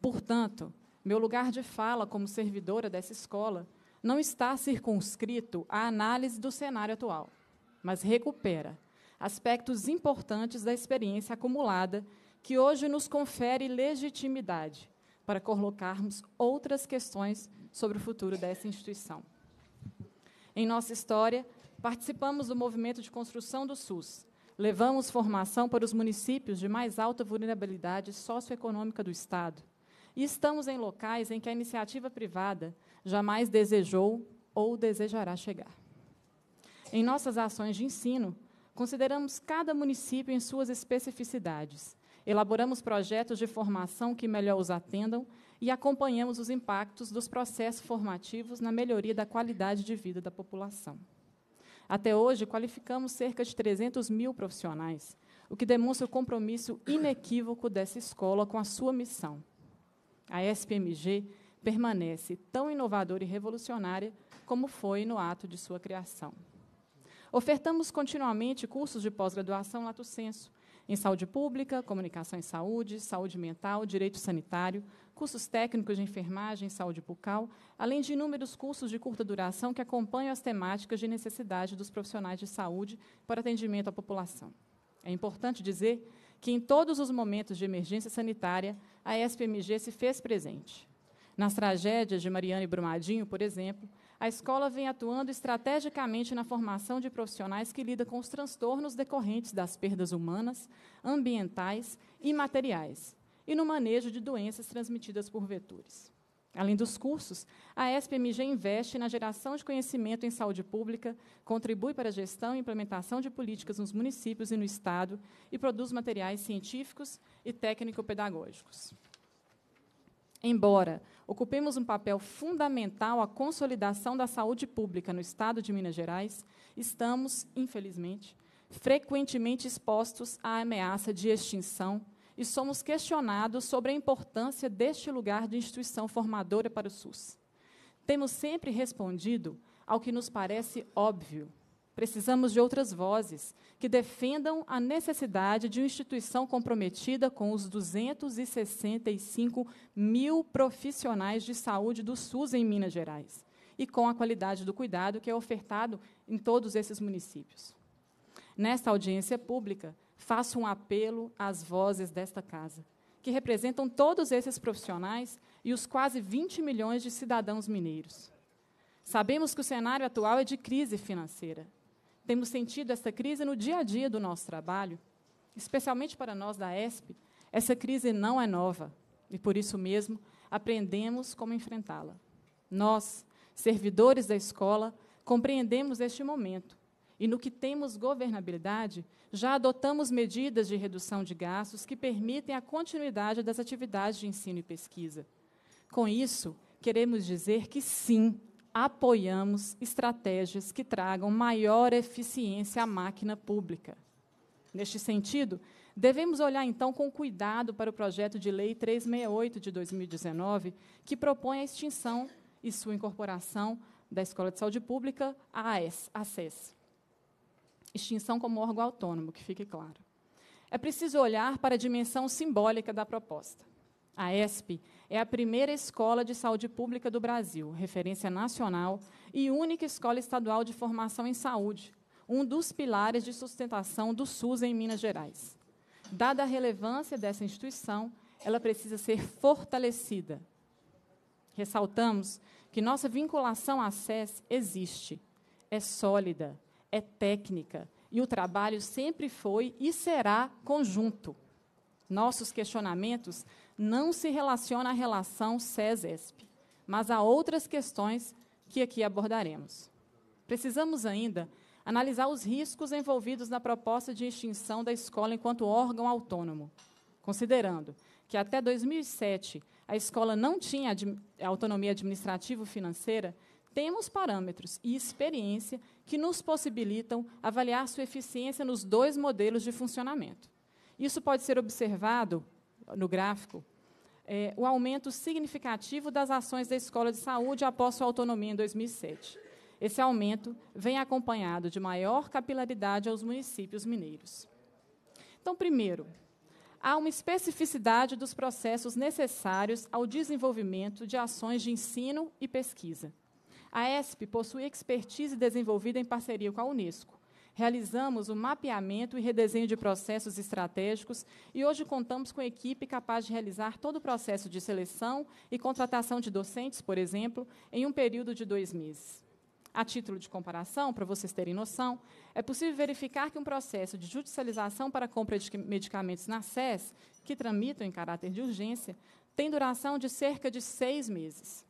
Portanto, meu lugar de fala como servidora dessa escola não está circunscrito à análise do cenário atual, mas recupera aspectos importantes da experiência acumulada que hoje nos confere legitimidade para colocarmos outras questões sobre o futuro dessa instituição. Em nossa história, participamos do movimento de construção do SUS. Levamos formação para os municípios de mais alta vulnerabilidade socioeconômica do Estado e estamos em locais em que a iniciativa privada jamais desejou ou desejará chegar. Em nossas ações de ensino, consideramos cada município em suas especificidades, elaboramos projetos de formação que melhor os atendam e acompanhamos os impactos dos processos formativos na melhoria da qualidade de vida da população. Até hoje, qualificamos cerca de 300 mil profissionais, o que demonstra o compromisso inequívoco dessa escola com a sua missão, a SPMG permanece tão inovadora e revolucionária como foi no ato de sua criação. Ofertamos continuamente cursos de pós-graduação Lato Senso, em saúde pública, comunicação em saúde, saúde mental, direito sanitário, cursos técnicos de enfermagem, saúde bucal, além de inúmeros cursos de curta duração que acompanham as temáticas de necessidade dos profissionais de saúde para atendimento à população. É importante dizer que, em todos os momentos de emergência sanitária, a SPMG se fez presente. Nas tragédias de Mariana e Brumadinho, por exemplo, a escola vem atuando estrategicamente na formação de profissionais que lidam com os transtornos decorrentes das perdas humanas, ambientais e materiais, e no manejo de doenças transmitidas por vetores. Além dos cursos, a SPMG investe na geração de conhecimento em saúde pública, contribui para a gestão e implementação de políticas nos municípios e no Estado e produz materiais científicos e técnico-pedagógicos. Embora ocupemos um papel fundamental à consolidação da saúde pública no Estado de Minas Gerais, estamos, infelizmente, frequentemente expostos à ameaça de extinção e somos questionados sobre a importância deste lugar de instituição formadora para o SUS. Temos sempre respondido ao que nos parece óbvio. Precisamos de outras vozes que defendam a necessidade de uma instituição comprometida com os 265 mil profissionais de saúde do SUS em Minas Gerais e com a qualidade do cuidado que é ofertado em todos esses municípios. Nesta audiência pública, faço um apelo às vozes desta casa, que representam todos esses profissionais e os quase 20 milhões de cidadãos mineiros. Sabemos que o cenário atual é de crise financeira. Temos sentido essa crise no dia a dia do nosso trabalho, especialmente para nós da ESP. Essa crise não é nova e, por isso mesmo, aprendemos como enfrentá-la. Nós, servidores da escola, compreendemos este momento e no que temos governabilidade, já adotamos medidas de redução de gastos que permitem a continuidade das atividades de ensino e pesquisa. Com isso, queremos dizer que sim, apoiamos estratégias que tragam maior eficiência à máquina pública. Neste sentido, devemos olhar então com cuidado para o projeto de lei 368 de 2019, que propõe a extinção e sua incorporação da Escola de Saúde Pública à AES, ACES extinção como órgão autônomo, que fique claro. É preciso olhar para a dimensão simbólica da proposta. A ESP é a primeira escola de saúde pública do Brasil, referência nacional, e única escola estadual de formação em saúde, um dos pilares de sustentação do SUS em Minas Gerais. Dada a relevância dessa instituição, ela precisa ser fortalecida. Ressaltamos que nossa vinculação à SES existe, é sólida, é técnica e o trabalho sempre foi e será conjunto. Nossos questionamentos não se relacionam à relação SESESP, mas a outras questões que aqui abordaremos. Precisamos ainda analisar os riscos envolvidos na proposta de extinção da escola enquanto órgão autônomo, considerando que até 2007 a escola não tinha autonomia administrativa financeira, temos parâmetros e experiência que nos possibilitam avaliar sua eficiência nos dois modelos de funcionamento. Isso pode ser observado no gráfico é, o aumento significativo das ações da escola de saúde após sua autonomia em 2007. Esse aumento vem acompanhado de maior capilaridade aos municípios mineiros. Então, primeiro, há uma especificidade dos processos necessários ao desenvolvimento de ações de ensino e pesquisa a ESP possui expertise desenvolvida em parceria com a Unesco. Realizamos o mapeamento e redesenho de processos estratégicos e hoje contamos com equipe capaz de realizar todo o processo de seleção e contratação de docentes, por exemplo, em um período de dois meses. A título de comparação, para vocês terem noção, é possível verificar que um processo de judicialização para compra de medicamentos na SES, que tramitam em caráter de urgência, tem duração de cerca de seis meses.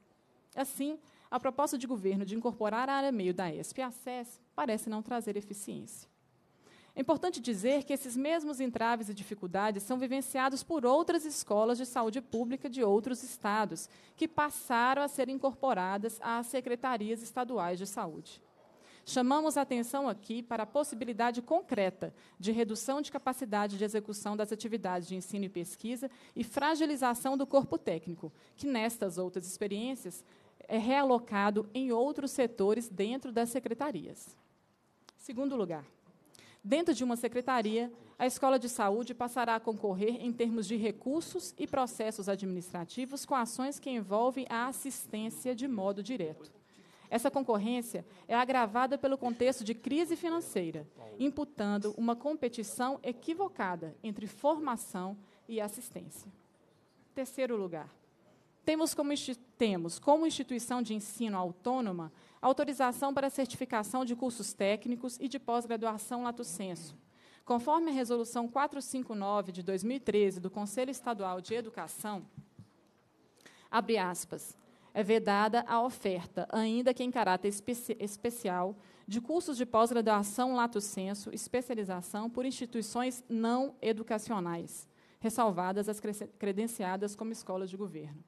Assim, a proposta de governo de incorporar a área meio da ESP à SES parece não trazer eficiência. É importante dizer que esses mesmos entraves e dificuldades são vivenciados por outras escolas de saúde pública de outros estados, que passaram a ser incorporadas às secretarias estaduais de saúde. Chamamos a atenção aqui para a possibilidade concreta de redução de capacidade de execução das atividades de ensino e pesquisa e fragilização do corpo técnico, que nestas outras experiências é realocado em outros setores dentro das secretarias. Segundo lugar, dentro de uma secretaria, a escola de saúde passará a concorrer em termos de recursos e processos administrativos com ações que envolvem a assistência de modo direto. Essa concorrência é agravada pelo contexto de crise financeira, imputando uma competição equivocada entre formação e assistência. Terceiro lugar, temos como, temos como instituição de ensino autônoma autorização para certificação de cursos técnicos e de pós-graduação lato sensu. Conforme a Resolução 459 de 2013 do Conselho Estadual de Educação, abre aspas, é vedada a oferta, ainda que em caráter especial, de cursos de pós-graduação lato sensu, especialização por instituições não educacionais, ressalvadas as credenciadas como escolas de governo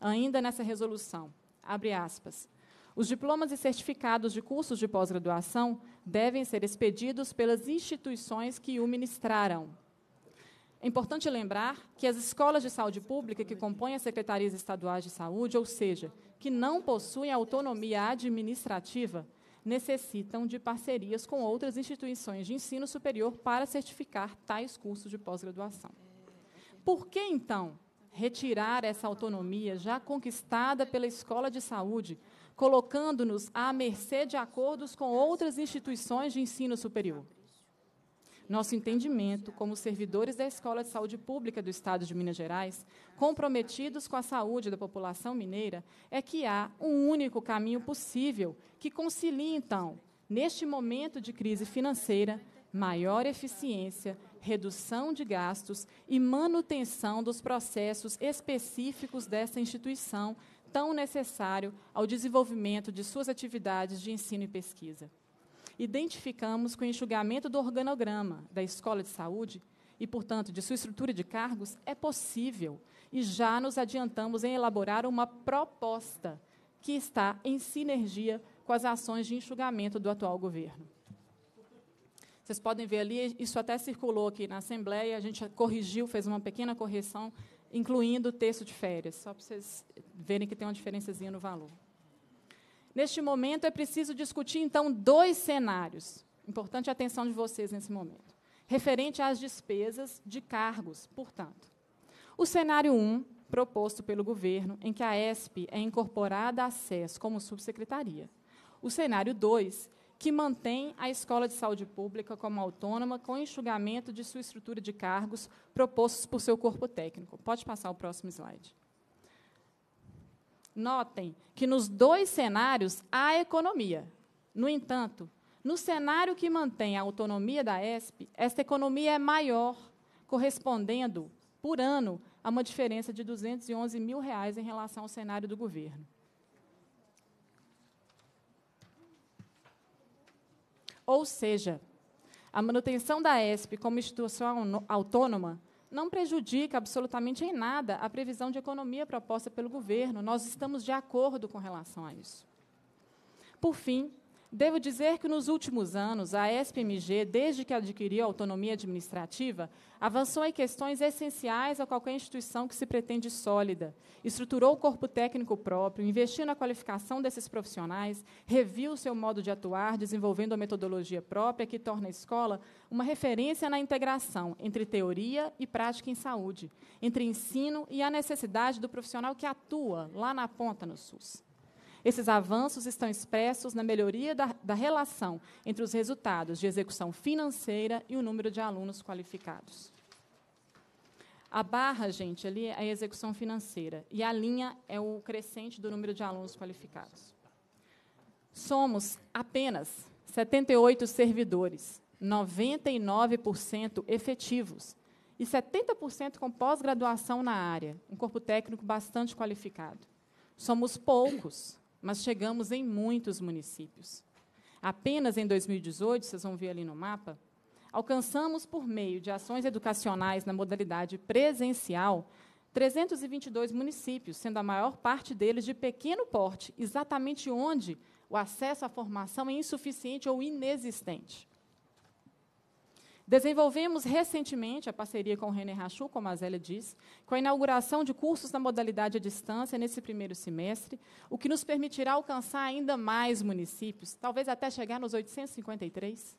ainda nessa resolução. Abre aspas. Os diplomas e certificados de cursos de pós-graduação devem ser expedidos pelas instituições que o ministraram. É importante lembrar que as escolas de saúde pública que compõem as secretarias estaduais de saúde, ou seja, que não possuem autonomia administrativa, necessitam de parcerias com outras instituições de ensino superior para certificar tais cursos de pós-graduação. Por que, então, retirar essa autonomia já conquistada pela escola de saúde, colocando-nos à mercê de acordos com outras instituições de ensino superior. Nosso entendimento como servidores da Escola de Saúde Pública do Estado de Minas Gerais, comprometidos com a saúde da população mineira, é que há um único caminho possível que concilie, então, neste momento de crise financeira, maior eficiência redução de gastos e manutenção dos processos específicos dessa instituição, tão necessário ao desenvolvimento de suas atividades de ensino e pesquisa. Identificamos que o enxugamento do organograma da escola de saúde e, portanto, de sua estrutura de cargos é possível e já nos adiantamos em elaborar uma proposta que está em sinergia com as ações de enxugamento do atual governo. Vocês podem ver ali, isso até circulou aqui na Assembleia, a gente corrigiu, fez uma pequena correção, incluindo o texto de férias, só para vocês verem que tem uma diferençazinha no valor. Neste momento, é preciso discutir, então, dois cenários. Importante a atenção de vocês nesse momento. Referente às despesas de cargos, portanto. O cenário 1, um, proposto pelo governo, em que a ESP é incorporada à SES como subsecretaria. O cenário 2, que mantém a Escola de Saúde Pública como autônoma, com enxugamento de sua estrutura de cargos propostos por seu corpo técnico. Pode passar o próximo slide. Notem que nos dois cenários há economia. No entanto, no cenário que mantém a autonomia da ESP, esta economia é maior, correspondendo, por ano, a uma diferença de R$ 211 mil reais em relação ao cenário do governo. Ou seja, a manutenção da ESP como instituição autônoma não prejudica absolutamente em nada a previsão de economia proposta pelo governo. Nós estamos de acordo com relação a isso. Por fim, Devo dizer que nos últimos anos, a SPMG, desde que adquiriu autonomia administrativa, avançou em questões essenciais a qualquer instituição que se pretende sólida, estruturou o corpo técnico próprio, investiu na qualificação desses profissionais, reviu seu modo de atuar, desenvolvendo a metodologia própria que torna a escola uma referência na integração entre teoria e prática em saúde, entre ensino e a necessidade do profissional que atua lá na ponta no SUS. Esses avanços estão expressos na melhoria da, da relação entre os resultados de execução financeira e o número de alunos qualificados. A barra, gente, ali é a execução financeira. E a linha é o crescente do número de alunos qualificados. Somos apenas 78 servidores, 99% efetivos e 70% com pós-graduação na área, um corpo técnico bastante qualificado. Somos poucos, mas chegamos em muitos municípios. Apenas em 2018, vocês vão ver ali no mapa, alcançamos, por meio de ações educacionais na modalidade presencial, 322 municípios, sendo a maior parte deles de pequeno porte, exatamente onde o acesso à formação é insuficiente ou inexistente. Desenvolvemos recentemente a parceria com o René Rachu, como a Zélia diz, com a inauguração de cursos na modalidade à distância nesse primeiro semestre, o que nos permitirá alcançar ainda mais municípios, talvez até chegar nos 853.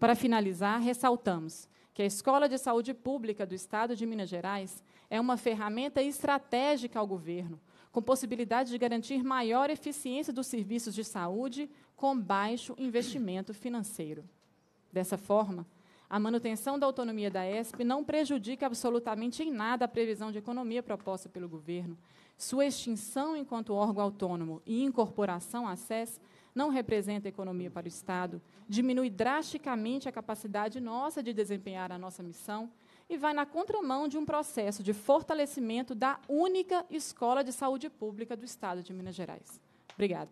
Para finalizar, ressaltamos que a Escola de Saúde Pública do Estado de Minas Gerais é uma ferramenta estratégica ao governo, com possibilidade de garantir maior eficiência dos serviços de saúde com baixo investimento financeiro. Dessa forma, a manutenção da autonomia da ESP não prejudica absolutamente em nada a previsão de economia proposta pelo governo. Sua extinção enquanto órgão autônomo e incorporação à SES não representa economia para o Estado, diminui drasticamente a capacidade nossa de desempenhar a nossa missão e vai na contramão de um processo de fortalecimento da única escola de saúde pública do Estado de Minas Gerais. Obrigada.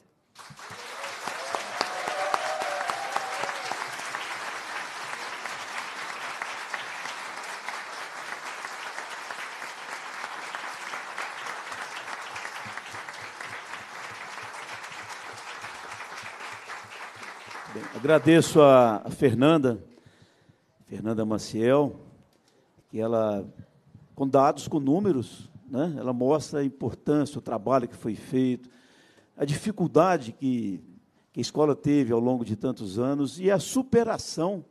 Agradeço a Fernanda, Fernanda Maciel, que ela, com dados, com números, né, ela mostra a importância, o trabalho que foi feito, a dificuldade que, que a escola teve ao longo de tantos anos e a superação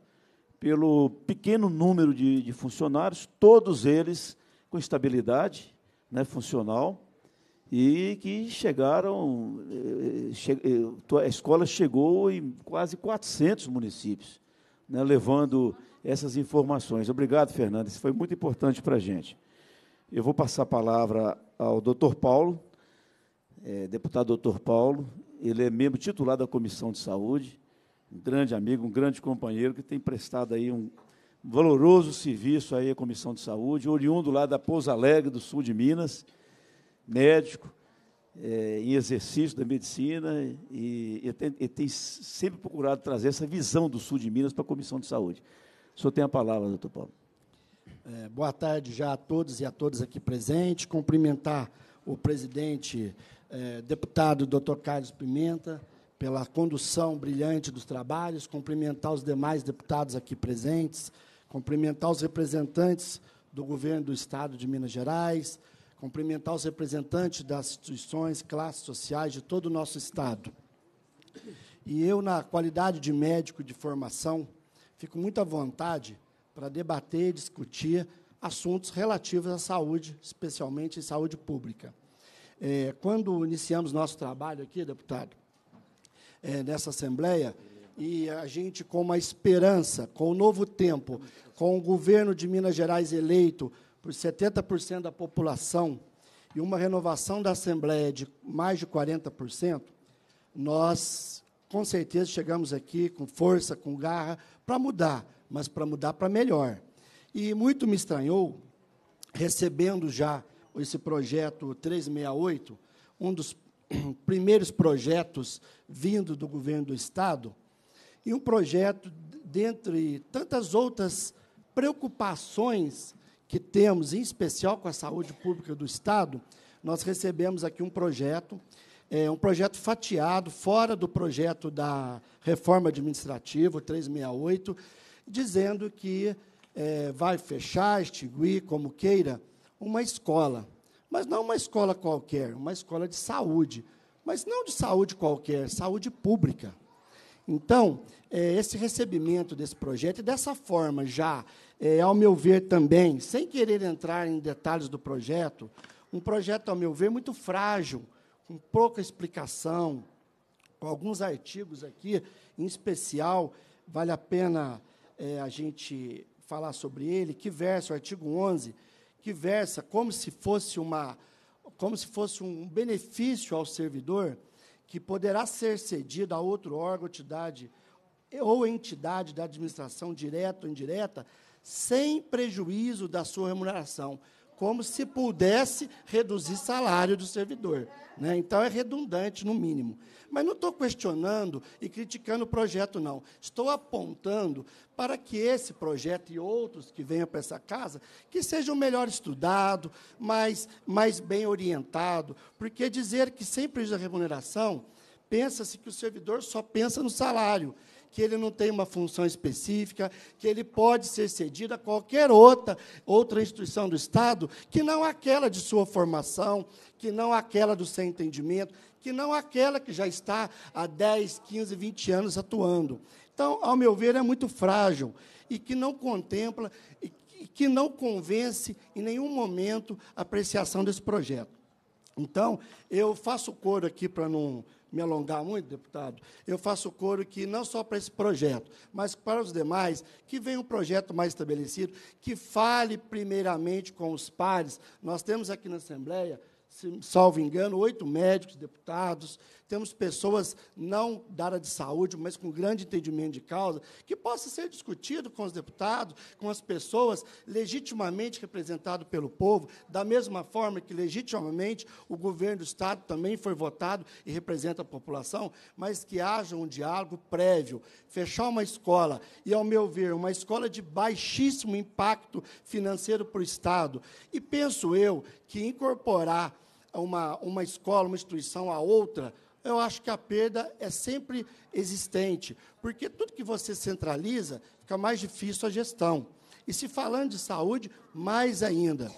pelo pequeno número de, de funcionários, todos eles com estabilidade né, funcional e que chegaram, eh, eh, eh, a escola chegou em quase 400 municípios, né, levando essas informações. Obrigado, Fernando, isso foi muito importante para a gente. Eu vou passar a palavra ao doutor Paulo, é, deputado doutor Paulo, ele é membro titular da Comissão de Saúde, um grande amigo, um grande companheiro que tem prestado aí um valoroso serviço aí à Comissão de Saúde, oriundo lá da Pouso Alegre, do sul de Minas, médico, é, em exercício da medicina e, e, tem, e, tem, sempre procurado trazer essa visão do sul de Minas para a Comissão de Saúde. O senhor tem a palavra, doutor Paulo. É, boa tarde já a todos e a todas aqui presentes. Cumprimentar o presidente, é, deputado doutor Carlos Pimenta, pela condução brilhante dos trabalhos, cumprimentar os demais deputados aqui presentes, cumprimentar os representantes do governo do Estado de Minas Gerais, cumprimentar os representantes das instituições, classes sociais de todo o nosso Estado. E eu, na qualidade de médico de formação, fico muito à vontade para debater e discutir assuntos relativos à saúde, especialmente em saúde pública. É, quando iniciamos nosso trabalho aqui, deputado, é, nessa Assembleia, e a gente com uma esperança, com o um novo tempo, com o governo de Minas Gerais eleito, por 70% da população e uma renovação da Assembleia de mais de 40%, nós com certeza chegamos aqui com força, com garra, para mudar, mas para mudar para melhor. E muito me estranhou, recebendo já esse projeto 368, um dos [clears throat] primeiros projetos vindo do governo do Estado, e um projeto, dentre tantas outras preocupações que temos, em especial com a saúde pública do Estado, nós recebemos aqui um projeto, é, um projeto fatiado, fora do projeto da reforma administrativa, o 368, dizendo que é, vai fechar, extinguir, como queira, uma escola. Mas não uma escola qualquer, uma escola de saúde. Mas não de saúde qualquer, saúde pública. Então, é, esse recebimento desse projeto, e dessa forma já, é, ao meu ver também, sem querer entrar em detalhes do projeto, um projeto, ao meu ver, muito frágil, com pouca explicação, com alguns artigos aqui, em especial, vale a pena é, a gente falar sobre ele, que versa, o artigo 11, que versa como se fosse uma como se fosse um benefício ao servidor, que poderá ser cedido a outro órgão, entidade ou entidade da administração direta ou indireta, sem prejuízo da sua remuneração como se pudesse reduzir salário do servidor. Né? Então, é redundante, no mínimo. Mas não estou questionando e criticando o projeto, não. Estou apontando para que esse projeto e outros que venham para essa casa que sejam melhor estudados, mais, mais bem orientados, porque dizer que sem prejuízo da remuneração, pensa-se que o servidor só pensa no salário que ele não tem uma função específica, que ele pode ser cedido a qualquer outra, outra instituição do Estado, que não aquela de sua formação, que não aquela do seu entendimento, que não aquela que já está há 10, 15, 20 anos atuando. Então, ao meu ver, é muito frágil e que não contempla e que não convence em nenhum momento a apreciação desse projeto. Então, eu faço coro aqui para não me alongar muito, deputado, eu faço coro que não só para esse projeto, mas para os demais, que venha um projeto mais estabelecido, que fale primeiramente com os pares. Nós temos aqui na Assembleia, se, salvo engano, oito médicos, deputados, temos pessoas não da área de saúde, mas com grande entendimento de causa, que possa ser discutido com os deputados, com as pessoas legitimamente representado pelo povo, da mesma forma que legitimamente o governo do Estado também foi votado e representa a população, mas que haja um diálogo prévio. Fechar uma escola, e, ao meu ver, uma escola de baixíssimo impacto financeiro para o Estado, e penso eu que incorporar uma, uma escola, uma instituição a outra, eu acho que a perda é sempre existente, porque tudo que você centraliza fica mais difícil a gestão. E se falando de saúde, mais ainda.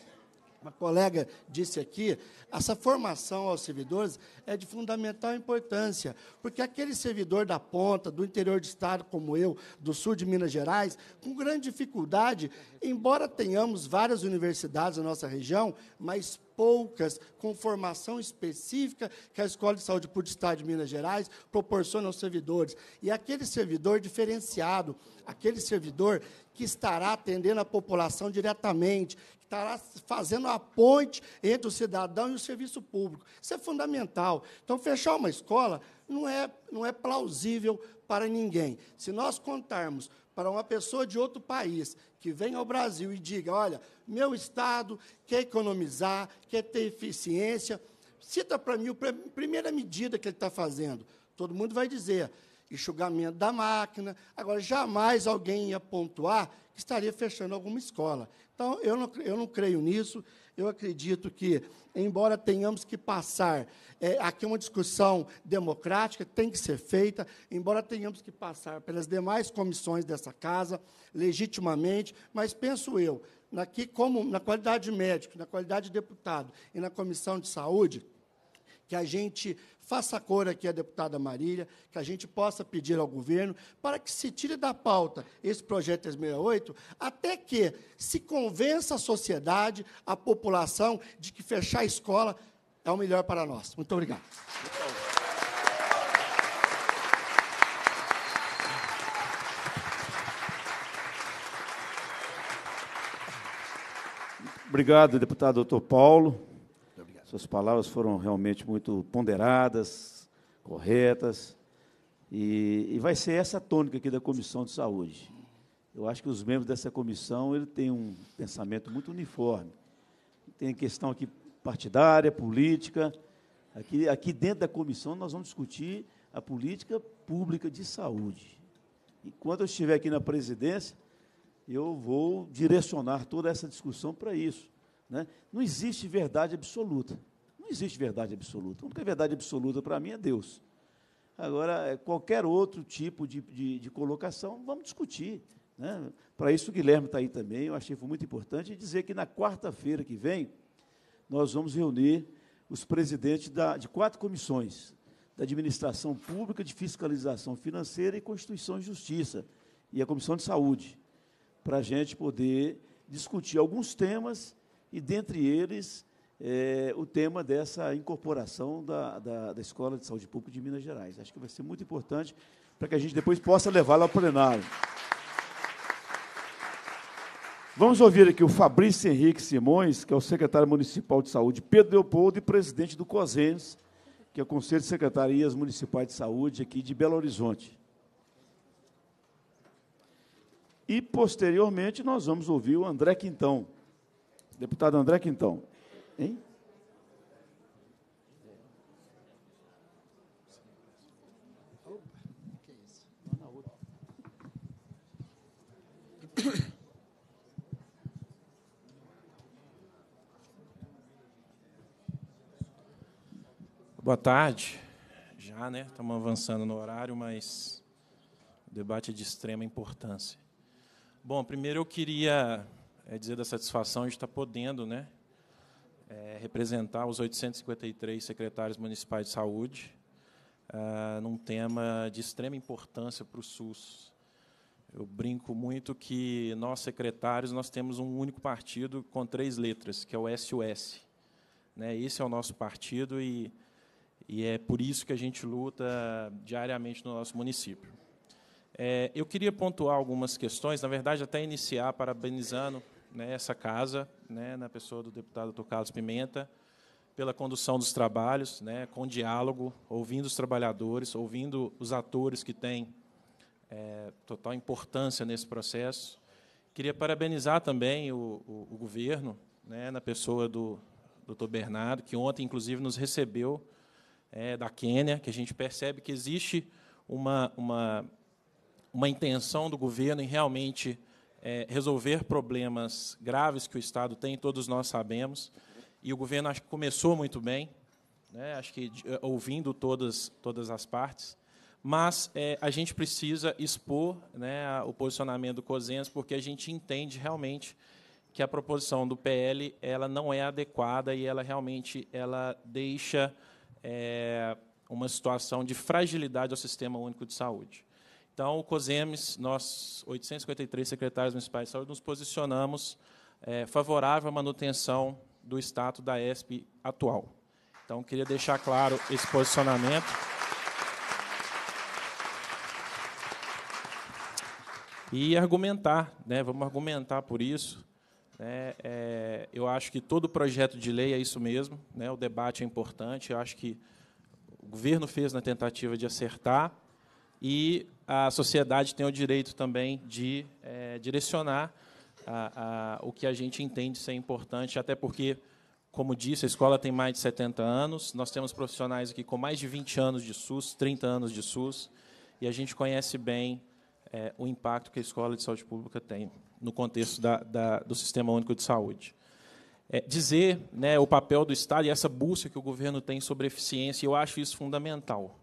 Uma colega disse aqui, essa formação aos servidores é de fundamental importância, porque aquele servidor da ponta, do interior do estado como eu, do sul de Minas Gerais, com grande dificuldade, embora tenhamos várias universidades na nossa região, mas poucas, com formação específica que a Escola de Saúde Pública do Estado de Minas Gerais proporciona aos servidores. E aquele servidor diferenciado, aquele servidor que estará atendendo a população diretamente, que estará fazendo a ponte entre o cidadão e o serviço público. Isso é fundamental. Então, fechar uma escola não é, não é plausível para ninguém. Se nós contarmos para uma pessoa de outro país que vem ao Brasil e diga: olha, meu Estado quer economizar, quer ter eficiência, cita para mim a primeira medida que ele está fazendo. Todo mundo vai dizer: enxugamento da máquina. Agora, jamais alguém ia pontuar que estaria fechando alguma escola. Então, eu não, eu não creio nisso eu acredito que, embora tenhamos que passar, é, aqui uma discussão democrática tem que ser feita, embora tenhamos que passar pelas demais comissões dessa casa, legitimamente, mas penso eu, naqui, como, na qualidade de médico, na qualidade de deputado e na comissão de saúde, que a gente faça cor aqui a deputada Marília, que a gente possa pedir ao governo para que se tire da pauta esse projeto 368, até que se convença a sociedade, a população, de que fechar a escola é o melhor para nós. Muito obrigado. Obrigado, deputado doutor Paulo. Suas palavras foram realmente muito ponderadas, corretas, e, e vai ser essa a tônica aqui da Comissão de Saúde. Eu acho que os membros dessa comissão ele tem um pensamento muito uniforme. Tem questão aqui partidária, política. Aqui, aqui dentro da comissão nós vamos discutir a política pública de saúde. E quando eu estiver aqui na presidência, eu vou direcionar toda essa discussão para isso. Né? Não existe verdade absoluta. Não existe verdade absoluta. A única verdade absoluta para mim é Deus. Agora, é, qualquer outro tipo de, de, de colocação, vamos discutir. Né? Para isso, o Guilherme está aí também, eu achei foi muito importante, dizer que na quarta-feira que vem, nós vamos reunir os presidentes da, de quatro comissões, da Administração Pública, de Fiscalização Financeira e Constituição e Justiça, e a Comissão de Saúde, para a gente poder discutir alguns temas e dentre eles é, o tema dessa incorporação da, da, da, Escola de Saúde Pública de Minas Gerais. Acho que vai ser muito importante para que a gente depois possa levá-la ao plenário. Vamos ouvir aqui o Fabrício Henrique Simões, que é o secretário municipal de saúde, Pedro Leopoldo e presidente do COSENS, que é o Conselho de Secretarias Municipais de Saúde aqui de Belo Horizonte. E, posteriormente, nós vamos ouvir o André Quintão, Deputado André Quintão. Hein? Boa tarde. Já, né? Estamos avançando no horário, mas o debate é de extrema importância. Bom, primeiro eu queria é dizer da satisfação de estar podendo né, é, representar os 853 secretários municipais de saúde ah, num tema de extrema importância para o SUS. Eu brinco muito que nós, secretários, nós temos um único partido com três letras, que é o SUS, Né? Esse é o nosso partido e, e é por isso que a gente luta diariamente no nosso município. É, eu queria pontuar algumas questões, na verdade, até iniciar parabenizando né, essa casa, né, na pessoa do deputado Dr. Carlos Pimenta, pela condução dos trabalhos, né, com diálogo, ouvindo os trabalhadores, ouvindo os atores que têm é, total importância nesse processo. Queria parabenizar também o, o, o governo, né, na pessoa do Dr. Bernardo, que ontem, inclusive, nos recebeu é, da Quênia, que a gente percebe que existe uma, uma, uma intenção do governo em realmente é, resolver problemas graves que o Estado tem, todos nós sabemos, e o governo acho que começou muito bem, né, acho que é, ouvindo todas, todas as partes, mas é, a gente precisa expor né, o posicionamento do COSENS, porque a gente entende realmente que a proposição do PL ela não é adequada e ela realmente ela deixa é, uma situação de fragilidade ao Sistema Único de Saúde. Então, o COSEMES, nós, 853 secretários municipais de saúde, nos posicionamos é, favorável à manutenção do status da ESP atual. Então, queria deixar claro esse posicionamento. E argumentar, né, vamos argumentar por isso. Né, é, eu acho que todo projeto de lei é isso mesmo, né, o debate é importante. Eu acho que o governo fez na tentativa de acertar e a sociedade tem o direito também de é, direcionar a, a, o que a gente entende ser importante, até porque, como disse, a escola tem mais de 70 anos, nós temos profissionais aqui com mais de 20 anos de SUS, 30 anos de SUS, e a gente conhece bem é, o impacto que a escola de saúde pública tem no contexto da, da, do Sistema Único de Saúde. É, dizer né, o papel do Estado e essa busca que o governo tem sobre eficiência, eu acho isso fundamental.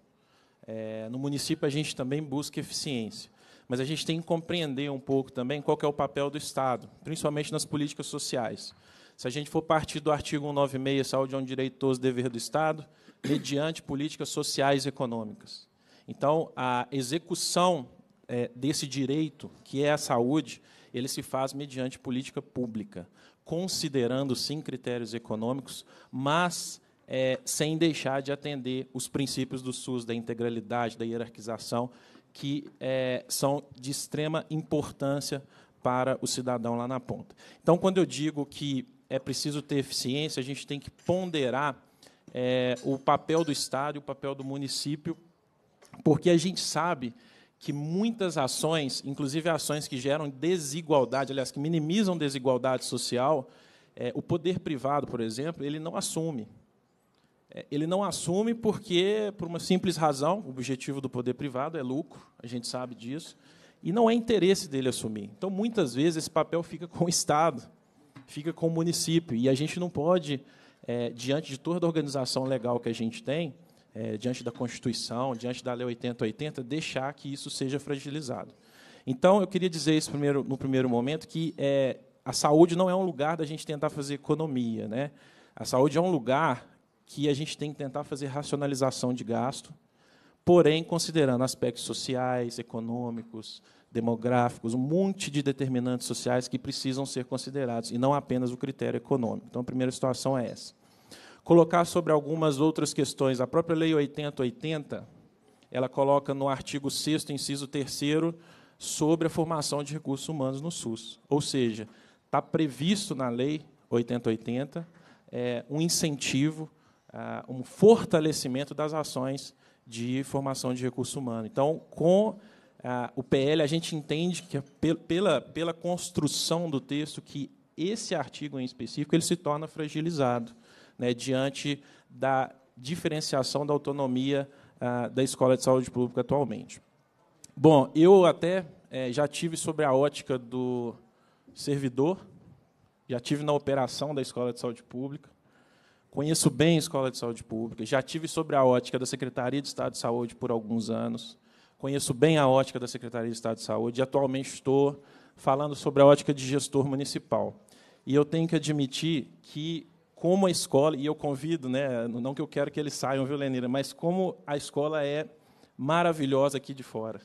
É, no município, a gente também busca eficiência, mas a gente tem que compreender um pouco também qual é o papel do Estado, principalmente nas políticas sociais. Se a gente for partir do artigo 196, saúde é um direito todos, dever do Estado, mediante políticas sociais e econômicas. Então, a execução é, desse direito, que é a saúde, ele se faz mediante política pública, considerando sim critérios econômicos, mas é, sem deixar de atender os princípios do SUS, da integralidade, da hierarquização, que é, são de extrema importância para o cidadão lá na ponta. Então, quando eu digo que é preciso ter eficiência, a gente tem que ponderar é, o papel do Estado e o papel do município, porque a gente sabe que muitas ações, inclusive ações que geram desigualdade, aliás, que minimizam desigualdade social, é, o poder privado, por exemplo, ele não assume. É, ele não assume porque, por uma simples razão, o objetivo do poder privado é lucro, a gente sabe disso, e não é interesse dele assumir. Então, muitas vezes, esse papel fica com o Estado, fica com o município, e a gente não pode, é, diante de toda a organização legal que a gente tem, é, diante da Constituição, diante da Lei 8080, deixar que isso seja fragilizado. Então, eu queria dizer isso primeiro, no primeiro momento, que é, a saúde não é um lugar da gente tentar fazer economia. Né? A saúde é um lugar que a gente tem que tentar fazer racionalização de gasto, porém considerando aspectos sociais, econômicos, demográficos, um monte de determinantes sociais que precisam ser considerados, e não apenas o critério econômico. Então, a primeira situação é essa. Colocar sobre algumas outras questões, a própria Lei 8080, ela coloca no artigo 6, inciso 3, sobre a formação de recursos humanos no SUS. Ou seja, está previsto na Lei 8080 é, um incentivo uh, um fortalecimento das ações de formação de recurso humano. Então, com ah, o PL, a gente entende que, é pela, pela construção do texto, que esse artigo em específico ele se torna fragilizado né, diante da diferenciação da autonomia ah, da escola de saúde pública atualmente. Bom, eu até eh, já tive sobre a ótica do servidor, já tive na operação da escola de saúde pública, Conheço bem a Escola de Saúde Pública, já tive sobre a ótica da Secretaria de Estado de Saúde por alguns anos, conheço bem a ótica da Secretaria de Estado de Saúde e atualmente estou falando sobre a ótica de gestor municipal. E eu tenho que admitir que, como a escola, e eu convido, né, não que eu quero que eles saiam, viu, Leneira, mas como a escola é maravilhosa aqui de fora.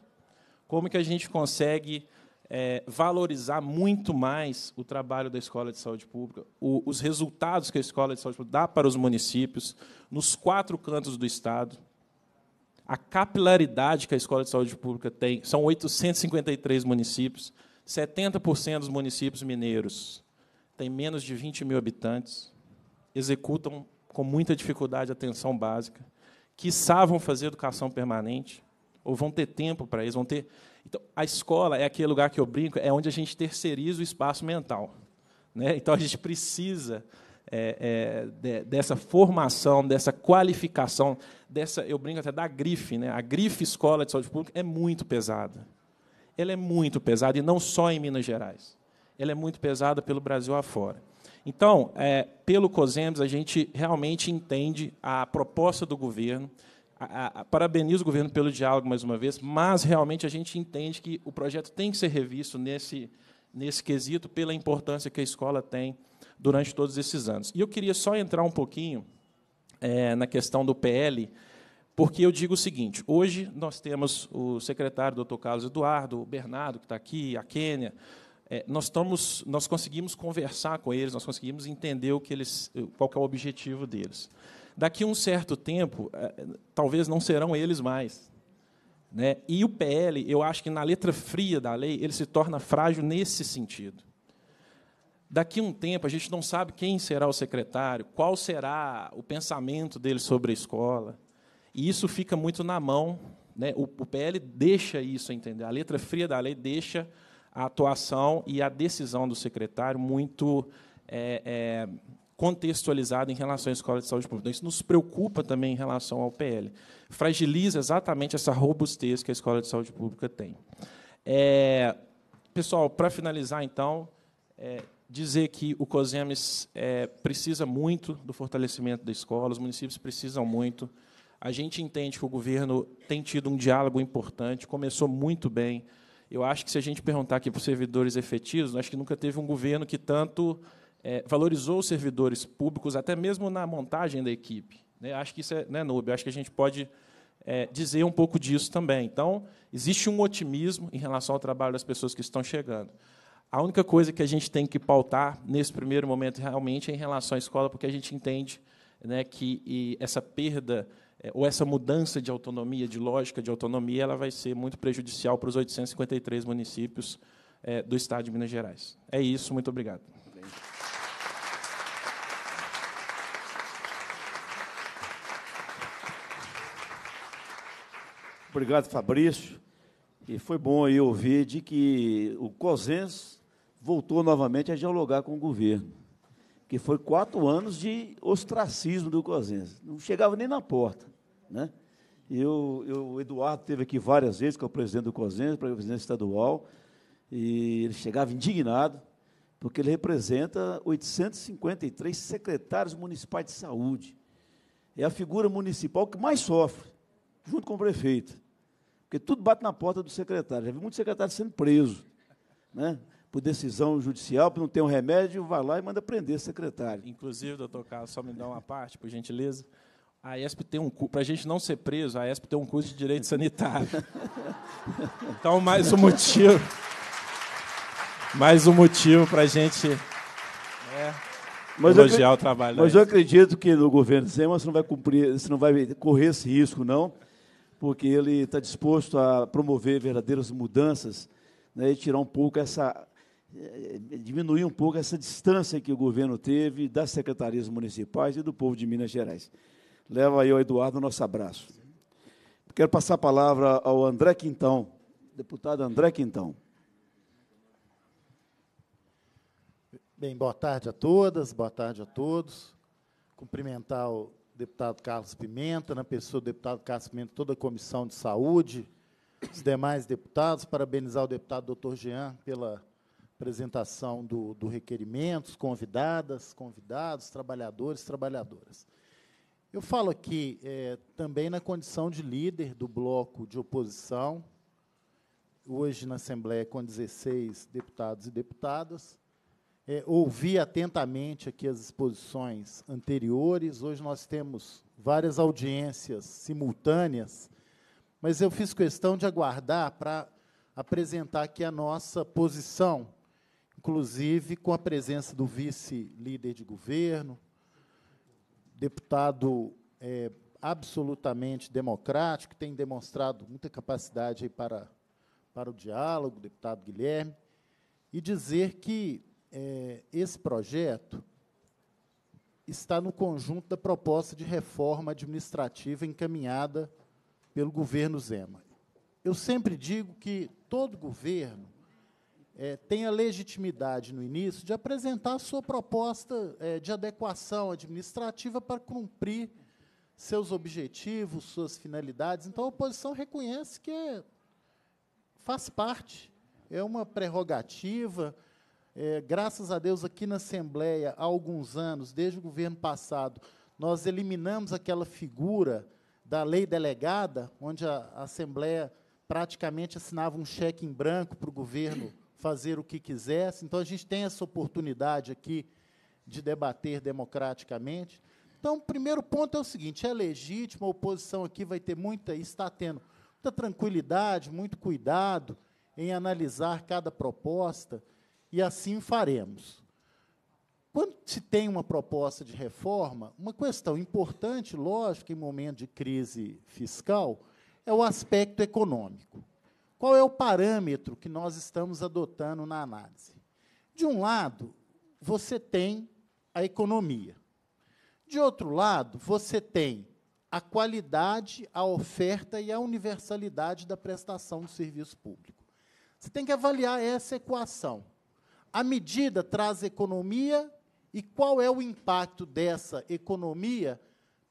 Como que a gente consegue é, valorizar muito mais o trabalho da escola de saúde pública, o, os resultados que a escola de saúde pública dá para os municípios, nos quatro cantos do Estado. A capilaridade que a escola de saúde pública tem, são 853 municípios, 70% dos municípios mineiros têm menos de 20 mil habitantes, executam com muita dificuldade a atenção básica, que vão fazer educação permanente, ou vão ter tempo para isso, vão ter então, a escola é aquele lugar que eu brinco, é onde a gente terceiriza o espaço mental. Né? Então, a gente precisa é, é, dessa formação, dessa qualificação, dessa, eu brinco até da grife. Né? A grife escola de saúde pública é muito pesada. Ela é muito pesada, e não só em Minas Gerais. Ela é muito pesada pelo Brasil afora. Então, é, pelo COSEMS, a gente realmente entende a proposta do governo a, a, parabenizo o governo pelo diálogo mais uma vez, mas realmente a gente entende que o projeto tem que ser revisto nesse, nesse quesito pela importância que a escola tem durante todos esses anos. E eu queria só entrar um pouquinho é, na questão do PL, porque eu digo o seguinte: hoje nós temos o secretário, doutor Carlos Eduardo, o Bernardo, que está aqui, a Quênia. É, nós, estamos, nós conseguimos conversar com eles, nós conseguimos entender o que eles, qual que é o objetivo deles daqui a um certo tempo, eh, talvez não serão eles mais. Né? E o PL, eu acho que na letra fria da lei, ele se torna frágil nesse sentido. Daqui a um tempo, a gente não sabe quem será o secretário, qual será o pensamento dele sobre a escola. E isso fica muito na mão. Né? O, o PL deixa isso entender. A letra fria da lei deixa a atuação e a decisão do secretário muito é, é, contextualizada em relação à escola de saúde pública. Então, isso nos preocupa também em relação ao PL. Fragiliza exatamente essa robustez que a escola de saúde pública tem. É, pessoal, para finalizar, então, é, dizer que o COSEMES é, precisa muito do fortalecimento da escola, os municípios precisam muito. A gente entende que o governo tem tido um diálogo importante, começou muito bem. Eu acho que se a gente perguntar aqui para os servidores efetivos, acho que nunca teve um governo que tanto é, valorizou os servidores públicos, até mesmo na montagem da equipe. Né? Acho que isso é, né, Acho que a gente pode é, dizer um pouco disso também. Então, existe um otimismo em relação ao trabalho das pessoas que estão chegando. A única coisa que a gente tem que pautar nesse primeiro momento realmente é em relação à escola, porque a gente entende né, que essa perda é, ou essa mudança de autonomia, de lógica de autonomia, ela vai ser muito prejudicial para os 853 municípios é, do Estado de Minas Gerais. É isso, muito obrigado. Obrigado, Fabrício. E foi bom aí ouvir de que o COSENS voltou novamente a dialogar com o governo, que foi quatro anos de ostracismo do COSENS. Não chegava nem na porta. Né? E eu, eu, o Eduardo teve aqui várias vezes, que é o presidente do COSENS, presidente estadual, e ele chegava indignado, porque ele representa 853 secretários municipais de saúde. É a figura municipal que mais sofre junto com o prefeito. Porque tudo bate na porta do secretário. Já vi muitos secretários sendo presos, né? por decisão judicial, por não ter um remédio, vai lá e manda prender o secretário. Inclusive, doutor Carlos, só me dá uma parte, por gentileza. A ESP tem um para a gente não ser preso, a ESP tem um curso de direito sanitário. [laughs] Então, mais um motivo, mais um motivo para a gente né, mas elogiar eu, o trabalho. Mas eu acredito que no governo Zema você não vai cumprir, você não vai correr esse risco, não porque ele está disposto a promover verdadeiras mudanças né, e tirar um pouco essa. Eh, diminuir um pouco essa distância que o governo teve das secretarias municipais e do povo de Minas Gerais. Leva aí ao Eduardo o nosso abraço. Quero passar a palavra ao André Quintão, deputado André Quintão. Bem, boa tarde a todas, boa tarde a todos. Cumprimentar o deputado Carlos Pimenta, na né, pessoa do deputado Carlos Pimenta, toda a comissão de saúde, os demais deputados, parabenizar o deputado doutor Jean pela apresentação do, do requerimento, convidadas, convidados, trabalhadores, trabalhadoras. Eu falo aqui é, também na condição de líder do bloco de oposição, hoje na Assembleia com 16 deputados e deputadas, é, ouvi atentamente aqui as exposições anteriores. Hoje nós temos várias audiências simultâneas, mas eu fiz questão de aguardar para apresentar aqui a nossa posição, inclusive com a presença do vice-líder de governo, deputado é, absolutamente democrático, tem demonstrado muita capacidade para, para o diálogo, deputado Guilherme, e dizer que é, esse projeto está no conjunto da proposta de reforma administrativa encaminhada pelo governo Zema. Eu sempre digo que todo governo é, tem a legitimidade no início de apresentar a sua proposta é, de adequação administrativa para cumprir seus objetivos, suas finalidades. Então, a oposição reconhece que é, faz parte, é uma prerrogativa, é, graças a Deus, aqui na Assembleia, há alguns anos, desde o governo passado, nós eliminamos aquela figura da lei delegada, onde a, a Assembleia praticamente assinava um cheque em branco para o governo fazer o que quisesse. Então, a gente tem essa oportunidade aqui de debater democraticamente. Então, o primeiro ponto é o seguinte: é legítimo, a oposição aqui vai ter muita, está tendo muita tranquilidade, muito cuidado em analisar cada proposta e assim faremos. Quando se tem uma proposta de reforma, uma questão importante, lógica em momento de crise fiscal, é o aspecto econômico. Qual é o parâmetro que nós estamos adotando na análise? De um lado, você tem a economia. De outro lado, você tem a qualidade, a oferta e a universalidade da prestação do serviço público. Você tem que avaliar essa equação. A medida traz economia e qual é o impacto dessa economia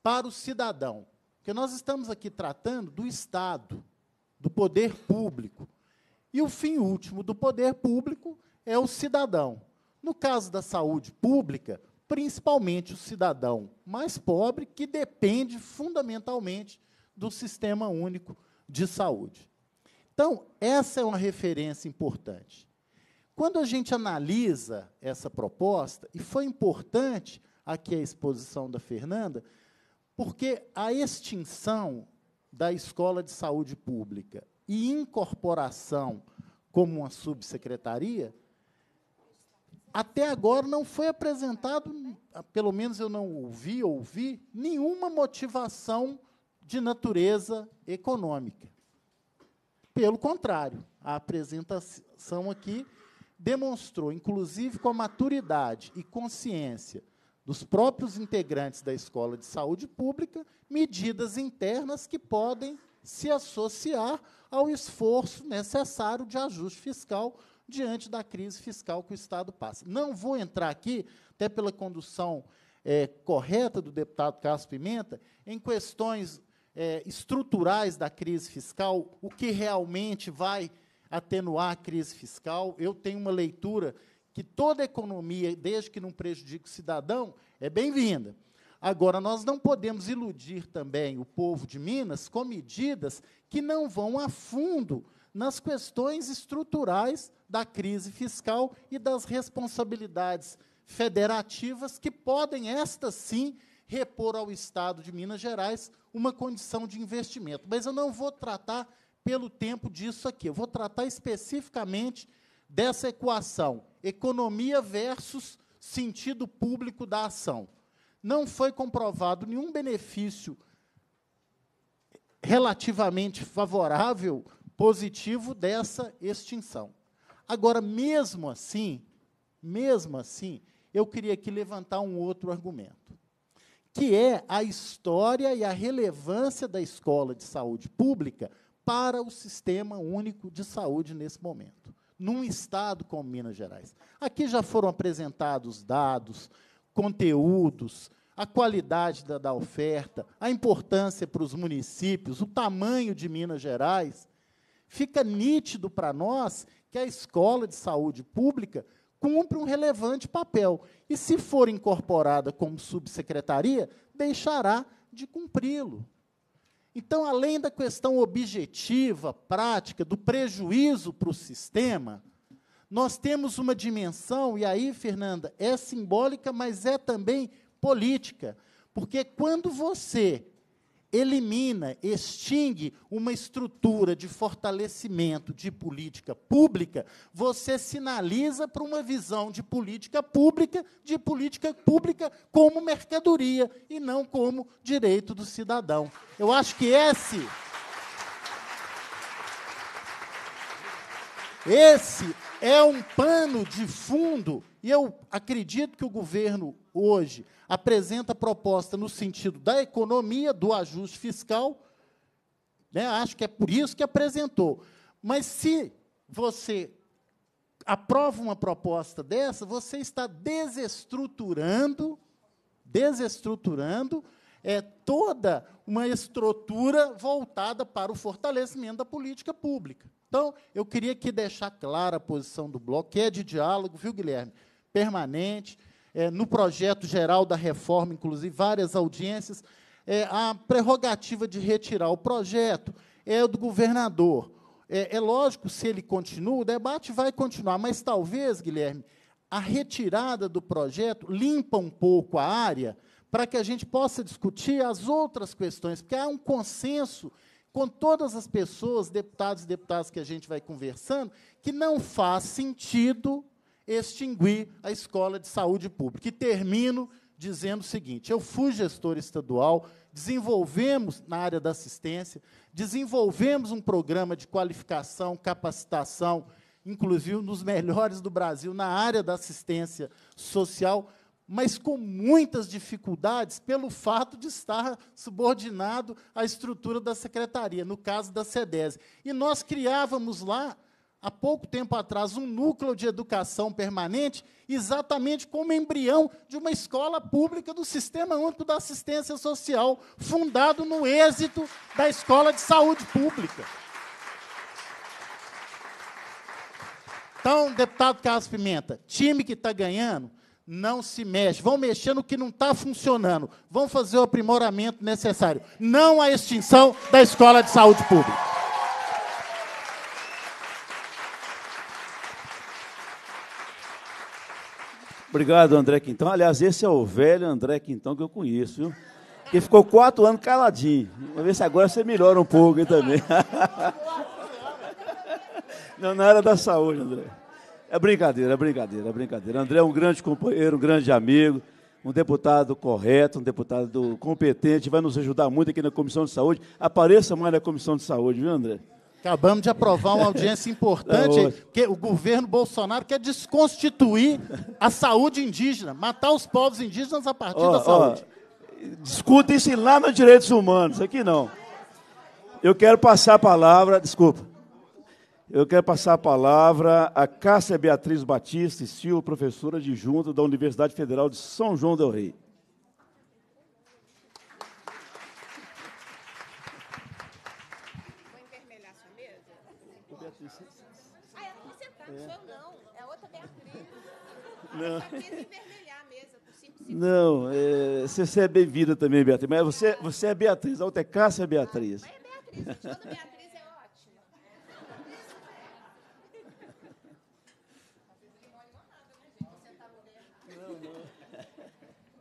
para o cidadão? Porque nós estamos aqui tratando do Estado, do poder público. E o fim último do poder público é o cidadão. No caso da saúde pública, principalmente o cidadão mais pobre, que depende fundamentalmente do sistema único de saúde. Então, essa é uma referência importante. Quando a gente analisa essa proposta, e foi importante aqui a exposição da Fernanda, porque a extinção da Escola de Saúde Pública e incorporação como uma subsecretaria, até agora não foi apresentado, pelo menos eu não ouvi, ouvi, nenhuma motivação de natureza econômica. Pelo contrário, a apresentação aqui demonstrou, inclusive com a maturidade e consciência dos próprios integrantes da escola de saúde pública, medidas internas que podem se associar ao esforço necessário de ajuste fiscal diante da crise fiscal que o Estado passa. Não vou entrar aqui, até pela condução é, correta do deputado Carlos Pimenta, em questões é, estruturais da crise fiscal, o que realmente vai atenuar a crise fiscal. Eu tenho uma leitura que toda economia, desde que não prejudique o cidadão, é bem-vinda. Agora, nós não podemos iludir também o povo de Minas com medidas que não vão a fundo nas questões estruturais da crise fiscal e das responsabilidades federativas que podem, estas sim, repor ao Estado de Minas Gerais uma condição de investimento. Mas eu não vou tratar pelo tempo disso aqui. Eu vou tratar especificamente dessa equação, economia versus sentido público da ação. Não foi comprovado nenhum benefício relativamente favorável, positivo dessa extinção. Agora, mesmo assim, mesmo assim, eu queria aqui levantar um outro argumento, que é a história e a relevância da escola de saúde pública para o sistema único de saúde nesse momento, num estado como Minas Gerais. Aqui já foram apresentados dados, conteúdos, a qualidade da, da oferta, a importância para os municípios, o tamanho de Minas Gerais. Fica nítido para nós que a escola de saúde pública cumpre um relevante papel. E, se for incorporada como subsecretaria, deixará de cumpri-lo. Então, além da questão objetiva, prática, do prejuízo para o sistema, nós temos uma dimensão, e aí, Fernanda, é simbólica, mas é também política. Porque quando você elimina, extingue uma estrutura de fortalecimento de política pública, você sinaliza para uma visão de política pública, de política pública como mercadoria e não como direito do cidadão. Eu acho que esse esse é um pano de fundo e eu acredito que o governo hoje apresenta proposta no sentido da economia, do ajuste fiscal. Né? Acho que é por isso que apresentou. Mas se você aprova uma proposta dessa, você está desestruturando, desestruturando é toda uma estrutura voltada para o fortalecimento da política pública. Então, eu queria aqui deixar clara a posição do bloco, que é de diálogo, viu, Guilherme? Permanente é, no projeto geral da reforma, inclusive várias audiências, é, a prerrogativa de retirar o projeto é do governador. É, é lógico, se ele continua, o debate vai continuar, mas talvez, Guilherme, a retirada do projeto limpa um pouco a área para que a gente possa discutir as outras questões, porque há um consenso com todas as pessoas, deputados e deputadas que a gente vai conversando, que não faz sentido extinguir a escola de saúde pública. E termino dizendo o seguinte: eu fui gestor estadual, desenvolvemos na área da assistência, desenvolvemos um programa de qualificação, capacitação, inclusive um dos melhores do Brasil na área da assistência social, mas com muitas dificuldades pelo fato de estar subordinado à estrutura da secretaria, no caso da SEDES. E nós criávamos lá há pouco tempo atrás, um núcleo de educação permanente, exatamente como embrião de uma escola pública do Sistema Único da Assistência Social, fundado no êxito da escola de saúde pública. Então, deputado Carlos Pimenta, time que está ganhando, não se mexe. Vão mexer no que não está funcionando. Vão fazer o aprimoramento necessário. Não a extinção da escola de saúde pública. Obrigado, André Quintão. Aliás, esse é o velho André Quintão que eu conheço, viu? Que ficou quatro anos caladinho. Vamos ver se agora você melhora um pouco aí também. [laughs] Não, na área da saúde, André. É brincadeira, é brincadeira, é brincadeira. André é um grande companheiro, um grande amigo, um deputado correto, um deputado competente, vai nos ajudar muito aqui na Comissão de Saúde. Apareça mais na Comissão de Saúde, viu, André? Acabamos de aprovar uma audiência [laughs] tá importante, porque que o governo Bolsonaro quer desconstituir a saúde indígena, matar os povos indígenas a partir oh, da saúde. Oh, discuta isso lá nos direitos humanos, aqui não. Eu quero passar a palavra, desculpa. Eu quero passar a palavra a Cássia Beatriz Batista e Silva, professora de junto da Universidade Federal de São João del Rei. Não. Não, é, você é bem-vinda também, Beatriz. Mas você, você é Beatriz, a outra é Cássia Beatriz. Ah, mas é Beatriz, gente, Beatriz é ótima.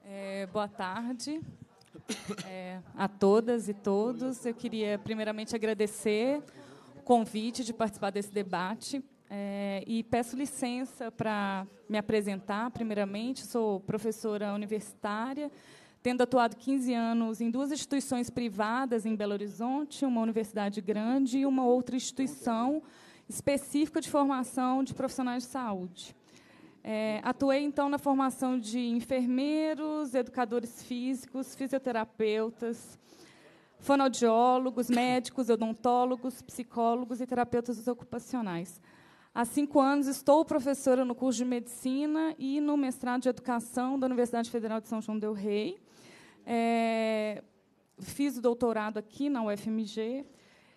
É, boa tarde é, a todas e todos. Eu queria, primeiramente, agradecer o convite de participar desse debate é, e peço licença para me apresentar, primeiramente. Sou professora universitária, tendo atuado 15 anos em duas instituições privadas em Belo Horizonte, uma universidade grande e uma outra instituição específica de formação de profissionais de saúde. É, atuei, então, na formação de enfermeiros, educadores físicos, fisioterapeutas, fonoaudiólogos, médicos, odontólogos, psicólogos e terapeutas ocupacionais. Há cinco anos estou professora no curso de medicina e no mestrado de educação da Universidade Federal de São João Del Rei. É, fiz o doutorado aqui na UFMG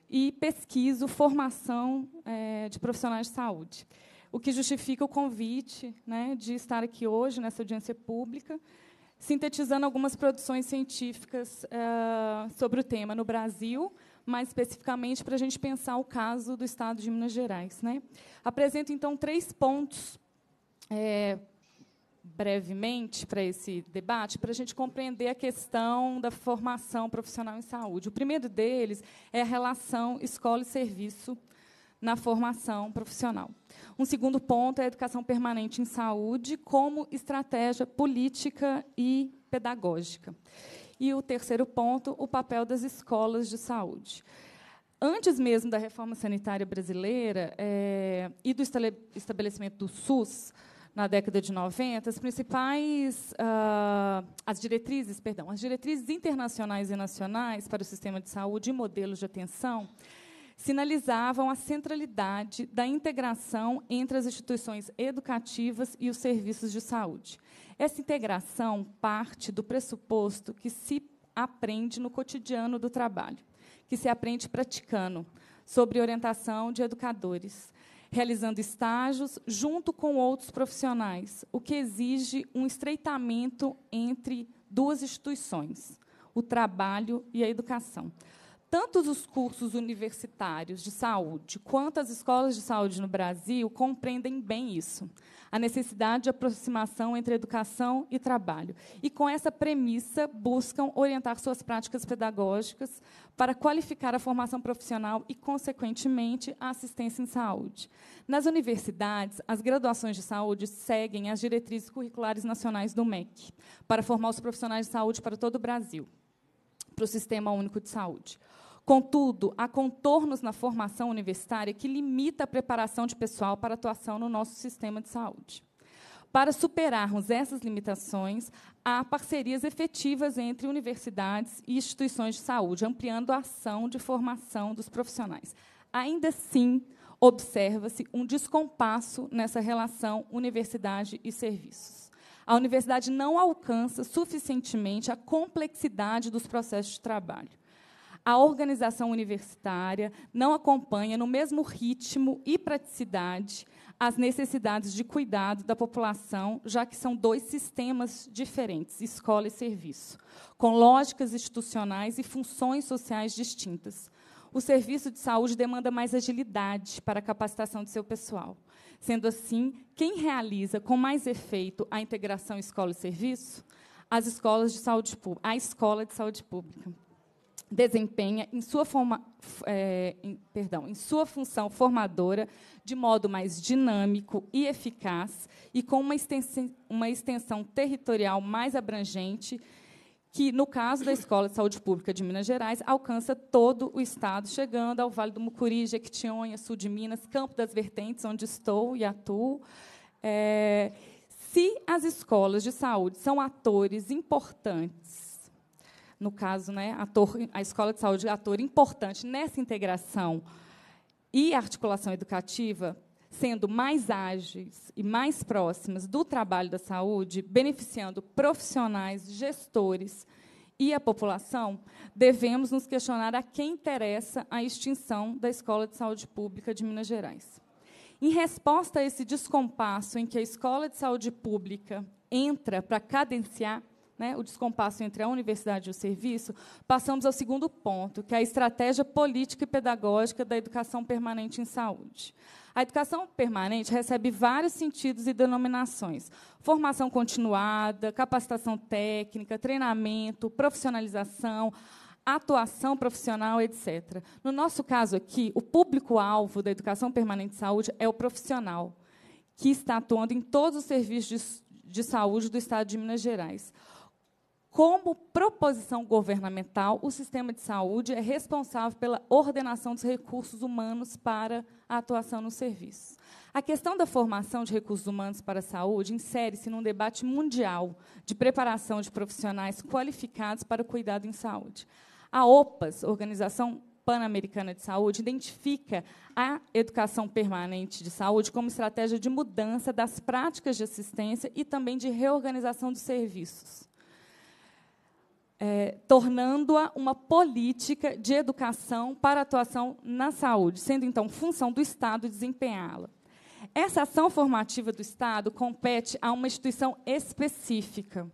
e pesquiso formação é, de profissionais de saúde, o que justifica o convite né, de estar aqui hoje, nessa audiência pública, sintetizando algumas produções científicas é, sobre o tema no Brasil mais especificamente para a gente pensar o caso do Estado de Minas Gerais. Né? Apresento, então, três pontos é, brevemente para esse debate, para a gente compreender a questão da formação profissional em saúde. O primeiro deles é a relação escola e serviço na formação profissional. Um segundo ponto é a educação permanente em saúde como estratégia política e pedagógica. E o terceiro ponto, o papel das escolas de saúde. Antes mesmo da reforma sanitária brasileira é, e do estabelecimento do SUS, na década de 90, as principais uh, as diretrizes, perdão, as diretrizes internacionais e nacionais para o sistema de saúde e modelos de atenção sinalizavam a centralidade da integração entre as instituições educativas e os serviços de saúde. Essa integração parte do pressuposto que se aprende no cotidiano do trabalho, que se aprende praticando, sobre orientação de educadores, realizando estágios junto com outros profissionais, o que exige um estreitamento entre duas instituições, o trabalho e a educação tanto os cursos universitários de saúde quanto as escolas de saúde no Brasil compreendem bem isso, a necessidade de aproximação entre educação e trabalho. E, com essa premissa, buscam orientar suas práticas pedagógicas para qualificar a formação profissional e, consequentemente, a assistência em saúde. Nas universidades, as graduações de saúde seguem as diretrizes curriculares nacionais do MEC, para formar os profissionais de saúde para todo o Brasil para o Sistema Único de Saúde. Contudo, há contornos na formação universitária que limita a preparação de pessoal para atuação no nosso sistema de saúde. Para superarmos essas limitações, há parcerias efetivas entre universidades e instituições de saúde, ampliando a ação de formação dos profissionais. Ainda assim, observa-se um descompasso nessa relação universidade e serviços. A universidade não alcança suficientemente a complexidade dos processos de trabalho a organização universitária não acompanha no mesmo ritmo e praticidade as necessidades de cuidado da população, já que são dois sistemas diferentes, escola e serviço, com lógicas institucionais e funções sociais distintas. O serviço de saúde demanda mais agilidade para a capacitação de seu pessoal. Sendo assim, quem realiza com mais efeito a integração escola e serviço? As escolas de saúde pública, a escola de saúde pública desempenha em sua, forma, é, em, perdão, em sua função formadora de modo mais dinâmico e eficaz e com uma extensão, uma extensão territorial mais abrangente, que, no caso da Escola de Saúde Pública de Minas Gerais, alcança todo o Estado, chegando ao Vale do Mucuri, Jequitinhonha, Sul de Minas, Campo das Vertentes, onde estou e atuo. É, se as escolas de saúde são atores importantes no caso, né, ator, a escola de saúde ator importante nessa integração e articulação educativa, sendo mais ágeis e mais próximas do trabalho da saúde, beneficiando profissionais, gestores e a população, devemos nos questionar a quem interessa a extinção da Escola de Saúde Pública de Minas Gerais. Em resposta a esse descompasso em que a Escola de Saúde Pública entra para cadenciar né, o descompasso entre a universidade e o serviço, passamos ao segundo ponto, que é a estratégia política e pedagógica da educação permanente em saúde. A educação permanente recebe vários sentidos e denominações: formação continuada, capacitação técnica, treinamento, profissionalização, atuação profissional, etc. No nosso caso aqui, o público-alvo da educação permanente em saúde é o profissional, que está atuando em todos os serviços de, de saúde do Estado de Minas Gerais. Como proposição governamental, o sistema de saúde é responsável pela ordenação dos recursos humanos para a atuação no serviço. A questão da formação de recursos humanos para a saúde insere-se num debate mundial de preparação de profissionais qualificados para o cuidado em saúde. A OPAS, Organização Pan-Americana de Saúde, identifica a educação permanente de saúde como estratégia de mudança das práticas de assistência e também de reorganização dos serviços é, tornando-a uma política de educação para atuação na saúde, sendo então função do Estado desempenhá-la. Essa ação formativa do Estado compete a uma instituição específica,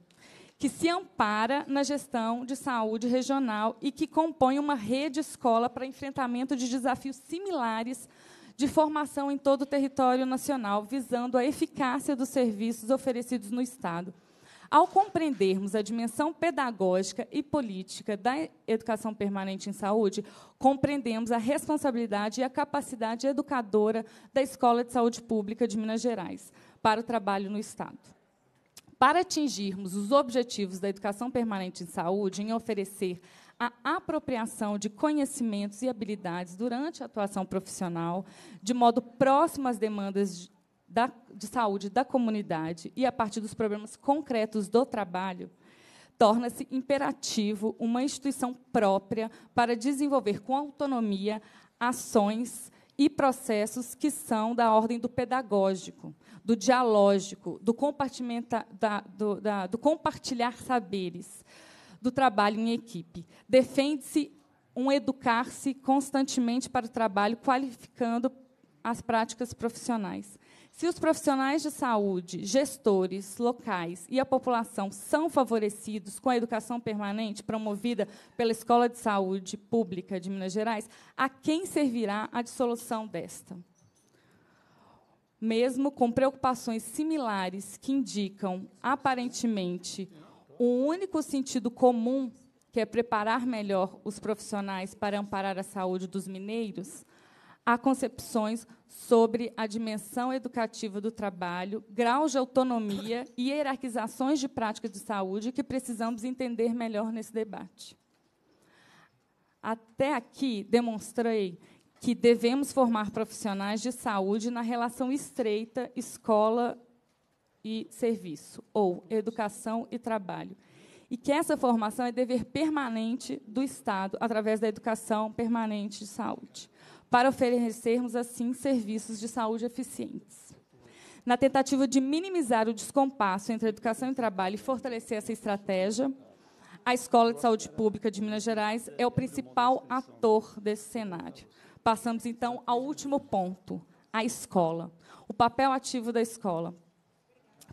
que se ampara na gestão de saúde regional e que compõe uma rede escola para enfrentamento de desafios similares de formação em todo o território nacional, visando a eficácia dos serviços oferecidos no Estado. Ao compreendermos a dimensão pedagógica e política da educação permanente em saúde, compreendemos a responsabilidade e a capacidade educadora da Escola de Saúde Pública de Minas Gerais para o trabalho no Estado. Para atingirmos os objetivos da educação permanente em saúde, em oferecer a apropriação de conhecimentos e habilidades durante a atuação profissional, de modo próximo às demandas da, de saúde da comunidade e a partir dos problemas concretos do trabalho, torna-se imperativo uma instituição própria para desenvolver com autonomia ações e processos que são da ordem do pedagógico, do dialógico, do, da, do, da, do compartilhar saberes, do trabalho em equipe. Defende-se um educar-se constantemente para o trabalho, qualificando as práticas profissionais. Se os profissionais de saúde, gestores locais e a população são favorecidos com a educação permanente promovida pela Escola de Saúde Pública de Minas Gerais, a quem servirá a dissolução desta? Mesmo com preocupações similares que indicam, aparentemente, um único sentido comum, que é preparar melhor os profissionais para amparar a saúde dos mineiros, há concepções sobre a dimensão educativa do trabalho, graus de autonomia e hierarquizações de prática de saúde que precisamos entender melhor nesse debate. Até aqui demonstrei que devemos formar profissionais de saúde na relação estreita escola e serviço, ou educação e trabalho. E que essa formação é dever permanente do Estado através da educação permanente de saúde para oferecermos, assim, serviços de saúde eficientes. Na tentativa de minimizar o descompasso entre educação e trabalho e fortalecer essa estratégia, a Escola de Saúde Pública de Minas Gerais é o principal ator desse cenário. Passamos, então, ao último ponto, a escola. O papel ativo da escola.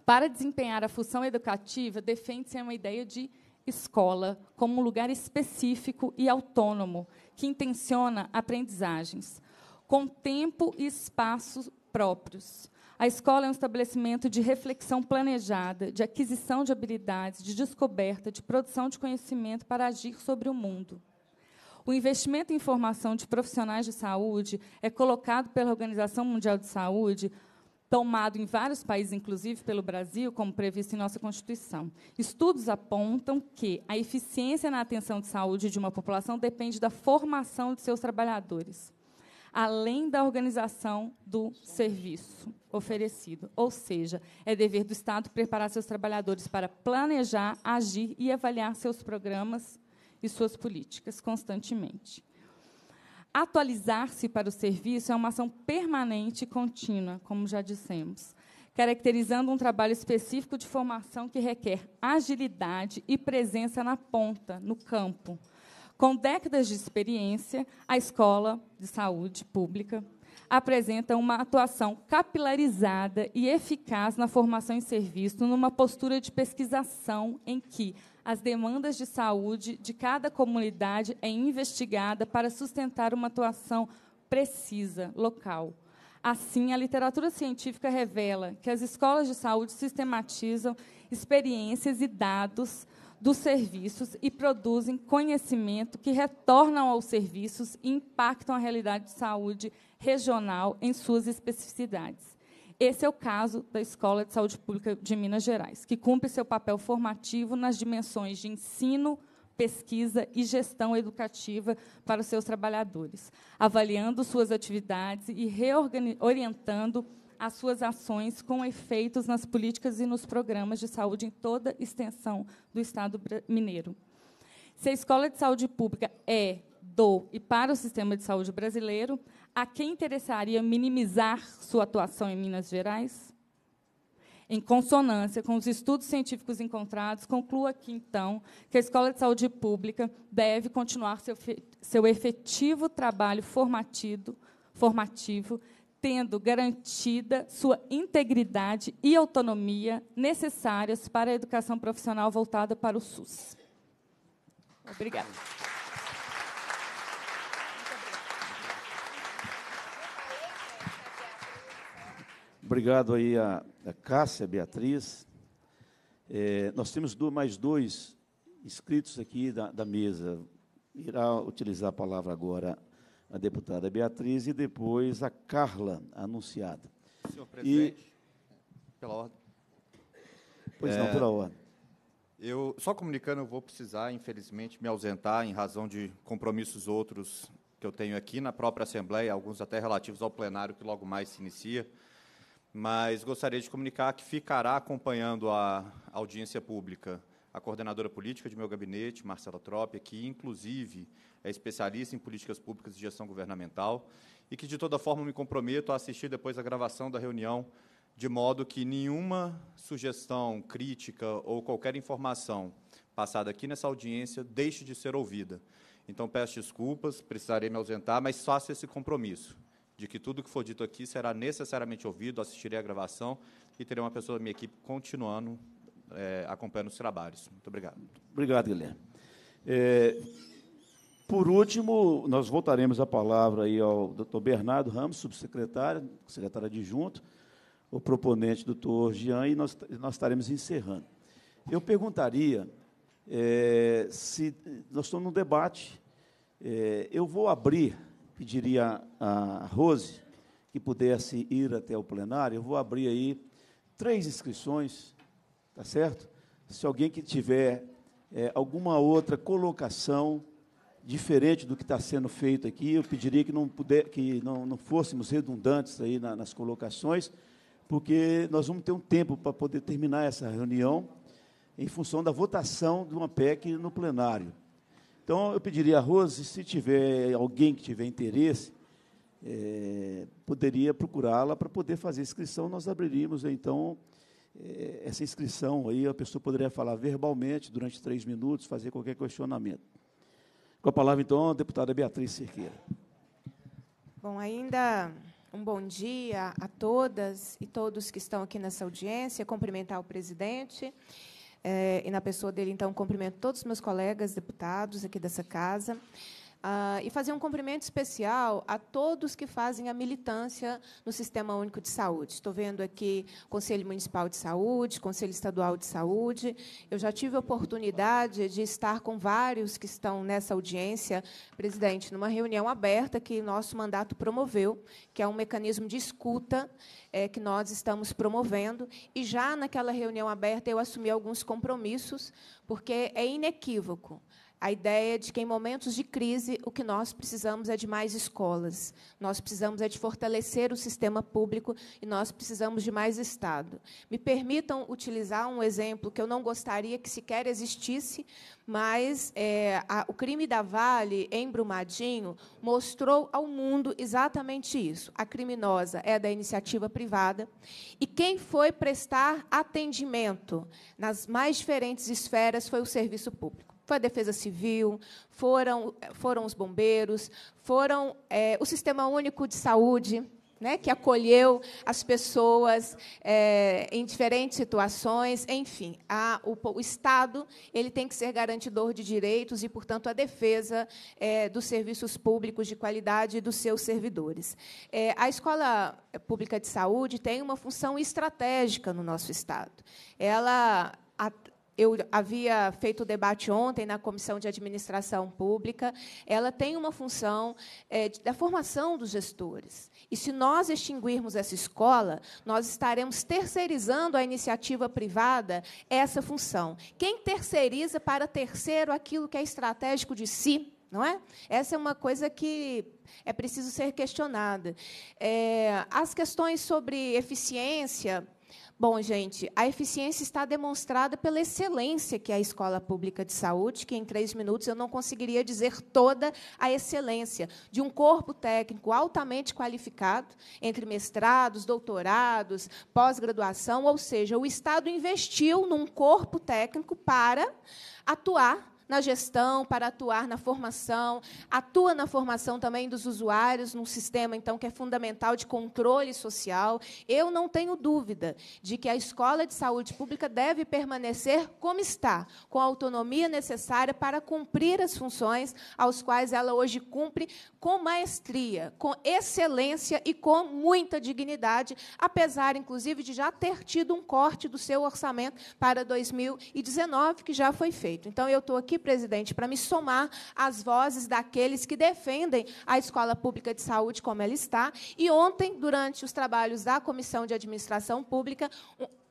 Para desempenhar a função educativa, defende-se uma ideia de escola como um lugar específico e autônomo que intenciona aprendizagens, com tempo e espaço próprios. A escola é um estabelecimento de reflexão planejada, de aquisição de habilidades, de descoberta, de produção de conhecimento para agir sobre o mundo. O investimento em formação de profissionais de saúde é colocado pela Organização Mundial de Saúde tomado em vários países, inclusive pelo Brasil, como previsto em nossa Constituição. Estudos apontam que a eficiência na atenção de saúde de uma população depende da formação de seus trabalhadores, além da organização do serviço oferecido. Ou seja, é dever do Estado preparar seus trabalhadores para planejar, agir e avaliar seus programas e suas políticas constantemente. Atualizar-se para o serviço é uma ação permanente e contínua, como já dissemos, caracterizando um trabalho específico de formação que requer agilidade e presença na ponta, no campo. Com décadas de experiência, a Escola de Saúde Pública apresenta uma atuação capilarizada e eficaz na formação em serviço, numa postura de pesquisação em que as demandas de saúde de cada comunidade é investigada para sustentar uma atuação precisa, local. Assim, a literatura científica revela que as escolas de saúde sistematizam experiências e dados dos serviços e produzem conhecimento que retornam aos serviços e impactam a realidade de saúde regional em suas especificidades. Esse é o caso da Escola de Saúde Pública de Minas Gerais, que cumpre seu papel formativo nas dimensões de ensino, pesquisa e gestão educativa para os seus trabalhadores, avaliando suas atividades e reorientando as suas ações com efeitos nas políticas e nos programas de saúde em toda extensão do Estado mineiro. Se a escola de saúde pública é do e para o sistema de saúde brasileiro, a quem interessaria minimizar sua atuação em Minas Gerais? Em consonância com os estudos científicos encontrados, concluo aqui, então, que a Escola de Saúde Pública deve continuar seu, seu efetivo trabalho formatido, formativo, tendo garantida sua integridade e autonomia necessárias para a educação profissional voltada para o SUS. Obrigada. Obrigado aí a, a Cássia, a Beatriz. É, nós temos mais dois inscritos aqui da, da, mesa. Irá utilizar a palavra agora a deputada Beatriz e depois a Carla, anunciada. Senhor presidente, e, pela ordem. Pois é, não, pela ordem. Eu, só comunicando, eu vou precisar, infelizmente, me ausentar em razão de compromissos outros que eu tenho aqui na própria Assembleia, alguns até relativos ao plenário que logo mais se inicia mas gostaria de comunicar que ficará acompanhando a audiência pública a coordenadora política de meu gabinete, Marcela Trópia, que, inclusive, é especialista em políticas públicas e gestão governamental, e que, de toda forma, me comprometo a assistir depois a gravação da reunião, de modo que nenhuma sugestão, crítica ou qualquer informação passada aqui nessa audiência deixe de ser ouvida. Então, peço desculpas, precisarei me ausentar, mas faço esse compromisso de que tudo que for dito aqui será necessariamente ouvido, assistirei à gravação e terei uma pessoa da minha equipe continuando é, acompanhando os trabalhos. Muito obrigado. Obrigado, Guilherme. É, por último, nós voltaremos a palavra aí ao doutor Bernardo Ramos, subsecretário, secretário adjunto, o proponente doutor Jean, e nós, nós estaremos encerrando. Eu perguntaria é, se nós estamos num debate. É, eu vou abrir pediria a Rose que pudesse ir até o plenário. Eu vou abrir aí três inscrições, tá certo? Se alguém que tiver é, alguma outra colocação diferente do que está sendo feito aqui, eu pediria que não puder, que não, não fôssemos redundantes aí na, nas colocações, porque nós vamos ter um tempo para poder terminar essa reunião em função da votação de uma PEC no plenário. Então, eu pediria a Rose, se tiver alguém que tiver interesse, é, poderia procurá-la para poder fazer inscrição. Nós abriríamos, então, é, essa inscrição aí, a pessoa poderia falar verbalmente durante três minutos, fazer qualquer questionamento. Com a palavra, então, a deputada Beatriz Cerqueira. Bom, ainda um bom dia a todas e todos que estão aqui nessa audiência, cumprimentar o presidente é, e na pessoa dele, então, cumprimento todos os meus colegas deputados aqui dessa casa. Ah, e fazer um cumprimento especial a todos que fazem a militância no Sistema Único de Saúde. Estou vendo aqui Conselho Municipal de Saúde, Conselho Estadual de Saúde. Eu já tive a oportunidade de estar com vários que estão nessa audiência, presidente, numa reunião aberta que nosso mandato promoveu, que é um mecanismo de escuta é, que nós estamos promovendo. E já naquela reunião aberta eu assumi alguns compromissos, porque é inequívoco a ideia de que, em momentos de crise, o que nós precisamos é de mais escolas, nós precisamos é de fortalecer o sistema público e nós precisamos de mais Estado. Me permitam utilizar um exemplo que eu não gostaria que sequer existisse, mas é, a, o crime da Vale, em Brumadinho, mostrou ao mundo exatamente isso. A criminosa é da iniciativa privada e quem foi prestar atendimento nas mais diferentes esferas foi o serviço público foi a Defesa Civil, foram, foram os bombeiros, foram é, o Sistema Único de Saúde, né, que acolheu as pessoas é, em diferentes situações. Enfim, a, o, o, Estado ele tem que ser garantidor de direitos e, portanto, a defesa é, dos serviços públicos de qualidade dos seus servidores. É, a Escola Pública de Saúde tem uma função estratégica no nosso Estado. Ela eu havia feito o debate ontem na Comissão de Administração Pública, ela tem uma função é, da formação dos gestores. E se nós extinguirmos essa escola, nós estaremos terceirizando a iniciativa privada essa função. Quem terceiriza para terceiro aquilo que é estratégico de si, não é? Essa é uma coisa que é preciso ser questionada. É, as questões sobre eficiência Bom, gente, a eficiência está demonstrada pela excelência que é a escola pública de saúde, que em três minutos eu não conseguiria dizer toda a excelência de um corpo técnico altamente qualificado, entre mestrados, doutorados, pós-graduação, ou seja, o Estado investiu num corpo técnico para atuar na gestão, para atuar na formação, atua na formação também dos usuários, num sistema então que é fundamental de controle social. Eu não tenho dúvida de que a escola de saúde pública deve permanecer como está, com a autonomia necessária para cumprir as funções aos quais ela hoje cumpre com maestria, com excelência e com muita dignidade, apesar inclusive de já ter tido um corte do seu orçamento para 2019 que já foi feito. Então eu estou aqui aqui, presidente, para me somar às vozes daqueles que defendem a escola pública de saúde como ela está. E ontem, durante os trabalhos da Comissão de Administração Pública,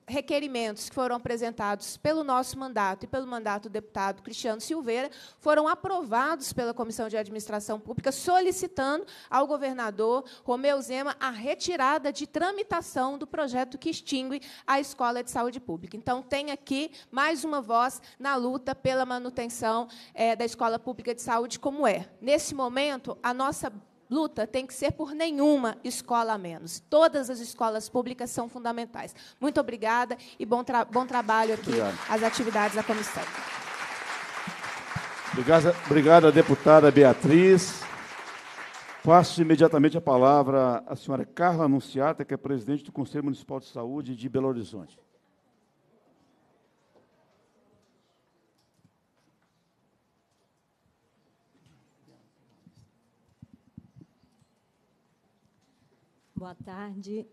requerimentos que foram apresentados pelo nosso mandato e pelo mandato do deputado Cristiano Silveira foram aprovados pela Comissão de Administração Pública, solicitando ao governador Romeu Zema a retirada de tramitação do projeto que extingue a Escola de Saúde Pública. Então, tem aqui mais uma voz na luta pela manutenção é, da Escola Pública de Saúde como é. Nesse momento, a nossa luta tem que ser por nenhuma escola a menos. Todas as escolas públicas são fundamentais. Muito obrigada e bom, tra bom trabalho aqui As às atividades da comissão. Obrigada, obrigado, deputada Beatriz. Passo imediatamente a palavra à senhora Carla Anunciata, que é presidente do Conselho Municipal de Saúde de Belo Horizonte. Boa tarde.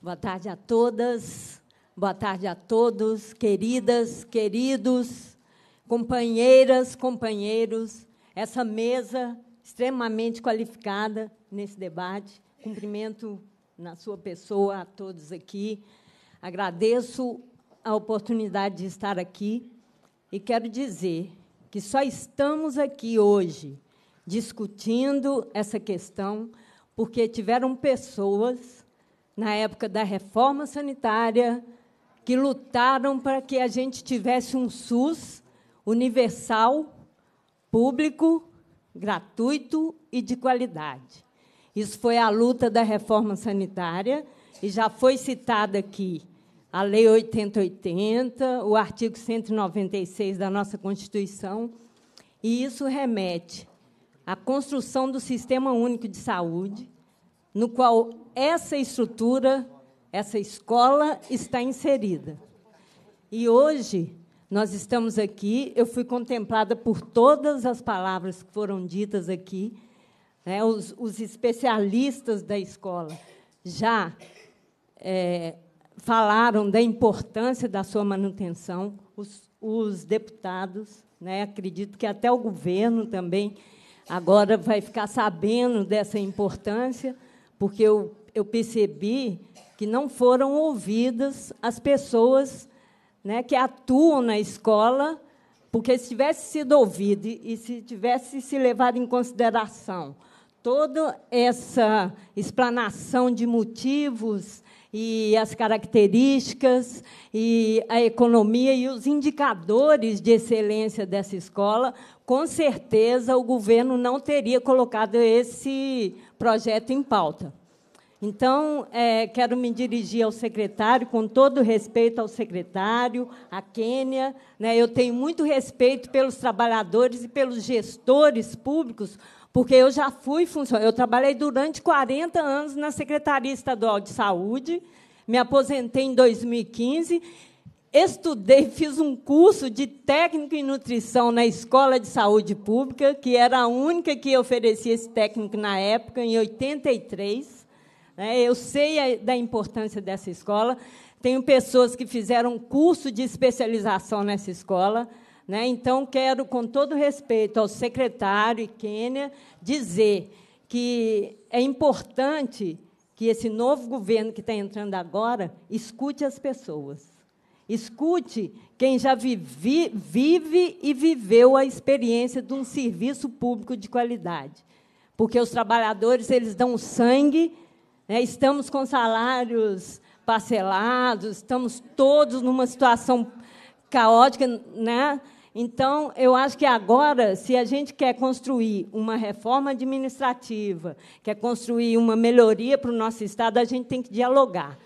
Boa tarde a todas. Boa tarde a todos, queridas, queridos, companheiras, companheiros. Essa mesa extremamente qualificada nesse debate. Cumprimento na sua pessoa a todos aqui. Agradeço a oportunidade de estar aqui e quero dizer que só estamos aqui hoje discutindo essa questão porque tiveram pessoas, na época da reforma sanitária, que lutaram para que a gente tivesse um SUS universal, público, gratuito e de qualidade. Isso foi a luta da reforma sanitária e já foi citada aqui a Lei 8080, o artigo 196 da nossa Constituição, e isso remete a construção do Sistema Único de Saúde, no qual essa estrutura, essa escola está inserida. E hoje nós estamos aqui, eu fui contemplada por todas as palavras que foram ditas aqui, né, os, os, especialistas da escola já é, falaram da importância da sua manutenção, os, os deputados, né, acredito que até o governo também agora vai ficar sabendo dessa importância, porque eu, eu percebi que não foram ouvidas as pessoas né, que atuam na escola, porque se tivesse sido ouvido e se tivesse se levado em consideração toda essa explanação de motivos e as características e a economia e os indicadores de excelência dessa escola, com certeza o governo não teria colocado esse projeto em pauta. Então, é, quero me dirigir ao secretário, com todo respeito ao secretário, à Quênia. Né, eu tenho muito respeito pelos trabalhadores e pelos gestores públicos, porque eu já fui funcionária, eu trabalhei durante 40 anos na Secretaria Estadual de Saúde, me aposentei em 2015, estudei, fiz um curso de técnico em nutrição na Escola de Saúde Pública, que era a única que oferecia esse técnico na época, em 83. Né? Eu sei da importância dessa escola. Tenho pessoas que fizeram curso de especialização nessa escola. Né? Então, quero, com todo respeito ao secretário e Quênia, dizer que é importante que esse novo governo que está entrando agora escute as pessoas. Escute quem já vive, vive e viveu a experiência de um serviço público de qualidade. Porque os trabalhadores eles dão sangue, né? estamos com salários parcelados, estamos todos numa situação caótica, né? Então, eu acho que agora, se a gente quer construir uma reforma administrativa, quer construir uma melhoria para o nosso Estado, a gente tem que dialogar.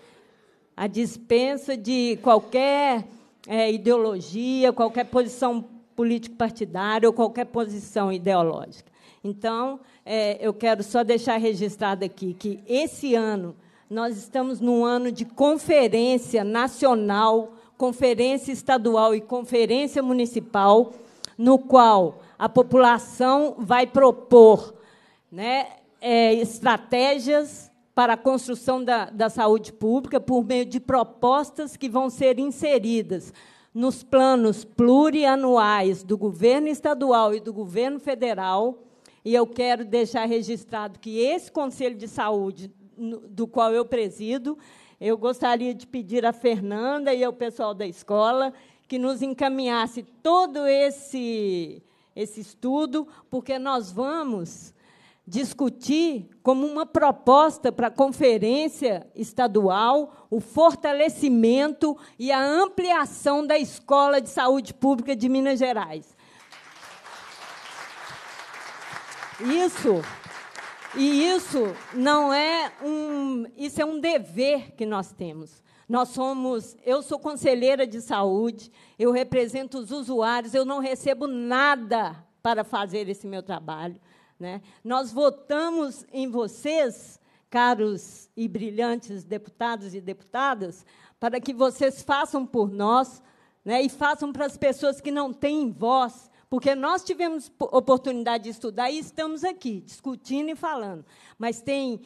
A dispensa de qualquer é, ideologia, qualquer posição político-partidária ou qualquer posição ideológica. Então, é, eu quero só deixar registrado aqui que esse ano nós estamos num ano de conferência nacional conferência estadual e conferência municipal, no qual a população vai propor né, é, estratégias para a construção da, da saúde pública por meio de propostas que vão ser inseridas nos planos plurianuais do governo estadual e do governo federal. E eu quero deixar registrado que esse Conselho de Saúde, do qual eu presido, eu gostaria de pedir a Fernanda e ao pessoal da escola que nos encaminhasse todo esse, esse estudo, porque nós vamos discutir como uma proposta para a conferência estadual o fortalecimento e a ampliação da Escola de Saúde Pública de Minas Gerais. Isso e isso não é um, isso é um dever que nós temos. Nós somos, eu sou conselheira de saúde, eu represento os usuários, eu não recebo nada para fazer esse meu trabalho, né? Nós votamos em vocês, caros e brilhantes deputados e deputadas, para que vocês façam por nós, né? E façam para as pessoas que não têm voz, porque nós tivemos oportunidade de estudar e estamos aqui discutindo e falando. Mas tem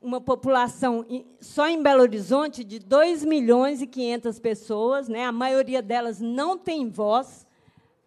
uma população só em Belo Horizonte de 2 milhões e 500 pessoas, né? a maioria delas não tem voz.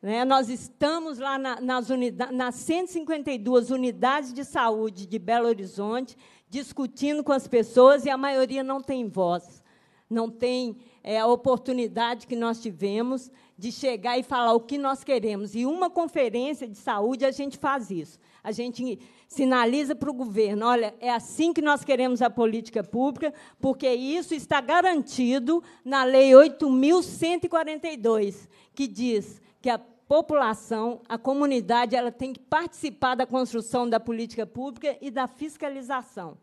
Né? Nós estamos lá na, nas, nas 152 unidades de saúde de Belo Horizonte, discutindo com as pessoas e a maioria não tem voz, não tem é, a oportunidade que nós tivemos de chegar e falar o que nós queremos. E uma conferência de saúde a gente faz isso. A gente sinaliza para o governo, olha, é assim que nós queremos a política pública, porque isso está garantido na lei 8142, que diz que a população, a comunidade, ela tem que participar da construção da política pública e da fiscalização.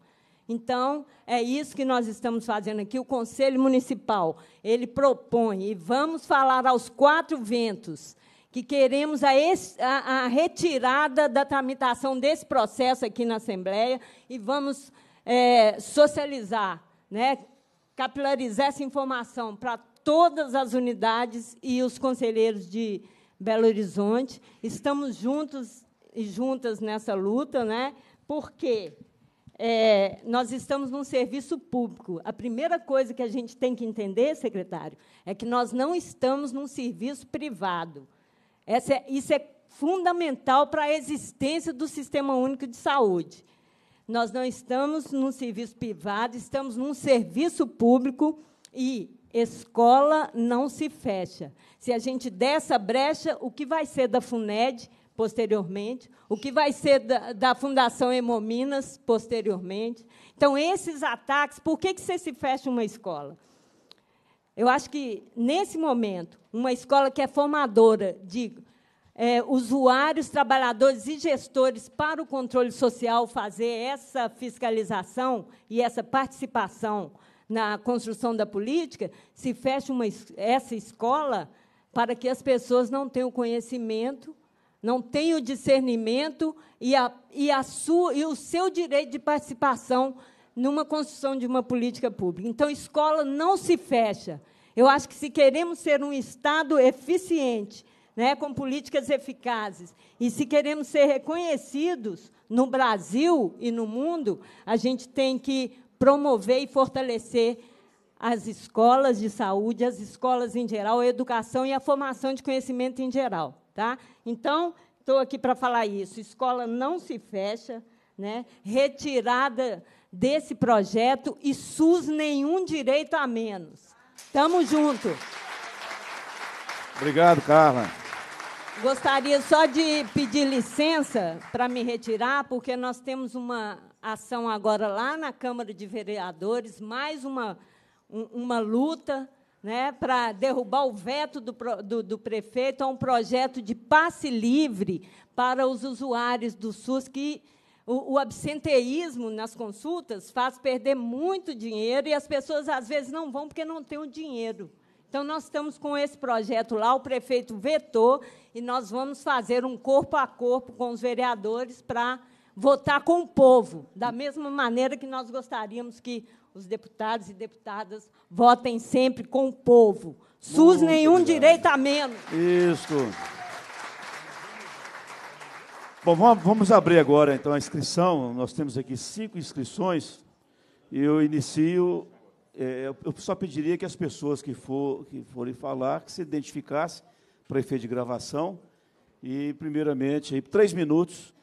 Então, é isso que nós estamos fazendo aqui. O Conselho Municipal, ele propõe, e vamos falar aos quatro ventos, que queremos a, ex, a, a retirada da tramitação desse processo aqui na Assembleia e vamos é, socializar, né, capilarizar essa informação para todas as unidades e os conselheiros de Belo Horizonte. Estamos juntos e juntas nessa luta, né? quê? É, nós estamos num serviço público. A primeira coisa que a gente tem que entender, secretário, é que nós não estamos num serviço privado. Essa é, isso é fundamental para a existência do Sistema Único de Saúde. Nós não estamos num serviço privado, estamos num serviço público e escola não se fecha. Se a gente der essa brecha, o que vai ser da FUNED posteriormente, o que vai ser da, da Fundação Hemominas posteriormente. Então, esses ataques, por que, que você se fecha uma escola? Eu acho que, nesse momento, uma escola que é formadora de é, usuários, trabalhadores e gestores para o controle social fazer essa fiscalização e essa participação na construção da política, se fecha uma, essa escola para que as pessoas não tenham conhecimento não tem o discernimento e, a, e, a sua, e o seu direito de participação numa construção de uma política pública. Então, escola não se fecha. Eu acho que se queremos ser um Estado eficiente, né, com políticas eficazes. E se queremos ser reconhecidos no Brasil e no mundo, a gente tem que promover e fortalecer as escolas de saúde, as escolas em geral, a educação e a formação de conhecimento em geral. Tá? Então, estou aqui para falar isso. Escola não se fecha, né? retirada desse projeto e SUS nenhum direito a menos. Tamo junto. Obrigado, Carla. Gostaria só de pedir licença para me retirar, porque nós temos uma ação agora lá na Câmara de Vereadores, mais uma, um, uma luta né, para derrubar o veto do, do, do, prefeito a um projeto de passe livre para os usuários do SUS, que o, o, absenteísmo nas consultas faz perder muito dinheiro e as pessoas, às vezes, não vão porque não têm o dinheiro. Então, nós estamos com esse projeto lá, o prefeito vetou, e nós vamos fazer um corpo a corpo com os vereadores para votar com o povo, da mesma maneira que nós gostaríamos que os deputados e deputadas votem sempre com o povo. SUS Muito nenhum obrigado. direito a menos. Isso. Bom, vamos abrir agora então a inscrição. Nós temos aqui cinco inscrições. Eu inicio. É, eu só pediria que as pessoas que, for, que forem falar que se identificassem para efeito de gravação. E, primeiramente, aí, três minutos,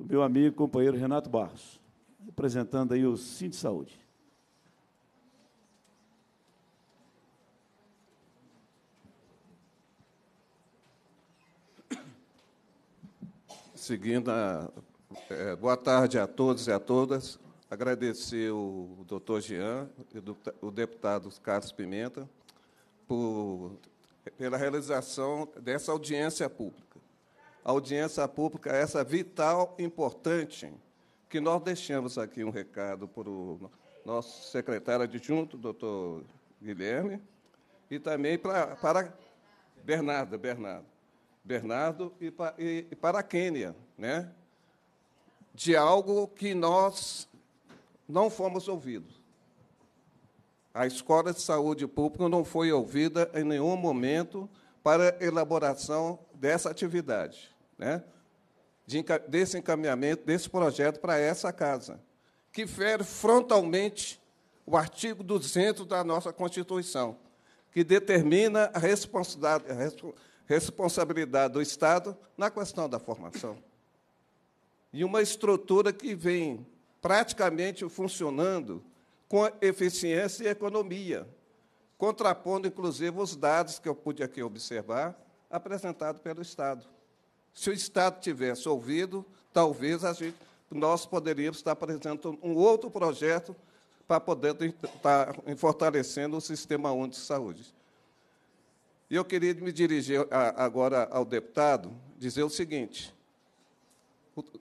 o meu amigo companheiro Renato Barros, representando aí o Cinto de Saúde. Seguindo a, é, boa tarde a todos e a todas. Agradecer o doutor Jean e o deputado Carlos Pimenta por, pela realização dessa audiência pública. A audiência pública é essa vital, importante, que nós deixamos aqui um recado para o nosso secretário adjunto, doutor Guilherme, e também para, para Bernarda, Bernardo, e, para a Quênia, né? de algo que nós não fomos ouvidos. A Escola de Saúde Pública não foi ouvida em nenhum momento para elaboração dessa atividade, né? desse encaminhamento, desse projeto para essa casa, que fere frontalmente o artigo 200 da nossa Constituição, que determina a responsabilidade, responsabilidade do Estado na questão da formação. E uma estrutura que vem praticamente funcionando com eficiência e economia, contrapondo, inclusive, os dados que eu pude aqui observar apresentados pelo Estado. Se o Estado tivesse ouvido, talvez gente, nós poderíamos estar apresentando um outro projeto para poder estar fortalecendo o Sistema Único de Saúde. E eu queria me dirigir a, agora ao deputado, dizer o seguinte: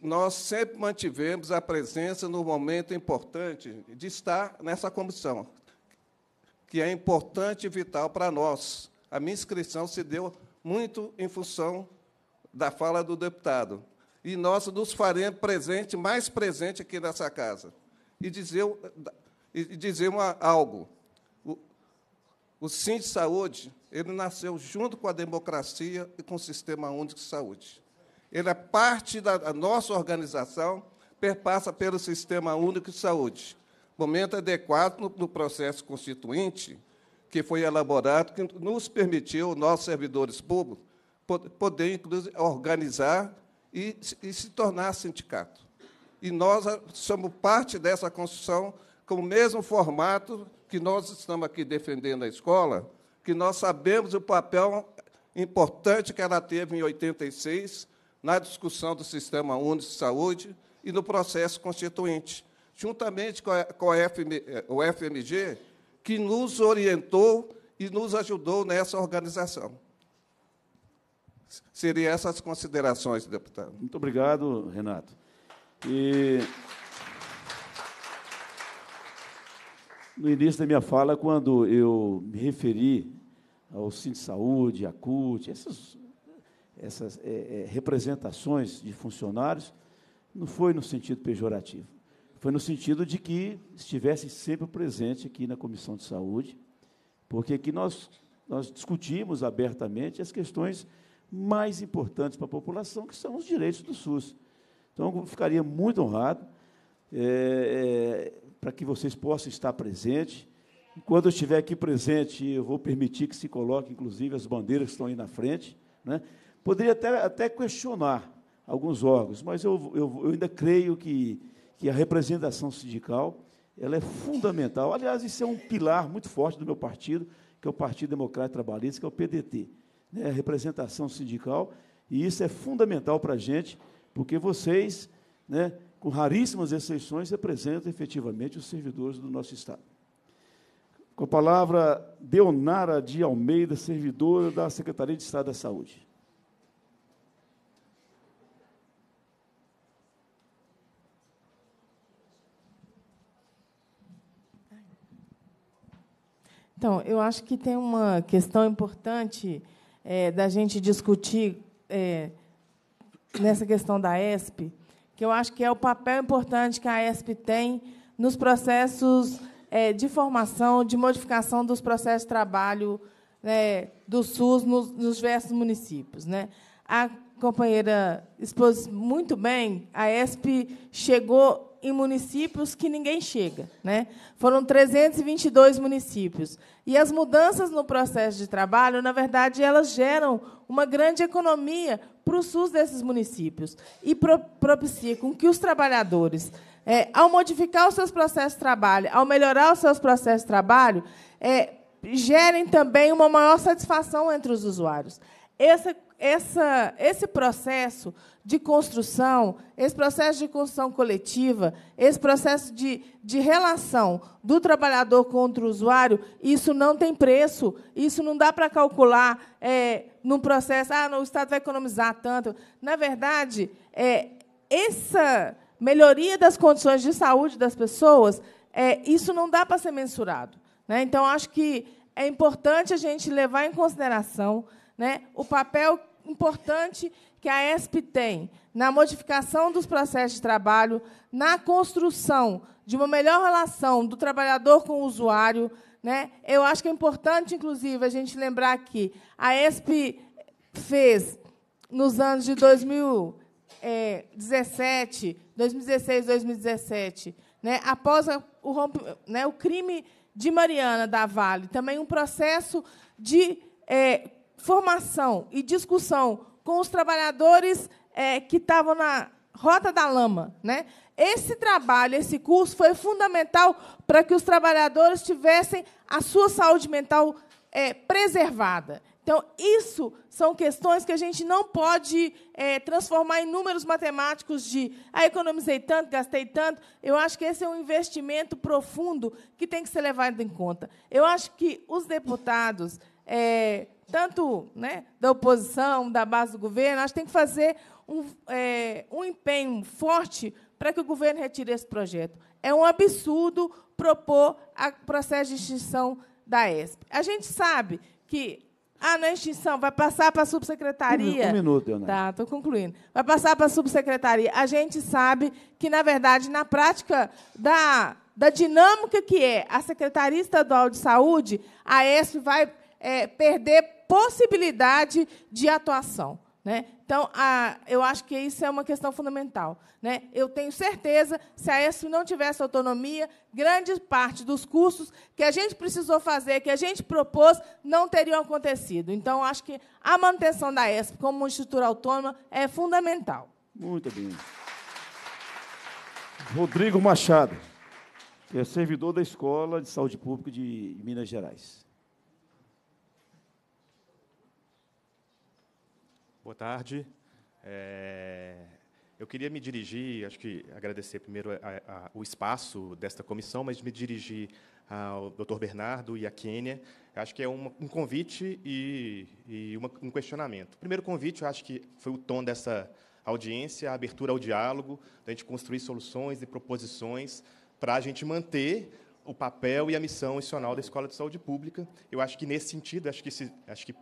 nós sempre mantivemos a presença no momento importante de estar nessa comissão, que é importante e vital para nós. A minha inscrição se deu muito em função da fala do deputado. E nós nos faremos presente, mais presente aqui nessa casa. E dizer, e dizer uma, algo. O Sim de Saúde, ele nasceu junto com a democracia e com o Sistema Único de Saúde. Ele é parte da nossa organização, perpassa pelo Sistema Único de Saúde. Momento adequado no, no processo constituinte que foi elaborado, que nos permitiu, nós, servidores públicos, poder, inclusive, organizar e, e se tornar sindicato. E nós ah, somos parte dessa construção com o mesmo formato que nós estamos aqui defendendo a escola, que nós sabemos o papel importante que ela teve em 86 na discussão do Sistema Único de Saúde e no processo constituinte, juntamente com, a, com eh, o FMG, que nos orientou e nos ajudou nessa organização. Seriam essas considerações, deputado. Muito obrigado, Renato. E no início da minha fala, quando eu me referi ao Cine Saúde, à CUT, essas, essas é, é, representações de funcionários, não foi no sentido pejorativo. Foi no sentido de que estivessem sempre presentes aqui na Comissão de Saúde, porque aqui nós, nós discutimos abertamente as questões mais importantes para a população, que são os direitos do SUS. Então, eu ficaria muito honrado. É, é para que vocês possam estar presentes. Quando eu estiver aqui presente, eu vou permitir que se coloque, inclusive, as bandeiras que estão aí na frente. Né? Poderia até, até questionar alguns órgãos, mas eu, eu, eu ainda creio que, que a representação sindical ela é fundamental. Aliás, isso é um pilar muito forte do meu partido, que é o Partido Democrático Trabalhista, que é o PDT. Né? A representação sindical, e isso é fundamental para a gente, porque vocês né, com raríssimas exceções, representa efetivamente os servidores do nosso Estado. Com a palavra Deonara de Almeida, servidora da Secretaria de Estado da Saúde. Então, eu acho que tem uma questão importante é, da gente discutir é, nessa questão da ESP, que eu acho que é o papel importante que a ESP tem nos processos é, de formação, de modificação dos processos de trabalho né, do SUS nos, nos diversos municípios. Né? A companheira expôs muito bem, a ESP chegou em municípios que ninguém chega. Né? Foram 322 municípios. E as mudanças no processo de trabalho, na verdade, elas geram uma grande economia para o SUS desses municípios e pro, propicia com que os trabalhadores, é, ao modificar os seus processos de trabalho, ao melhorar os seus processos de trabalho, é, gerem também uma maior satisfação entre os usuários. Essa essa, esse processo de construção, esse processo de construção coletiva, esse processo de, de relação do trabalhador contra o usuário, isso não tem preço, isso não dá para calcular é, num processo, ah, o Estado vai economizar tanto. Na verdade, é, essa melhoria das condições de saúde das pessoas, é, isso não dá para ser mensurado. Né? Então, acho que é importante a gente levar em consideração né, o papel importante que a ESP tem na modificação dos processos de trabalho, na construção de uma melhor relação do trabalhador com o usuário. Né? Eu acho que é importante, inclusive, a gente lembrar que a ESP fez, nos anos de 2017, 2016, 2017, né, após o, né, o crime de Mariana da Vale, também um processo de é, formação e discussão com os trabalhadores é, que estavam na Rota da Lama. Né? Esse trabalho, esse curso, foi fundamental para que os trabalhadores tivessem a sua saúde mental é, preservada. Então, isso são questões que a gente não pode é, transformar em números matemáticos de ah, economizei tanto, gastei tanto. Eu acho que esse é um investimento profundo que tem que ser levado em conta. Eu acho que os deputados é, tanto né, da oposição, da base do governo, acho que tem que fazer um, é, um empenho forte para que o governo retire esse projeto. É um absurdo propor o processo de extinção da ESP. A gente sabe que ah, não é extinção, vai passar para a subsecretaria. Um, um minuto, Leonardo. Tá, estou concluindo. Vai passar para a subsecretaria. A gente sabe que, na verdade, na prática da, da dinâmica que é a Secretaria Estadual de Saúde, a ESP vai é, perder possibilidade de atuação. Né? Então, a, eu acho que isso é uma questão fundamental. Né? Eu tenho certeza, se a ESF não tivesse autonomia, grande parte dos cursos que a gente precisou fazer, que a gente propôs, não teriam acontecido. Então, acho que a manutenção da ESF como uma estrutura autônoma é fundamental. Muito bem. Rodrigo Machado, que é servidor da Escola de Saúde Pública de Minas Gerais. Boa tarde. É, eu queria me dirigir, acho que agradecer primeiro a, a, o espaço desta comissão, mas me dirigir ao Dr. Bernardo e à Quênia. Acho que é um convite e, e uma, um questionamento. O primeiro convite, eu acho que foi o tom dessa audiência, a abertura ao diálogo, da gente construir soluções e proposições para a gente manter o papel e a missão institucional da Escola de Saúde Pública. Eu acho que nesse sentido, acho que, acho que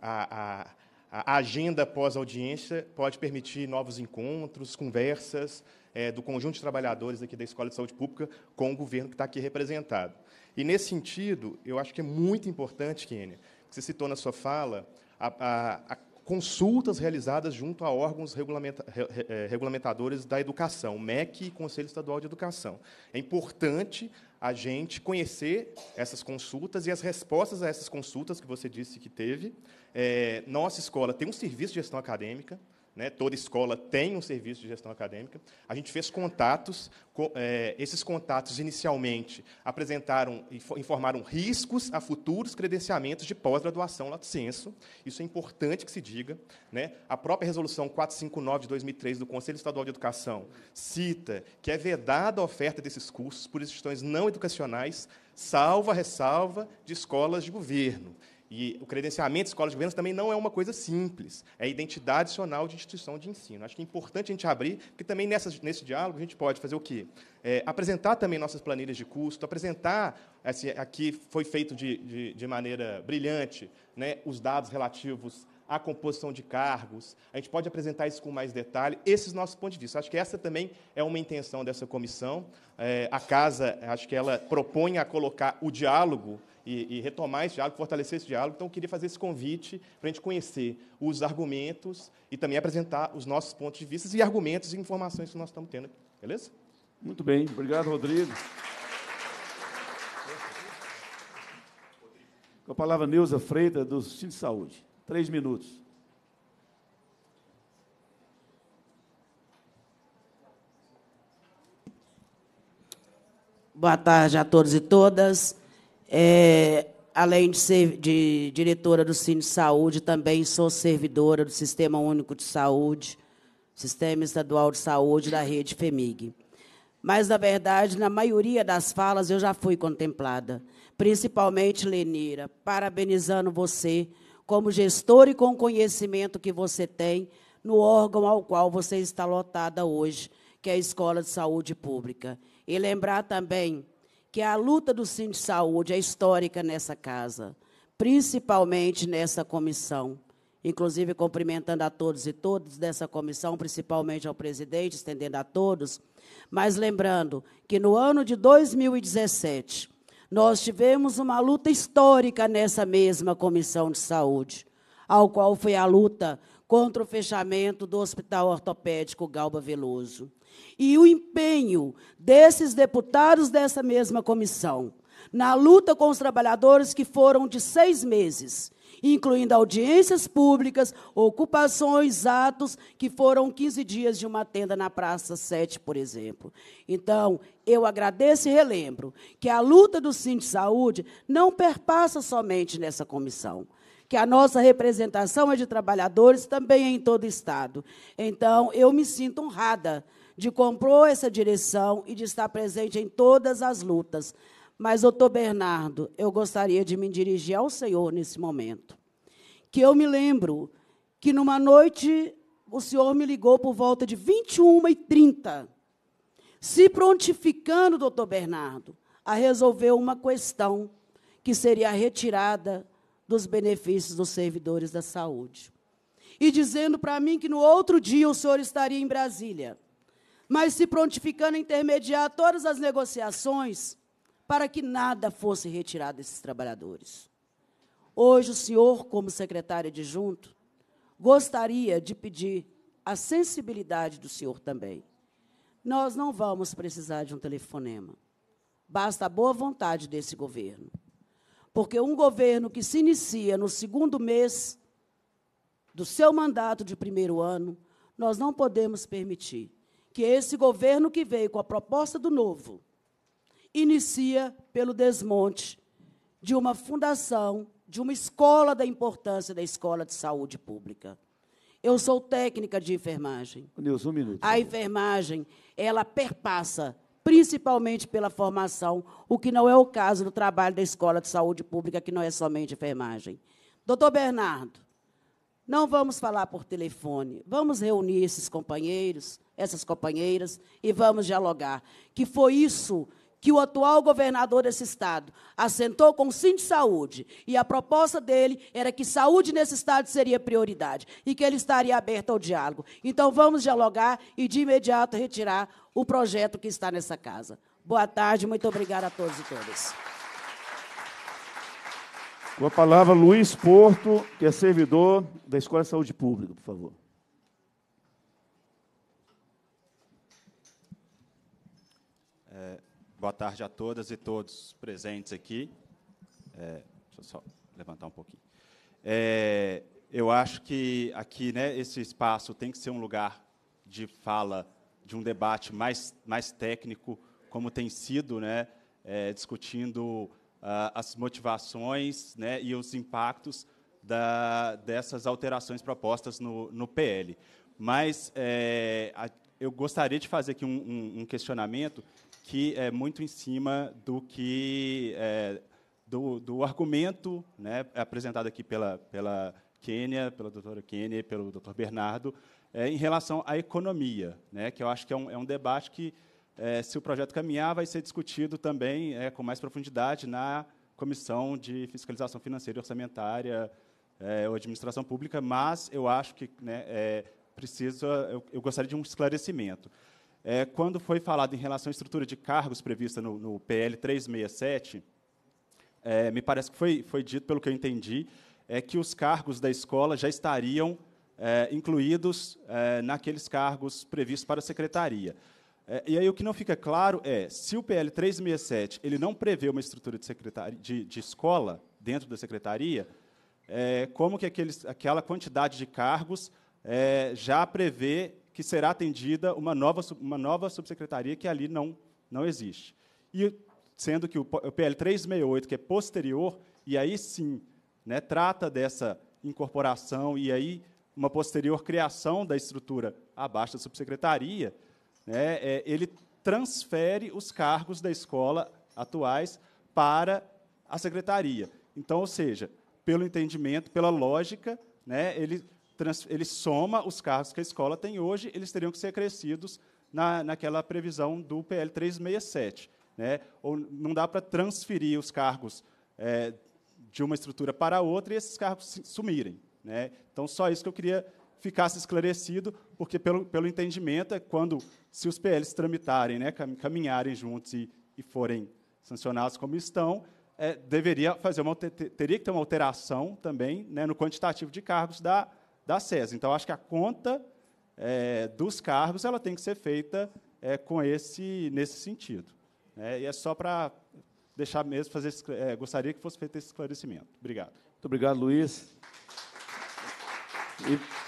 a, a a agenda pós-audiência pode permitir novos encontros, conversas é, do conjunto de trabalhadores aqui da Escola de Saúde Pública com o governo que está aqui representado. E, nesse sentido, eu acho que é muito importante, Kênia, que você citou na sua fala, a, a, a consultas realizadas junto a órgãos regulamenta eh, regulamentadores da educação, MEC e Conselho Estadual de Educação. É importante a gente conhecer essas consultas e as respostas a essas consultas que você disse que teve. É, nossa escola tem um serviço de gestão acadêmica, né, toda escola tem um serviço de gestão acadêmica. A gente fez contatos, com, é, esses contatos inicialmente apresentaram e informaram riscos a futuros credenciamentos de pós-graduação Lato Senso. Isso é importante que se diga. Né? A própria resolução 459 de 2003 do Conselho Estadual de Educação cita que é vedada a oferta desses cursos por instituições não educacionais, salva ressalva de escolas de governo. E o credenciamento de escolas de governo também não é uma coisa simples. É identidade adicional de instituição de ensino. Acho que é importante a gente abrir, porque também nessa, nesse diálogo a gente pode fazer o quê? É, apresentar também nossas planilhas de custo, apresentar, assim, aqui foi feito de, de, de maneira brilhante, né, os dados relativos à composição de cargos. A gente pode apresentar isso com mais detalhe, esses nossos pontos de vista. Acho que essa também é uma intenção dessa comissão. É, a Casa, acho que ela propõe a colocar o diálogo e, e, retomar esse diálogo, fortalecer esse diálogo. Então, eu queria fazer esse convite para a gente conhecer os argumentos e também apresentar os nossos pontos de vista e argumentos e informações que nós estamos tendo aqui. Beleza? Muito bem. Obrigado, Rodrigo. Com a palavra Neuza Freitas, do Instituto de Saúde. Três minutos. Boa tarde a todos e todas. É, além de ser de diretora do Cine Saúde, também sou servidora do Sistema Único de Saúde, Sistema Estadual de Saúde da Rede FEMIG. Mas, na verdade, na maioria das falas eu já fui contemplada, principalmente, Lenira, parabenizando você como gestor e com o conhecimento que você tem no órgão ao qual você está lotada hoje, que é a Escola de Saúde Pública. E lembrar também que a luta do Sim de Saúde é histórica nessa casa, principalmente nessa comissão. Inclusive, cumprimentando a todos e todas dessa comissão, principalmente ao presidente, estendendo a todos. Mas lembrando que no ano de 2017, nós tivemos uma luta histórica nessa mesma comissão de saúde, ao qual foi a luta contra o fechamento do Hospital Ortopédico Galba Veloso e o empenho desses deputados dessa mesma comissão na luta com os trabalhadores que foram de seis meses, incluindo audiências públicas, ocupações, atos, que foram 15 dias de uma tenda na Praça 7, por exemplo. Então, eu agradeço e relembro que a luta do Sindicato de Saúde não perpassa somente nessa comissão que a nossa representação é de trabalhadores também é em todo o Estado. Então, eu me sinto honrada de comprou essa direção e de estar presente em todas as lutas. Mas, doutor Bernardo, eu gostaria de me dirigir ao Senhor nesse momento. Que eu me lembro que numa noite o Senhor me ligou por volta de 21h30, se prontificando, doutor Bernardo, a resolver uma questão que seria a retirada dos benefícios dos servidores da saúde. E dizendo para mim que no outro dia o senhor estaria em Brasília mas se prontificando a intermediar todas as negociações para que nada fosse retirado desses trabalhadores. Hoje, o senhor, como secretário adjunto, gostaria de pedir a sensibilidade do senhor também. Nós não vamos precisar de um telefonema. Basta a boa vontade desse governo. Porque um governo que se inicia no segundo mês do seu mandato de primeiro ano, nós não podemos permitir que esse governo que veio com a proposta do novo inicia pelo desmonte de uma fundação, de uma escola da importância da escola de saúde pública. Eu sou técnica de enfermagem. Deus, um minuto. A enfermagem, ela perpassa principalmente pela formação, o que não é o caso do trabalho da Escola de Saúde Pública, que não é somente enfermagem. Doutor Bernardo, não vamos falar por telefone. Vamos reunir esses companheiros, essas companheiras e vamos dialogar. Que foi isso que o atual governador desse estado assentou com o Sim de Saúde. E a proposta dele era que saúde nesse estado seria prioridade e que ele estaria aberto ao diálogo. Então vamos dialogar e de imediato retirar o projeto que está nessa casa. Boa tarde, muito obrigada a todos e todas. Com a palavra, Luiz Porto, que é servidor da Escola de Saúde Pública, por favor. É, boa tarde a todas e todos presentes aqui. É, deixa eu só levantar um pouquinho. É, eu acho que aqui, né, esse espaço tem que ser um lugar de fala, de um debate mais, mais técnico, como tem sido, né, é, discutindo ah, as motivações né, e os impactos da, dessas alterações propostas no, no PL. Mas é, a, eu gostaria de fazer aqui um, um, um, questionamento que é muito em cima do que é, do, do, argumento né, apresentado aqui pela, pela Kênia, pela doutora Kênia e pelo doutor Bernardo, é, em relação à economia, né, que eu acho que é um, é um debate que é, se o projeto caminhar, vai ser discutido também é, com mais profundidade na Comissão de Fiscalização Financeira e Orçamentária é, ou Administração Pública, mas eu acho que né, é, precisa, eu, eu, gostaria de um esclarecimento. É, quando foi falado em relação à estrutura de cargos prevista no, no PL 367, é, me parece que foi, foi dito, pelo que eu entendi, é que os cargos da escola já estariam é, incluídos naqueles cargos previstos para a secretaria. É, e aí o que não fica claro é, se o PL 367 ele não prevê uma estrutura de, de, de escola dentro da secretaria, é, como que aqueles, aquela quantidade de cargos é, já prevê que será atendida uma nova, uma nova subsecretaria que ali não, não existe. E sendo que o PL 368, que é posterior, e aí sim né, trata dessa incorporação e aí uma posterior criação da estrutura abaixo da subsecretaria, né, é, ele transfere os cargos da escola atuais para a secretaria. Então, ou seja, pelo entendimento, pela lógica, né, ele, trans, ele soma os cargos que a escola tem hoje, eles teriam que ser crescidos na, naquela previsão do PL 367. Né? Ou não dá para transferir os cargos é, de uma estrutura para outra e esses cargos sumirem. Né? Então, só isso que eu queria ficasse esclarecido, porque, pelo, pelo entendimento, é quando, se os PLs tramitarem, né, caminharem juntos e, e forem sancionados como estão, é, deveria fazer uma, teria que ter uma alteração também né, no quantitativo de cargos da, da SES. Então, acho que a conta é, dos cargos ela tem que ser feita é, com esse, nesse sentido. Né. e é só para deixar mesmo, fazer, é, gostaria que fosse feito esse esclarecimento. Obrigado. Muito obrigado, Luiz. E...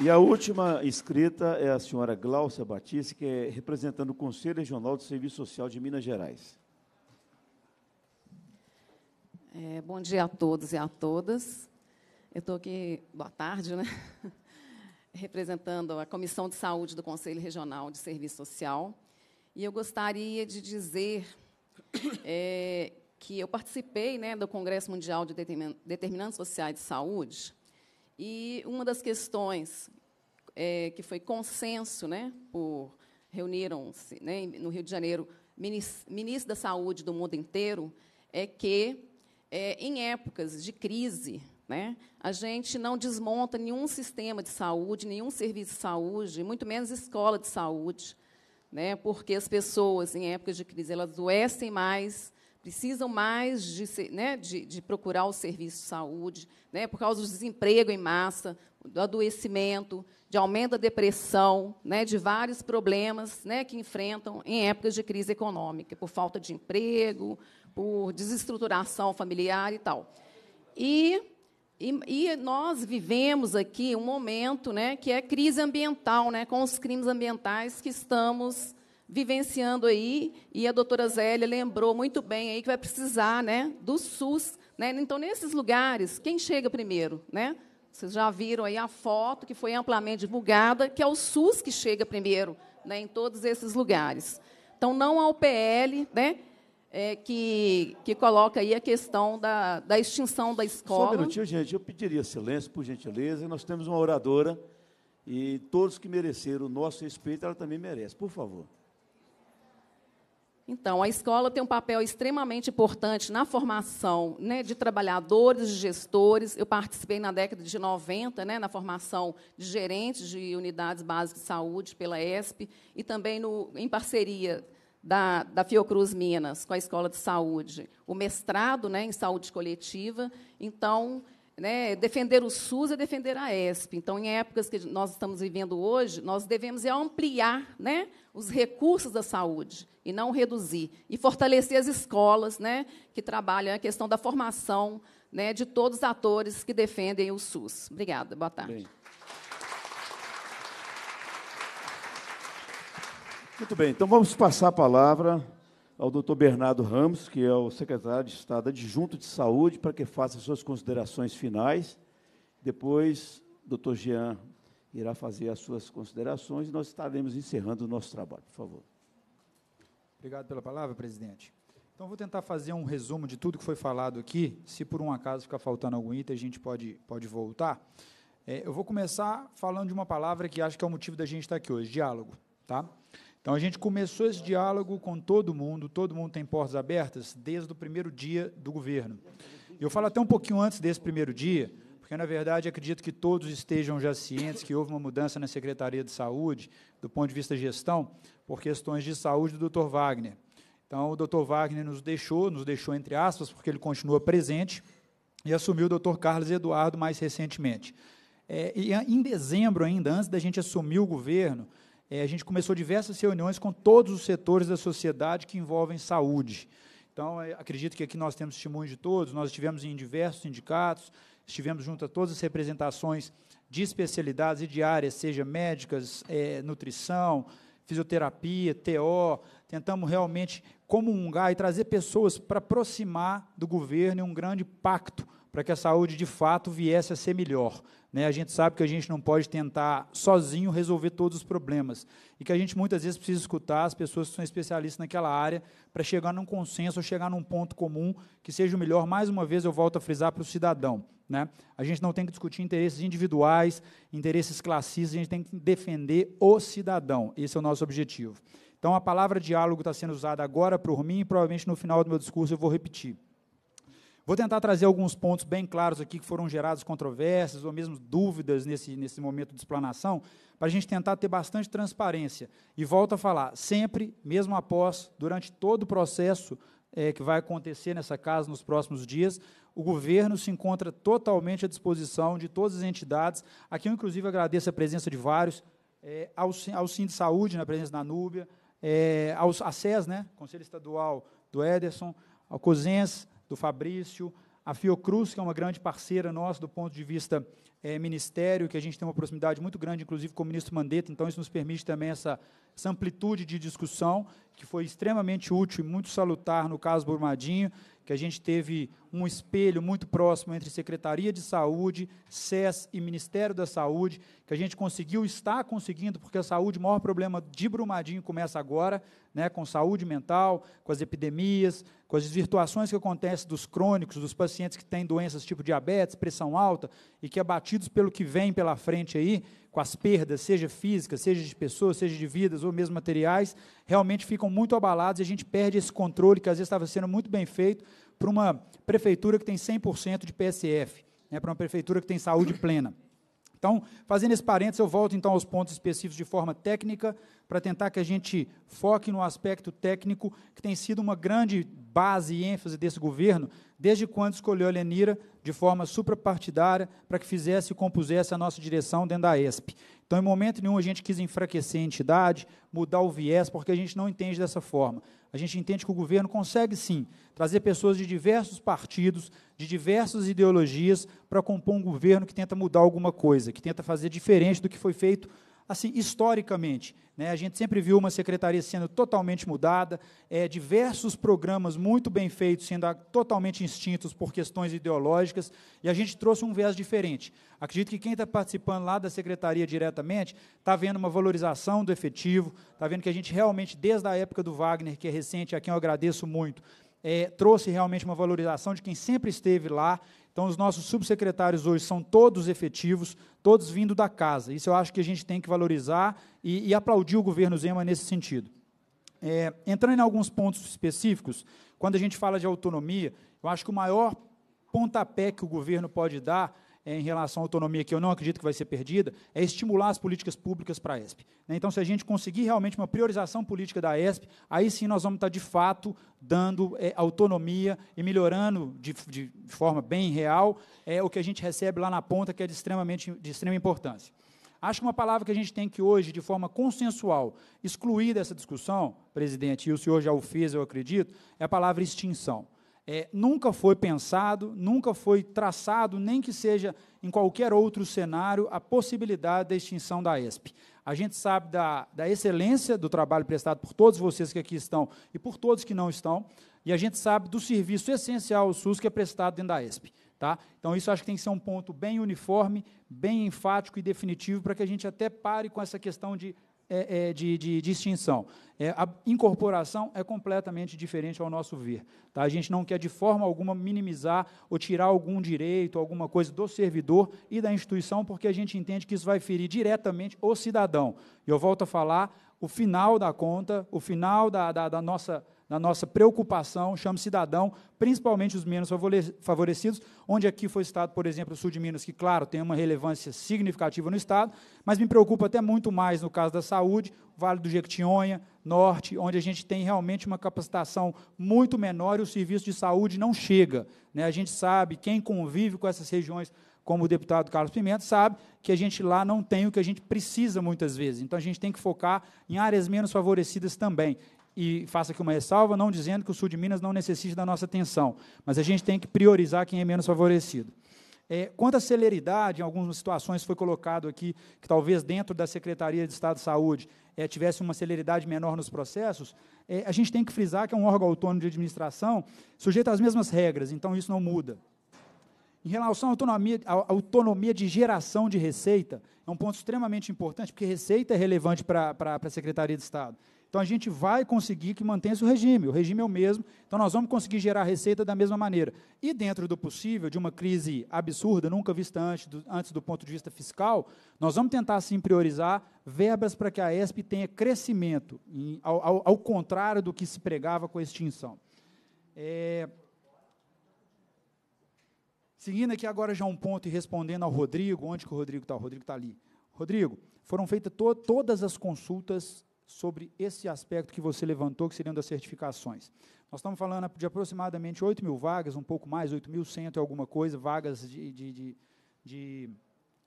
E a última escrita é a senhora Gláucia Batista, que é representando o Conselho Regional de Serviço Social de Minas Gerais. É, bom dia a todos e a todas. Eu estou aqui, boa tarde, né? [laughs] representando a Comissão de Saúde do Conselho Regional de Serviço Social. E eu gostaria de dizer é, que eu participei né, do Congresso Mundial de Determinantes Sociais de Saúde, e uma das questões é, que foi consenso, né, por reuniram-se né, no Rio de Janeiro ministros da saúde do mundo inteiro, é que, é, em épocas de crise, né, a gente não desmonta nenhum sistema de saúde, nenhum serviço de saúde, muito menos escola de saúde, né, porque as pessoas, em épocas de crise, elas adoecem mais, precisam mais de, né, de, de, procurar o serviço de saúde, né, por causa do desemprego em massa, do adoecimento, de aumento da depressão, né, de vários problemas né, que enfrentam em épocas de crise econômica, por falta de emprego, por desestruturação familiar e tal. E, e, e nós vivemos aqui um momento né, que é crise ambiental, né, com os crimes ambientais que estamos vivenciando aí, e a doutora Zélia lembrou muito bem aí que vai precisar né, do SUS. Né? Então, nesses lugares, quem chega primeiro? Né? Vocês já viram aí a foto que foi amplamente divulgada, que é o SUS que chega primeiro né, em todos esses lugares. Então, não ao PL, né, é, que, que coloca aí a questão da, da extinção da escola. Só um minutinho, gente. Eu pediria silêncio, por gentileza. Nós temos uma oradora e todos que mereceram o nosso respeito, ela também merece. Por favor. Então, a escola tem um papel extremamente importante na formação né, de trabalhadores, de gestores. Eu participei na década de 90 né, na formação de gerentes de unidades básicas de saúde pela ESP e também no, em parceria da, da, Fiocruz Minas com a Escola de Saúde, o mestrado né, em saúde coletiva. Então, né, defender o SUS é defender a ESP. Então, em épocas que nós estamos vivendo hoje, nós devemos é ampliar né, os recursos da saúde e não reduzir. E fortalecer as escolas né, que trabalham a questão da formação né, de todos os atores que defendem o SUS. Obrigada. Boa tarde. Bem. Muito bem, então vamos passar a palavra ao doutor Bernardo Ramos, que é o secretário de Estado adjunto de Saúde, para que faça suas considerações finais. Depois, o doutor Jean irá fazer as suas considerações e nós estaremos encerrando o nosso trabalho. Por favor. Obrigado pela palavra, presidente. Então, vou tentar fazer um resumo de tudo que foi falado aqui. Se por um acaso ficar faltando algum item, a gente pode, pode voltar. É, eu vou começar falando de uma palavra que acho que é o motivo da gente estar aqui hoje: diálogo. Tá? Então, a gente começou esse diálogo com todo mundo, todo mundo tem portas abertas desde o primeiro dia do governo. Eu falo até um pouquinho antes desse primeiro dia, porque, na verdade, acredito que todos estejam já cientes que houve uma mudança na Secretaria de Saúde, do ponto de vista de gestão, por questões de saúde do Dr. Wagner. Então, o Dr. Wagner nos deixou, nos deixou entre aspas, porque ele continua presente, e assumiu o Dr. Carlos Eduardo mais recentemente. É, e em dezembro, ainda antes da gente assumir o governo, é, a gente começou diversas reuniões com todos os setores da sociedade que envolvem saúde. Então, é, acredito que aqui nós temos testemunhos de todos, nós estivemos em diversos sindicatos, estivemos junto a todas as representações de especialidades e de áreas, seja médicas, é, nutrição, fisioterapia, TO, tentamos realmente comungar e trazer pessoas para aproximar do governo em um grande pacto para que a saúde de fato viesse a ser melhor. Né? A gente sabe que a gente não pode tentar sozinho resolver todos os problemas e que a gente muitas vezes precisa escutar as pessoas que são especialistas naquela área para chegar num consenso ou chegar num ponto comum que seja o melhor. Mais uma vez, eu volto a frisar para o cidadão. Né? A gente não tem que discutir interesses individuais, interesses classistas, a gente tem que defender o cidadão. Esse é o nosso objetivo. Então, a palavra diálogo está sendo usada agora por mim e provavelmente no final do meu discurso eu vou repetir. Vou tentar trazer alguns pontos bem claros aqui que foram gerados controvérsias ou mesmo dúvidas nesse, nesse momento de explanação, para a gente tentar ter bastante transparência. E volto a falar, sempre, mesmo após, durante todo o processo, é, que vai acontecer nessa casa nos próximos dias, o governo se encontra totalmente à disposição de todas as entidades. Aqui eu, inclusive, agradeço a presença de vários, é, ao, ao Sim de Saúde, na presença da Núbia, é, aos, a SES, né, Conselho Estadual do Ederson, ao COSENS, do Fabrício, a Fiocruz, que é uma grande parceira nossa do ponto de vista é, ministério, que a gente tem uma proximidade muito grande, inclusive com o ministro Mandetta, então isso nos permite também essa, essa amplitude de discussão, que foi extremamente útil e muito salutar no caso Brumadinho, que a gente teve um espelho muito próximo entre Secretaria de Saúde, SES e Ministério da Saúde, que a gente conseguiu, está conseguindo, porque a saúde, o maior problema de Brumadinho começa agora, né, com saúde mental, com as epidemias, com as desvirtuações que acontecem dos crônicos, dos pacientes que têm doenças tipo diabetes, pressão alta, e que abatidos é pelo que vem pela frente aí, com as perdas, seja físicas, seja de pessoas, seja de vidas ou mesmo materiais, realmente ficam muito abalados e a gente perde esse controle que às vezes estava sendo muito bem feito para uma prefeitura que tem 100% de PSF, né, para uma prefeitura que tem saúde plena. Então, fazendo esse parênteses, eu volto então aos pontos específicos de forma técnica, para tentar que a gente foque no aspecto técnico, que tem sido uma grande base e ênfase desse governo, desde quando escolheu a Lenira de forma suprapartidária para que fizesse e compusesse a nossa direção dentro da ESP. Então, em momento nenhum, a gente quis enfraquecer a entidade, mudar o viés, porque a gente não entende dessa forma. A gente entende que o governo consegue, sim, trazer pessoas de diversos partidos, de diversas ideologias, para compor um governo que tenta mudar alguma coisa, que tenta fazer diferente do que foi feito assim, historicamente, né, a gente sempre viu uma secretaria sendo totalmente mudada, é, diversos programas muito bem feitos sendo totalmente extintos por questões ideológicas, e a gente trouxe um viés diferente. Acredito que quem está participando lá da secretaria diretamente está vendo uma valorização do efetivo, está vendo que a gente realmente, desde a época do Wagner, que é recente, a quem eu agradeço muito, é, trouxe realmente uma valorização de quem sempre esteve lá, então, os nossos subsecretários hoje são todos efetivos, todos vindo da casa. Isso eu acho que a gente tem que valorizar e, e aplaudir o governo Zema nesse sentido. É, entrando em alguns pontos específicos, quando a gente fala de autonomia, eu acho que o maior pontapé que o governo pode dar é, em relação à autonomia, que eu não acredito que vai ser perdida, é estimular as políticas públicas para a ESP. Né? Então, se a gente conseguir realmente uma priorização política da ESP, aí sim nós vamos estar, de fato, dando é, autonomia e melhorando de, de, forma bem real é, o que a gente recebe lá na ponta, que é de, extremamente, de extrema importância. Acho que uma palavra que a gente tem que hoje, de forma consensual, excluir dessa discussão, presidente, e o senhor já o fez, eu acredito, é a palavra extinção é, nunca foi pensado, nunca foi traçado, nem que seja em qualquer outro cenário, a possibilidade da extinção da ESP. A gente sabe da, da excelência do trabalho prestado por todos vocês que aqui estão e por todos que não estão, e a gente sabe do serviço essencial ao SUS que é prestado dentro da ESP. Tá? Então, isso acho que tem que ser um ponto bem uniforme, bem enfático e definitivo, para que a gente até pare com essa questão de é, é, de, de, de, extinção. É, a incorporação é completamente diferente ao nosso ver. Tá? A gente não quer, de forma alguma, minimizar ou tirar algum direito, alguma coisa do servidor e da instituição, porque a gente entende que isso vai ferir diretamente o cidadão. E eu volto a falar, o final da conta, o final da, da, da nossa na nossa preocupação, chamo cidadão, principalmente os menos favorecidos, onde aqui foi citado, por exemplo, o sul de Minas, que, claro, tem uma relevância significativa no Estado, mas me preocupa até muito mais no caso da saúde, Vale do Jequitinhonha, Norte, onde a gente tem realmente uma capacitação muito menor e o serviço de saúde não chega. Né? A gente sabe, quem convive com essas regiões como o deputado Carlos Pimenta, sabe que a gente lá não tem o que a gente precisa muitas vezes. Então a gente tem que focar em áreas menos favorecidas também e faço aqui uma ressalva, não dizendo que o sul de Minas não necessite da nossa atenção, mas a gente tem que priorizar quem é menos favorecido. É, quanto à celeridade, em algumas situações foi colocado aqui que talvez dentro da Secretaria de Estado de Saúde é, tivesse uma celeridade menor nos processos, é, a gente tem que frisar que é um órgão autônomo de administração sujeito às mesmas regras, então isso não muda. Em relação à autonomia, à autonomia de geração de receita, é um ponto extremamente importante, porque receita é relevante para a Secretaria de Estado. Então a gente vai conseguir que mantenha-se o regime, o regime é o mesmo, então nós vamos conseguir gerar receita da mesma maneira. E dentro do possível, de uma crise absurda, nunca vista antes do, antes do ponto de vista fiscal, nós vamos tentar sim priorizar verbas para que a ESP tenha crescimento, em, ao, ao, ao, contrário do que se pregava com a extinção. É... Seguindo aqui agora já um ponto e respondendo ao Rodrigo, onde que o Rodrigo está? O Rodrigo está ali. Rodrigo, foram feitas to todas as consultas sobre esse aspecto que você levantou, que seriam das certificações. Nós estamos falando de aproximadamente 8 mil vagas, um pouco mais, 8.100 e alguma coisa, vagas de, de, de, de,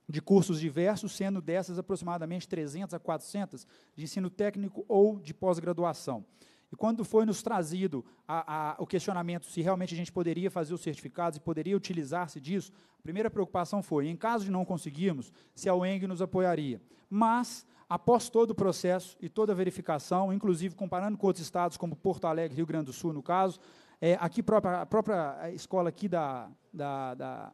de cursos diversos, sendo dessas aproximadamente 300 a 400 de ensino técnico ou de pós-graduação. E quando foi nos trazido a, a, o questionamento se realmente a gente poderia fazer os certificados e poderia utilizar-se disso, a primeira preocupação foi, em caso de não conseguirmos, se a UENG nos apoiaria. Mas Após todo o processo e toda a verificação, inclusive comparando com outros estados, como Porto Alegre, Rio Grande do Sul, no caso, é, aqui própria, a própria escola aqui da, da, da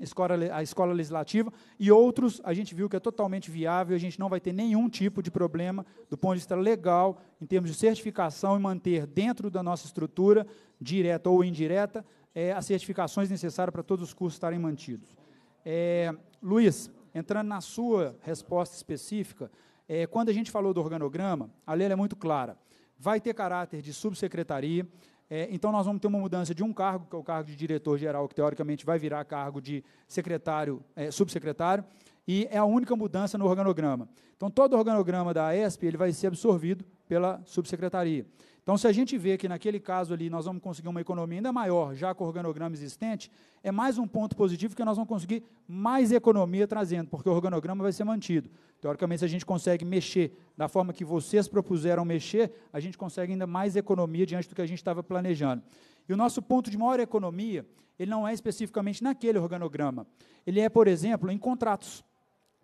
escola, a escola legislativa e outros, a gente viu que é totalmente viável, a gente não vai ter nenhum tipo de problema do ponto de vista legal, em termos de certificação e manter dentro da nossa estrutura, direta ou indireta, é, as certificações necessárias para todos os cursos estarem mantidos. É, Luiz, Entrando na sua resposta específica, é, quando a gente falou do organograma, a lei é muito clara. Vai ter caráter de subsecretaria, é, então nós vamos ter uma mudança de um cargo, que é o cargo de diretor-geral, que teoricamente vai virar cargo de secretário, é, subsecretário, e é a única mudança no organograma. Então todo o organograma da AESP ele vai ser absorvido pela subsecretaria. Então, se a gente vê que naquele caso ali nós vamos conseguir uma economia ainda maior, já com o organograma existente, é mais um ponto positivo que nós vamos conseguir mais economia trazendo, porque o organograma vai ser mantido. Teoricamente, se a gente consegue mexer da forma que vocês propuseram mexer, a gente consegue ainda mais economia diante do que a gente estava planejando. E o nosso ponto de maior economia, ele não é especificamente naquele organograma. Ele é, por exemplo, em contratos.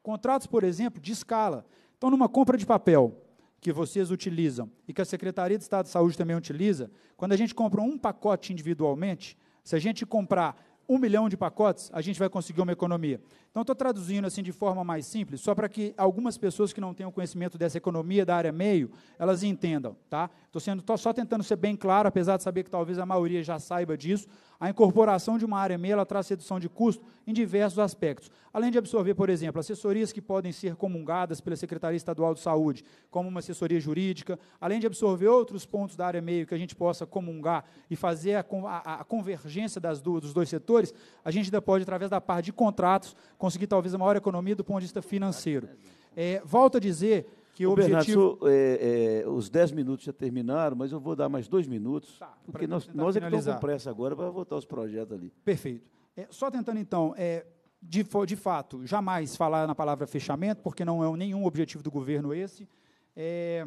Contratos, por exemplo, de escala. Então, numa compra de papel, que vocês utilizam e que a Secretaria de Estado de Saúde também utiliza, quando a gente compra um pacote individualmente, se a gente comprar um milhão de pacotes, a gente vai conseguir uma economia. Então, estou traduzindo assim de forma mais simples, só para que algumas pessoas que não tenham conhecimento dessa economia da área meio, elas entendam, tá? Estou sendo tô só tentando ser bem claro, apesar de saber que talvez a maioria já saiba disso. A incorporação de uma área meio, ela traz redução de custo em diversos aspectos. Além de absorver, por exemplo, assessorias que podem ser comungadas pela Secretaria Estadual de Saúde, como uma assessoria jurídica, além de absorver outros pontos da área meio que a gente possa comungar e fazer a, a, a convergência das duas, dos dois setores, a gente ainda pode, através da parte de contratos, conseguir talvez a maior economia do ponto de vista financeiro. É, volto a dizer que o, o objetivo... Bernardo, é, é, os 10 minutos já terminaram, mas eu vou dar mais dois minutos, tá, porque nós, nós é que estamos com pressa agora para votar os projetos ali. Perfeito. É, só tentando, então, é, de, de fato, jamais falar na palavra fechamento, porque não é nenhum objetivo do governo esse. É,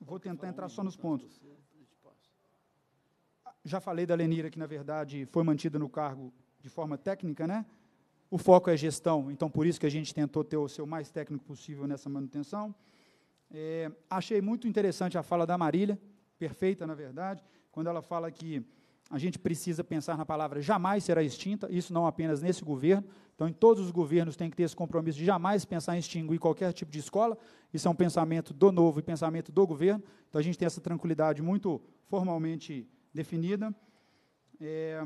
vou tentar entrar só nos pontos. Já falei da Lenira, que, na verdade, foi mantida no cargo de forma técnica, né? O foco é gestão, então por isso que a gente tentou ter o seu mais técnico possível nessa manutenção. É, achei muito interessante a fala da Marília, perfeita, na verdade, quando ela fala que a gente precisa pensar na palavra jamais será extinta, isso não apenas nesse governo, então em todos os governos tem que ter esse compromisso de jamais pensar em extinguir qualquer tipo de escola, isso é um pensamento do novo e pensamento do governo, então a gente tem essa tranquilidade muito formalmente definida. É,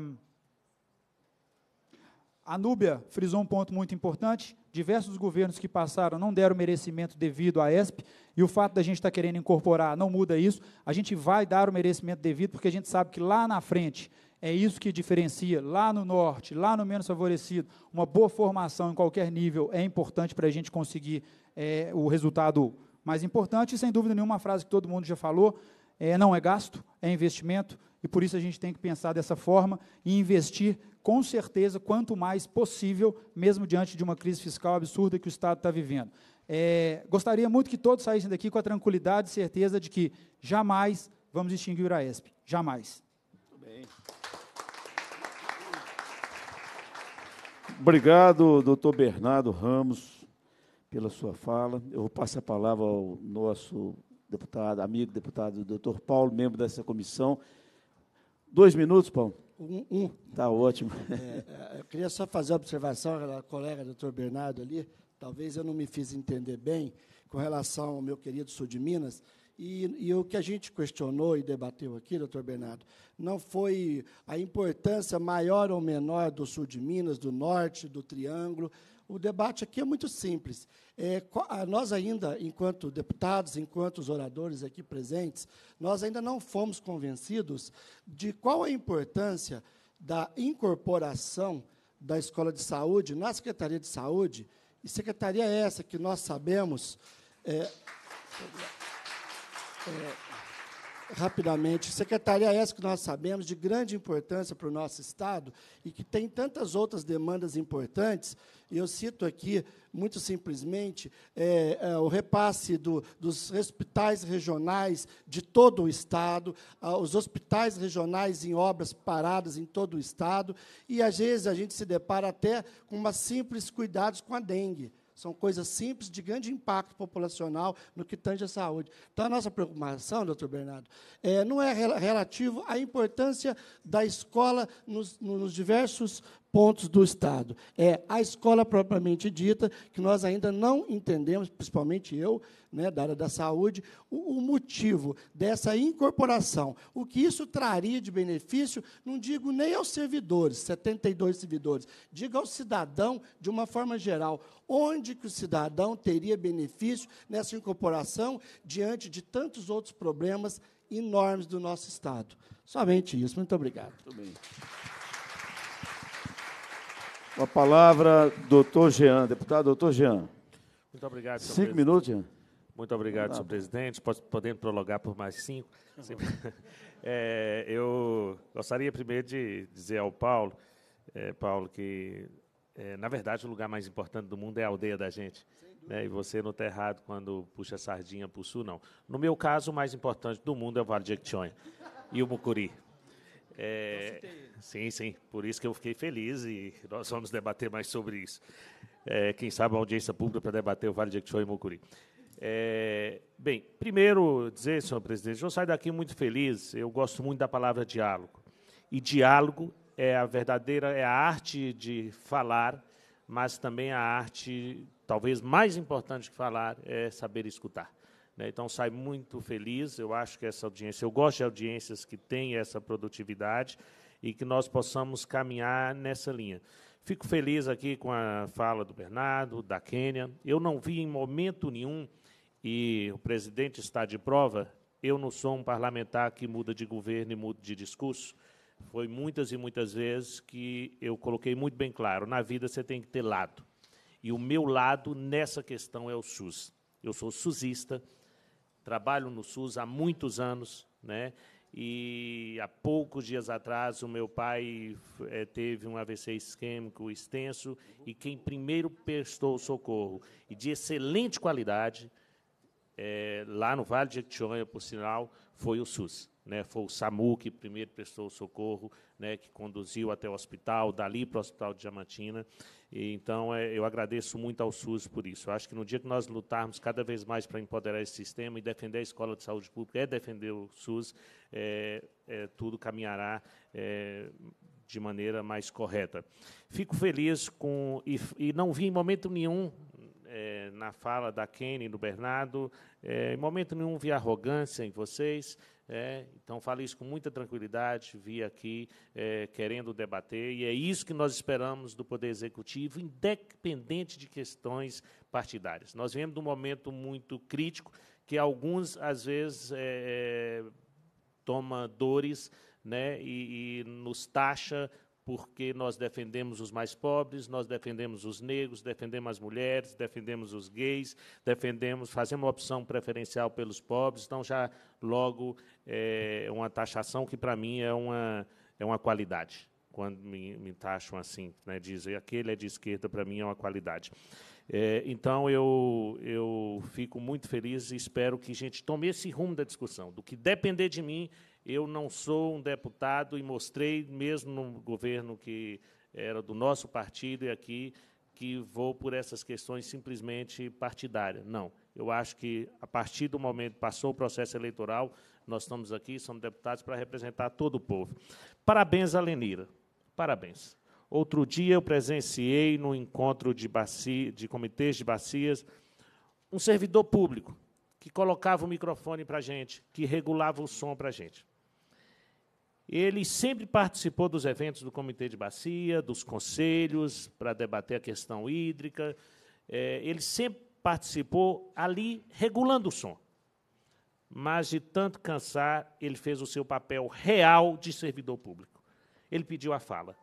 a Núbia frisou um ponto muito importante: diversos governos que passaram não deram merecimento devido à ESP, e o fato da gente estar tá querendo incorporar não muda isso. A gente vai dar o merecimento devido, porque a gente sabe que lá na frente é isso que diferencia, lá no norte, lá no menos favorecido, uma boa formação em qualquer nível é importante para a gente conseguir é, o resultado mais importante. E sem dúvida nenhuma, a frase que todo mundo já falou: é, não é gasto, é investimento, e por isso a gente tem que pensar dessa forma e investir com certeza quanto mais possível, mesmo diante de uma crise fiscal absurda que o Estado está vivendo. É, gostaria muito que todos saíssem daqui com a tranquilidade e certeza de que jamais vamos extinguir a ESP. Jamais. Muito bem. Obrigado, doutor Bernardo Ramos, pela sua fala. Eu vou passar a palavra ao nosso deputado, amigo deputado doutor Paulo, membro dessa comissão, Dois minutos, Paulo? Um. um. Tá ótimo. É, é eu queria só fazer uma observação, a colega doutor Bernardo ali, talvez eu não me fiz entender bem com relação ao meu querido sul de Minas, e, e, o que a gente questionou e debateu aqui, doutor Bernardo, não foi a importância maior ou menor do sul de Minas, do norte, do Triângulo, o debate aqui é muito simples. É, ah, nós ainda, enquanto deputados, enquanto os oradores aqui presentes, nós ainda não fomos convencidos de qual a importância da incorporação da escola de saúde na Secretaria de Saúde, e secretaria é essa que nós sabemos. É, é, rapidamente, secretaria é essa que nós sabemos de grande importância para o nosso Estado e que tem tantas outras demandas importantes e eu cito aqui, muito simplesmente, é, é, o repasse do, dos hospitais regionais de todo o Estado, a, os hospitais regionais em obras paradas em todo o Estado, e às vezes a gente se depara até com uma simples cuidados com a dengue. São coisas simples de grande impacto populacional no que tange à saúde. Então, a nossa preocupação, doutor Bernardo, é, não é rel relativo à importância da escola nos, nos diversos pontos do Estado. É a escola propriamente dita, que nós ainda não entendemos, principalmente eu, né, da área da saúde, o, o motivo dessa incorporação. O que isso traria de benefício, não digo nem aos servidores, 72 servidores, digo ao cidadão de uma forma geral. Onde que o cidadão teria benefício nessa incorporação diante de tantos outros problemas enormes do nosso Estado? Somente isso. Muito obrigado. Muito bem. Com a palavra, doutor Jean, deputado doutor Jean. Muito obrigado, senhor Cinco presidente. minutos, Jean. Muito obrigado, senhor presidente. Podemos prolongar por mais cinco. Tá [laughs] é, eu gostaria primeiro de dizer ao Paulo, é, Paulo, que é, na verdade o lugar mais importante do mundo é a aldeia da gente. Né? E você não está errado quando puxa a sardinha para o sul, não. No meu caso, o mais importante do mundo é o Vale de Jequitinhonha e o Mucuri. É, então, sim, sim. Por isso que eu fiquei feliz e nós vamos debater mais sobre isso. É, quem sabe a audiência pública para debater o Vale de Equixó e Mucuri. É, bem, primeiro dizer, senhor presidente, eu saio daqui muito feliz. Eu gosto muito da palavra diálogo. E diálogo é a verdadeira, é a arte de falar, mas também a arte, talvez mais importante que falar, é saber escutar. Né? Então, sai muito feliz. Eu acho que essa audiência, eu gosto de audiências que têm essa produtividade e que nós possamos caminhar nessa linha. Fico feliz aqui com a fala do Bernardo, da Quênia. Eu não vi em momento nenhum, e o presidente está de prova, eu não sou um parlamentar que muda de governo e muda de discurso. Foi muitas e muitas vezes que eu coloquei muito bem claro: na vida você tem que ter lado. E o meu lado nessa questão é o SUS. Eu sou SUSista, trabalho no SUS há muitos anos, né? E há poucos dias atrás o meu pai é, teve um AVC isquêmico extenso e quem primeiro prestou socorro e de excelente qualidade é, lá no Vale de Jequitinhonha, por sinal, foi o SUS né, foi o SAMU que primeiro prestou socorro, né, que conduziu até o hospital, dali para o Hospital de Diamantina. E, então, é, eu agradeço muito ao SUS por isso. Eu acho que no dia que nós lutarmos cada vez mais para empoderar esse sistema e defender a escola de saúde pública, é defender o SUS, é, é, tudo caminhará é, de maneira mais correta. Fico feliz com e, e não vi em momento nenhum é, na fala da Kenny, do Bernardo, é, em momento nenhum vi arrogância em vocês, é, então falei isso com muita tranquilidade, vi aqui é, querendo debater, e é isso que nós esperamos do Poder Executivo, independente de questões partidárias. Nós viemos de um momento muito crítico, que alguns, às vezes, é, é toma dores né, e, e nos taxa porque nós defendemos os mais pobres, nós defendemos os negros, defendemos as mulheres, defendemos os gays, defendemos, fazemos uma opção preferencial pelos pobres, então já logo é uma taxação que para mim é uma é uma qualidade. Quando me, me taxam assim, né, dizer aquele é de esquerda para mim é uma qualidade. É, então eu eu fico muito feliz e espero que a gente tome esse rumo da discussão, do que depender de mim eu não sou um deputado e mostrei, mesmo no governo que era do nosso partido e aqui, que vou por essas questões simplesmente partidárias. Não. Eu acho que, a partir do momento que passou o processo eleitoral, nós estamos aqui, somos deputados para representar todo o povo. Parabéns a Lenira. Parabéns. Outro dia eu presenciei no encontro de, bacia, de comitês de bacias um servidor público que colocava o microfone para a gente, que regulava o som para a gente. Ele sempre participou dos eventos do Comitê de Bacia, dos conselhos, para debater a questão hídrica. É, ele sempre participou ali regulando o som. Mas, de tanto cansar, ele fez o seu papel real de servidor público. Ele pediu a fala.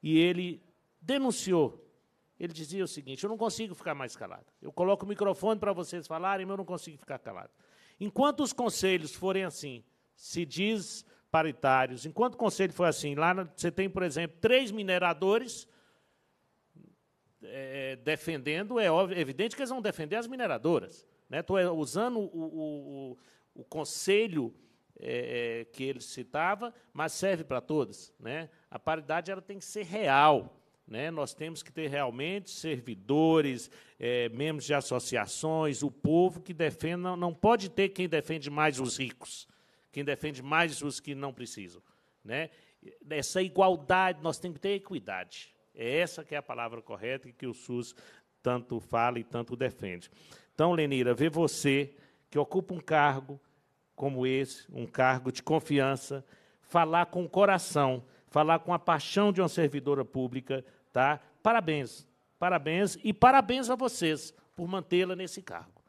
E ele denunciou. Ele dizia o seguinte: Eu não consigo ficar mais calado. Eu coloco o microfone para vocês falarem, mas eu não consigo ficar calado. Enquanto os conselhos forem assim, se diz paritários. Enquanto o conselho foi assim, lá você tem, por exemplo, três mineradores é, defendendo, é óbvio, evidente que eles vão defender as mineradoras. Estou né? É, usando o, o, o conselho é, é, que ele citava, mas serve para todas. Né? A paridade ela tem que ser real. Né? Nós temos que ter realmente servidores, é, membros de associações, o povo que defenda. Não pode ter quem defende mais os ricos quem defende mais os que não precisam. Né? Essa igualdade, nós temos que ter equidade. É essa que é a palavra correta e que o SUS tanto fala e tanto defende. Então, Lenira, ver você que ocupa um cargo como esse, um cargo de confiança, falar com o coração, falar com a paixão de uma servidora pública, tá? Parabéns, parabéns e parabéns a vocês por mantê-la nesse cargo.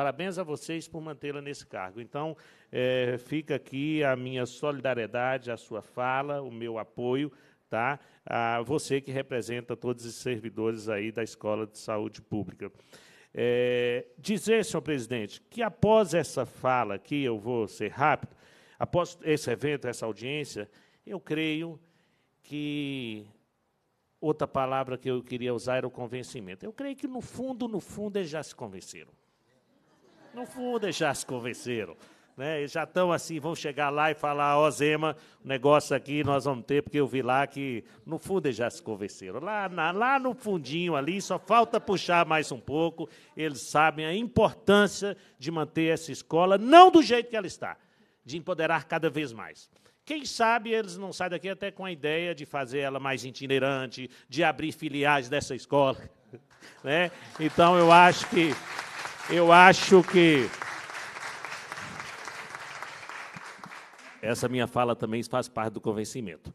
Parabéns a vocês por mantê-la nesse cargo. Então, é, fica aqui a minha solidariedade, a sua fala, o meu apoio, tá? A você que representa todos os servidores aí da Escola de Saúde Pública. É, dizer, senhor presidente, que após essa fala aqui, eu vou ser rápido, após esse evento, essa audiência, eu creio que outra palavra que eu queria usar era o convencimento. Eu creio que, no fundo, no fundo, eles já se convenceram. Não vou deixar se convencer. Né? Eles já estão assim, vão chegar lá e falar, ó oh, Zema, o negócio aqui nós vamos ter, porque eu vi lá que no fundo eles já se convenceram. Lá, na, lá no fundinho ali, só falta puxar mais um pouco. Eles sabem a importância de manter essa escola, não do jeito que ela está, de empoderar cada vez mais. Quem sabe eles não saem daqui até com a ideia de fazer ela mais itinerante, de abrir filiais dessa escola. [laughs] Né? Então eu acho que eu acho que essa minha fala também faz parte do convencimento.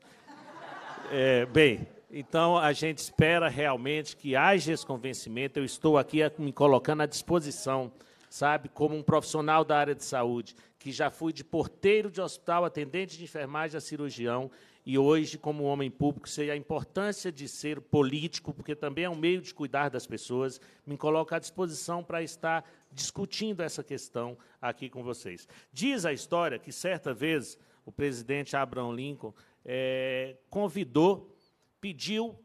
É, bem, então a gente espera realmente que haja esse convencimento. Eu estou aqui me colocando à disposição, sabe, como um profissional da área de saúde, que já fui de porteiro de hospital, atendente de enfermagem a cirurgião, e hoje, como homem público, sei a importância de ser político, porque também é um meio de cuidar das pessoas, me coloco à disposição para estar discutindo essa questão aqui com vocês. Diz a história que, certa vez, o presidente Abraham Lincoln é, convidou, pediu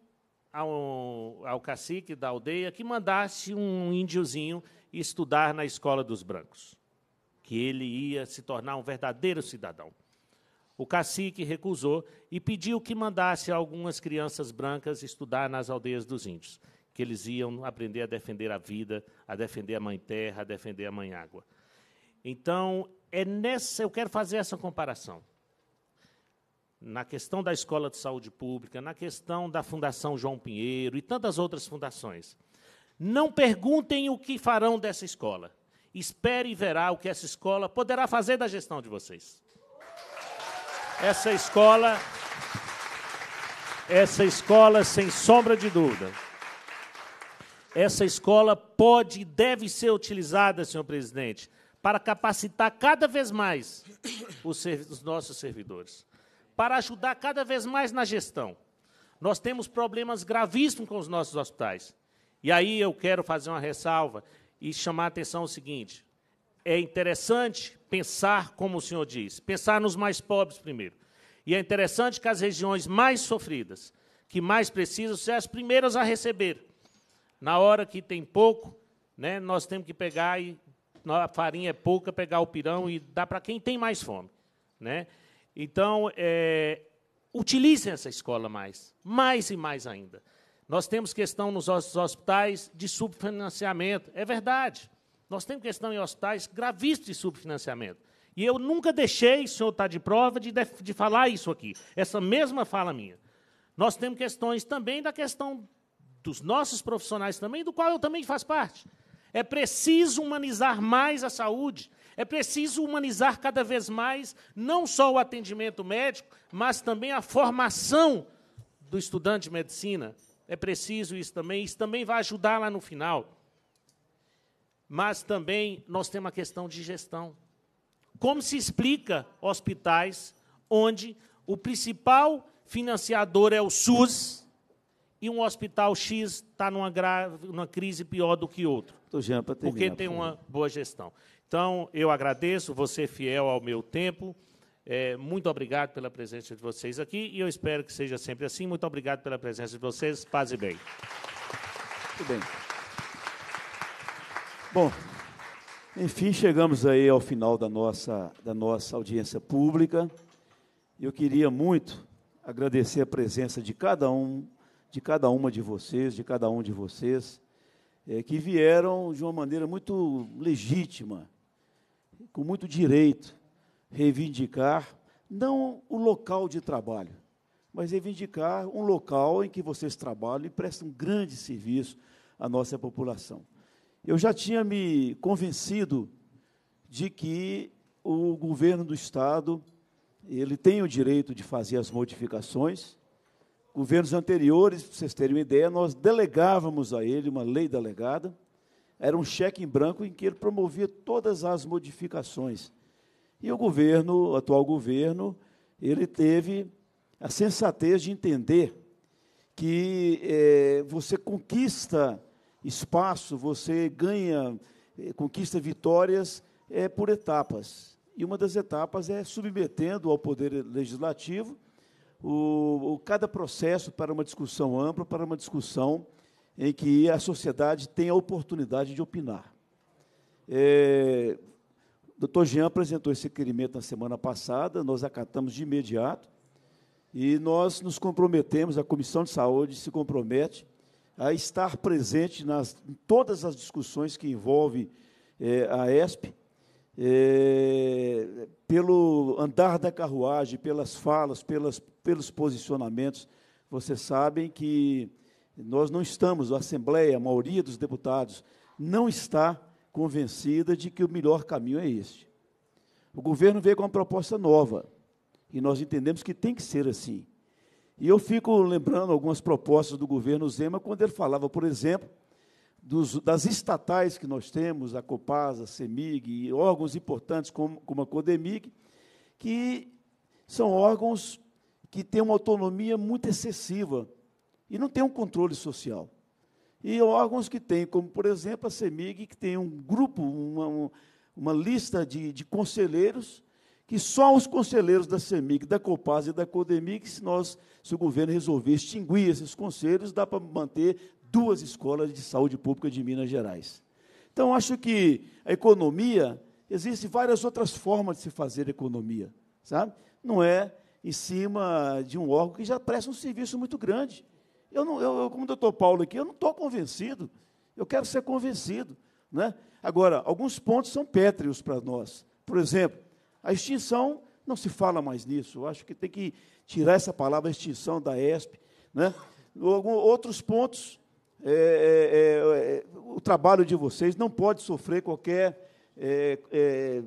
ao, ao cacique da aldeia que mandasse um índiozinho estudar na escola dos brancos, que ele ia se tornar um verdadeiro cidadão. O cacique recusou e pediu que mandasse algumas crianças brancas estudar nas aldeias dos índios, que eles iam aprender a defender a vida, a defender a mãe terra, a defender a mãe água. Então, é nessa, eu quero fazer essa comparação. Na questão da Escola de Saúde Pública, na questão da Fundação João Pinheiro e tantas outras fundações. Não perguntem o que farão dessa escola. Espere e verá o que essa escola poderá fazer da gestão de vocês. Essa escola, essa escola, sem sombra de dúvida, essa escola pode e deve ser utilizada, senhor presidente, para capacitar cada vez mais os, os nossos servidores, para ajudar cada vez mais na gestão. Nós temos problemas gravíssimos com os nossos hospitais. E aí eu quero fazer uma ressalva e chamar a atenção o seguinte: é interessante pensar, como o senhor diz, pensar nos mais pobres primeiro. E é interessante que as regiões mais sofridas, que mais precisam, sejam as primeiras a receber. Na hora que tem pouco, né, nós temos que pegar e a farinha é pouca, pegar o pirão e dar para quem tem mais fome, né? Então, é, utilizem essa escola mais, mais e mais ainda. Nós temos questão nos nossos hospitais de subfinanciamento, é verdade. Nós temos questão em hospitais gravíssimos de subfinanciamento. E eu nunca deixei, o senhor está de prova, de, de falar isso aqui, essa mesma fala minha. Nós temos questões também da questão dos nossos profissionais também, do qual eu também faço parte. É preciso humanizar mais a saúde, é preciso humanizar cada vez mais não só o atendimento médico, mas também a formação do estudante de medicina. É preciso isso também, isso também vai ajudar lá no final mas também nós temos a questão de gestão. Como se explica hospitais onde o principal financiador é o SUS e um hospital X está numa, grave, numa crise pior do que outro? Jean, terminar, porque tem uma boa gestão. Então, eu agradeço você fiel ao meu tempo. É, muito obrigado pela presença de vocês aqui e eu espero que seja sempre assim. Muito obrigado pela presença de vocês. Paz e bem. Muito bem. Bom, enfim, chegamos aí ao final da nossa, da nossa audiência pública. Eu queria muito agradecer a presença de cada um, de cada uma de vocês, de cada um de vocês, é, que vieram de uma maneira muito legítima, com muito direito, reivindicar não o local de trabalho, mas reivindicar um local em que vocês trabalham e prestam grande serviço à nossa população eu já tinha me convencido de que o governo do estado ele tem o direito de fazer as modificações. Governos anteriores, para vocês terem uma ideia, nós delegávamos a ele uma lei delegada. Era um cheque em branco em que ele promovia todas as modificações. E o governo, o atual governo, ele teve a sensatez de entender que é, você conquista espaço, você ganha, eh, conquista vitórias é, por etapas. E uma das etapas é submetendo ao Poder Legislativo o, o, cada processo para uma discussão ampla, para uma discussão em que a sociedade tem a oportunidade de opinar. É, eh, o doutor Jean apresentou esse requerimento na semana passada, nós acatamos de imediato, e nós nos comprometemos, a Comissão de Saúde se compromete a estar presente nas, em todas as discussões que envolvem é, a ESP, é, pelo andar da carruagem, pelas falas, pelas, pelos posicionamentos. Vocês sabem que nós não estamos, a Assembleia, a maioria dos deputados, não está convencida de que o melhor caminho é este. O governo veio com uma proposta nova, e nós entendemos que tem que ser assim. E eu fico lembrando algumas propostas do governo Zema, quando ele falava, por exemplo, dos, das estatais que nós temos, a Copasa, a CEMIG, e órgãos importantes como, como a Codemig, que são órgãos que têm uma autonomia muito excessiva e não têm um controle social. E órgãos que têm, como, por exemplo, a CEMIG, que tem um grupo, uma, uma lista de, de conselheiros que só os conselheiros da CEMIC, da Copaz e da Codemic, se, nós, se o governo resolver extinguir esses conselhos, dá para manter duas escolas de saúde pública de Minas Gerais. Então, acho que a economia, existem várias outras formas de se fazer economia, sabe? Não é em cima de um órgão que já presta um serviço muito grande. Eu, não, eu como o doutor Paulo aqui, eu não estou convencido, eu quero ser convencido. Né? Agora, alguns pontos são pétreos para nós. Por exemplo, a extinção, não se fala mais nisso. Eu acho que tem que tirar essa palavra extinção da ESP. Né? Algum, outros pontos, é, é, é, é, o trabalho de vocês não pode sofrer qualquer é, é,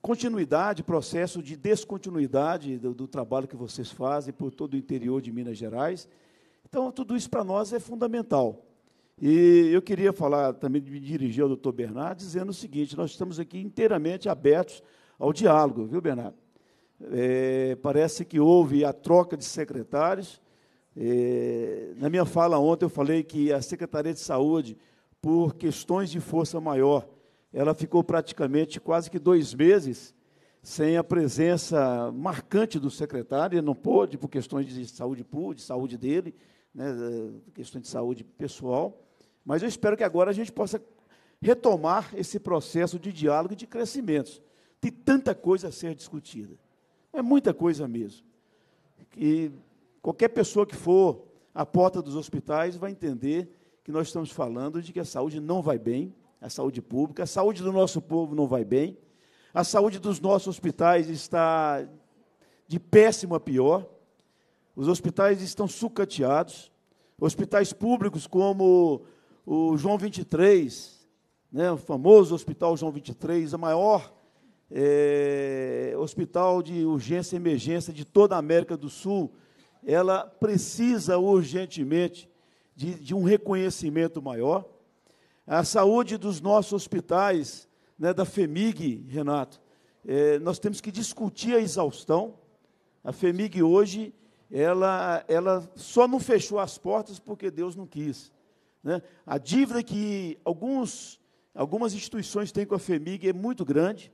continuidade, processo de descontinuidade do, do trabalho que vocês fazem por todo o interior de Minas Gerais. Então, tudo isso para nós é fundamental. E eu queria falar também, me dirigir ao doutor Bernardo, dizendo o seguinte: nós estamos aqui inteiramente abertos ao diálogo, viu, Bernardo? É, parece que houve a troca de secretários. É, na minha fala ontem, eu falei que a Secretaria de Saúde, por questões de força maior, ela ficou praticamente quase que dois meses sem a presença marcante do secretário, ele não pôde, por questões de saúde pública, de saúde dele, né, questões de saúde pessoal. Mas eu espero que agora a gente possa retomar esse processo de diálogo e de crescimentos. Tem tanta coisa a ser discutida. É muita coisa mesmo. e qualquer pessoa que for à porta dos hospitais vai entender que nós estamos falando de que a saúde não vai bem, a saúde pública, a saúde do nosso povo não vai bem, a saúde dos nossos hospitais está de péssimo a pior, os hospitais estão sucateados, hospitais públicos como o João 23, né, o famoso Hospital João 23, a maior é, hospital de urgência e emergência de toda a América do Sul, ela precisa urgentemente de, de um reconhecimento maior. A saúde dos nossos hospitais, né, da FEMIG, Renato, é, nós temos que discutir a exaustão. A FEMIG hoje, ela, ela só não fechou as portas porque Deus não quis. Né? A dívida que alguns, algumas instituições têm com a FEMIG é muito grande.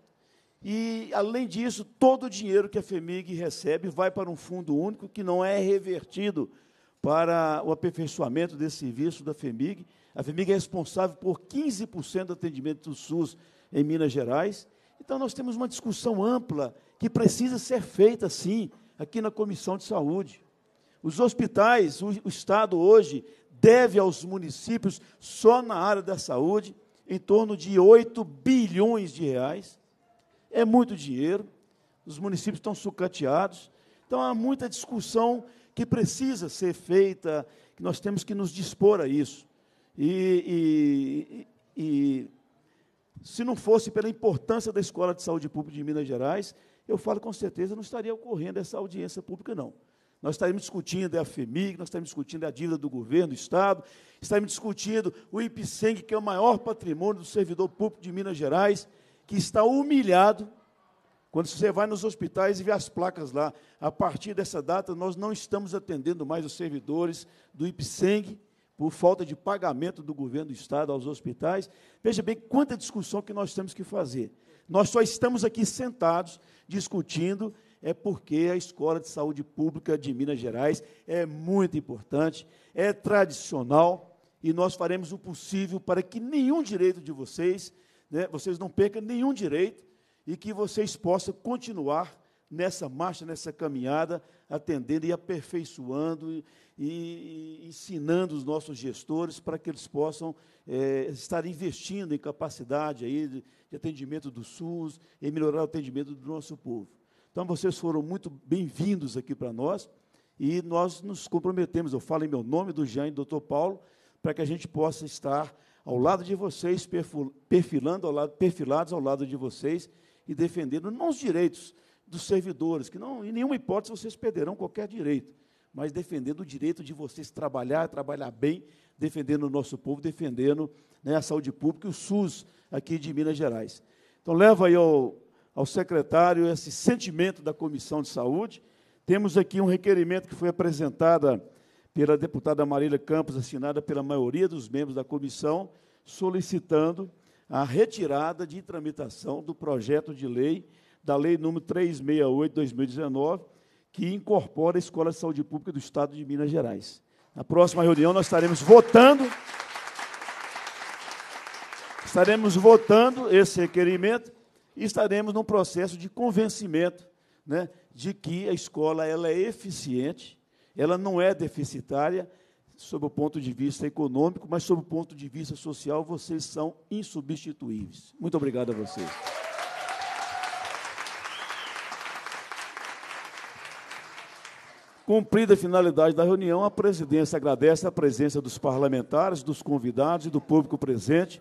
E, além disso, todo o dinheiro que a FEMIG recebe vai para um fundo único que não é revertido para o aperfeiçoamento desse serviço da FEMIG. A FEMIG é responsável por 15% do atendimento do SUS em Minas Gerais. Então, nós temos uma discussão ampla que precisa ser feita, sim, aqui na Comissão de Saúde. Os hospitais, o, Estado hoje deve aos municípios, só na área da saúde, em torno de 8 bilhões de reais. É muito dinheiro, os municípios estão sucateados. Então há muita discussão que precisa ser feita, que nós temos que nos dispor a isso. E, e, e, se não fosse pela importância da Escola de Saúde Pública de Minas Gerais, eu falo com certeza não estaria ocorrendo essa audiência pública, não. Nós estaremos discutindo é a FEMIG, nós estaremos discutindo a dívida do governo, do Estado, estaremos discutindo o IPSENG, que é o maior patrimônio do servidor público de Minas Gerais, que está humilhado. Quando você vai nos hospitais e vê as placas lá, a partir dessa data nós não estamos atendendo mais os servidores do IPSENG por falta de pagamento do governo do Estado aos hospitais. Veja bem quanta discussão que nós temos que fazer. Nós só estamos aqui sentados discutindo é porque a Escola de Saúde Pública de Minas Gerais é muito importante, é tradicional e nós faremos o possível para que nenhum direito de vocês, né, vocês não percam nenhum direito e que vocês possam continuar nessa marcha, nessa caminhada, atendendo e aperfeiçoando e, e ensinando os nossos gestores para que eles possam é, estar investindo em capacidade aí de, de atendimento do SUS e melhorar o atendimento do nosso povo. Então, vocês foram muito bem-vindos aqui para nós e nós nos comprometemos, eu falo em meu nome do Jean e do Dr. Paulo, para que a gente possa estar ao lado de vocês, perfilando ao lado, perfilados ao lado de vocês e defendendo não os direitos dos servidores, que não, em nenhuma hipótese vocês perderão qualquer direito, mas defendendo o direito de vocês trabalhar, trabalhar bem, defendendo o nosso povo, defendendo né, a saúde pública e o SUS aqui de Minas Gerais. Então, leva aí ao ao secretário esse sentimento da Comissão de Saúde. Temos aqui um requerimento que foi apresentado pela deputada Marília Campos, assinada pela maioria dos membros da comissão, solicitando a retirada de tramitação do projeto de lei da Lei número 368/2019, que incorpora a Escola de Saúde Pública do Estado de Minas Gerais. Na próxima reunião nós estaremos votando estaremos votando esse requerimento estaremos num processo de convencimento né, de que a escola ela é eficiente, ela não é deficitária sob o ponto de vista econômico, mas sob o ponto de vista social, vocês são insubstituíveis. Muito obrigado a vocês. Cumprida a finalidade da reunião, a presidência agradece a presença dos parlamentares, dos convidados e do público presente.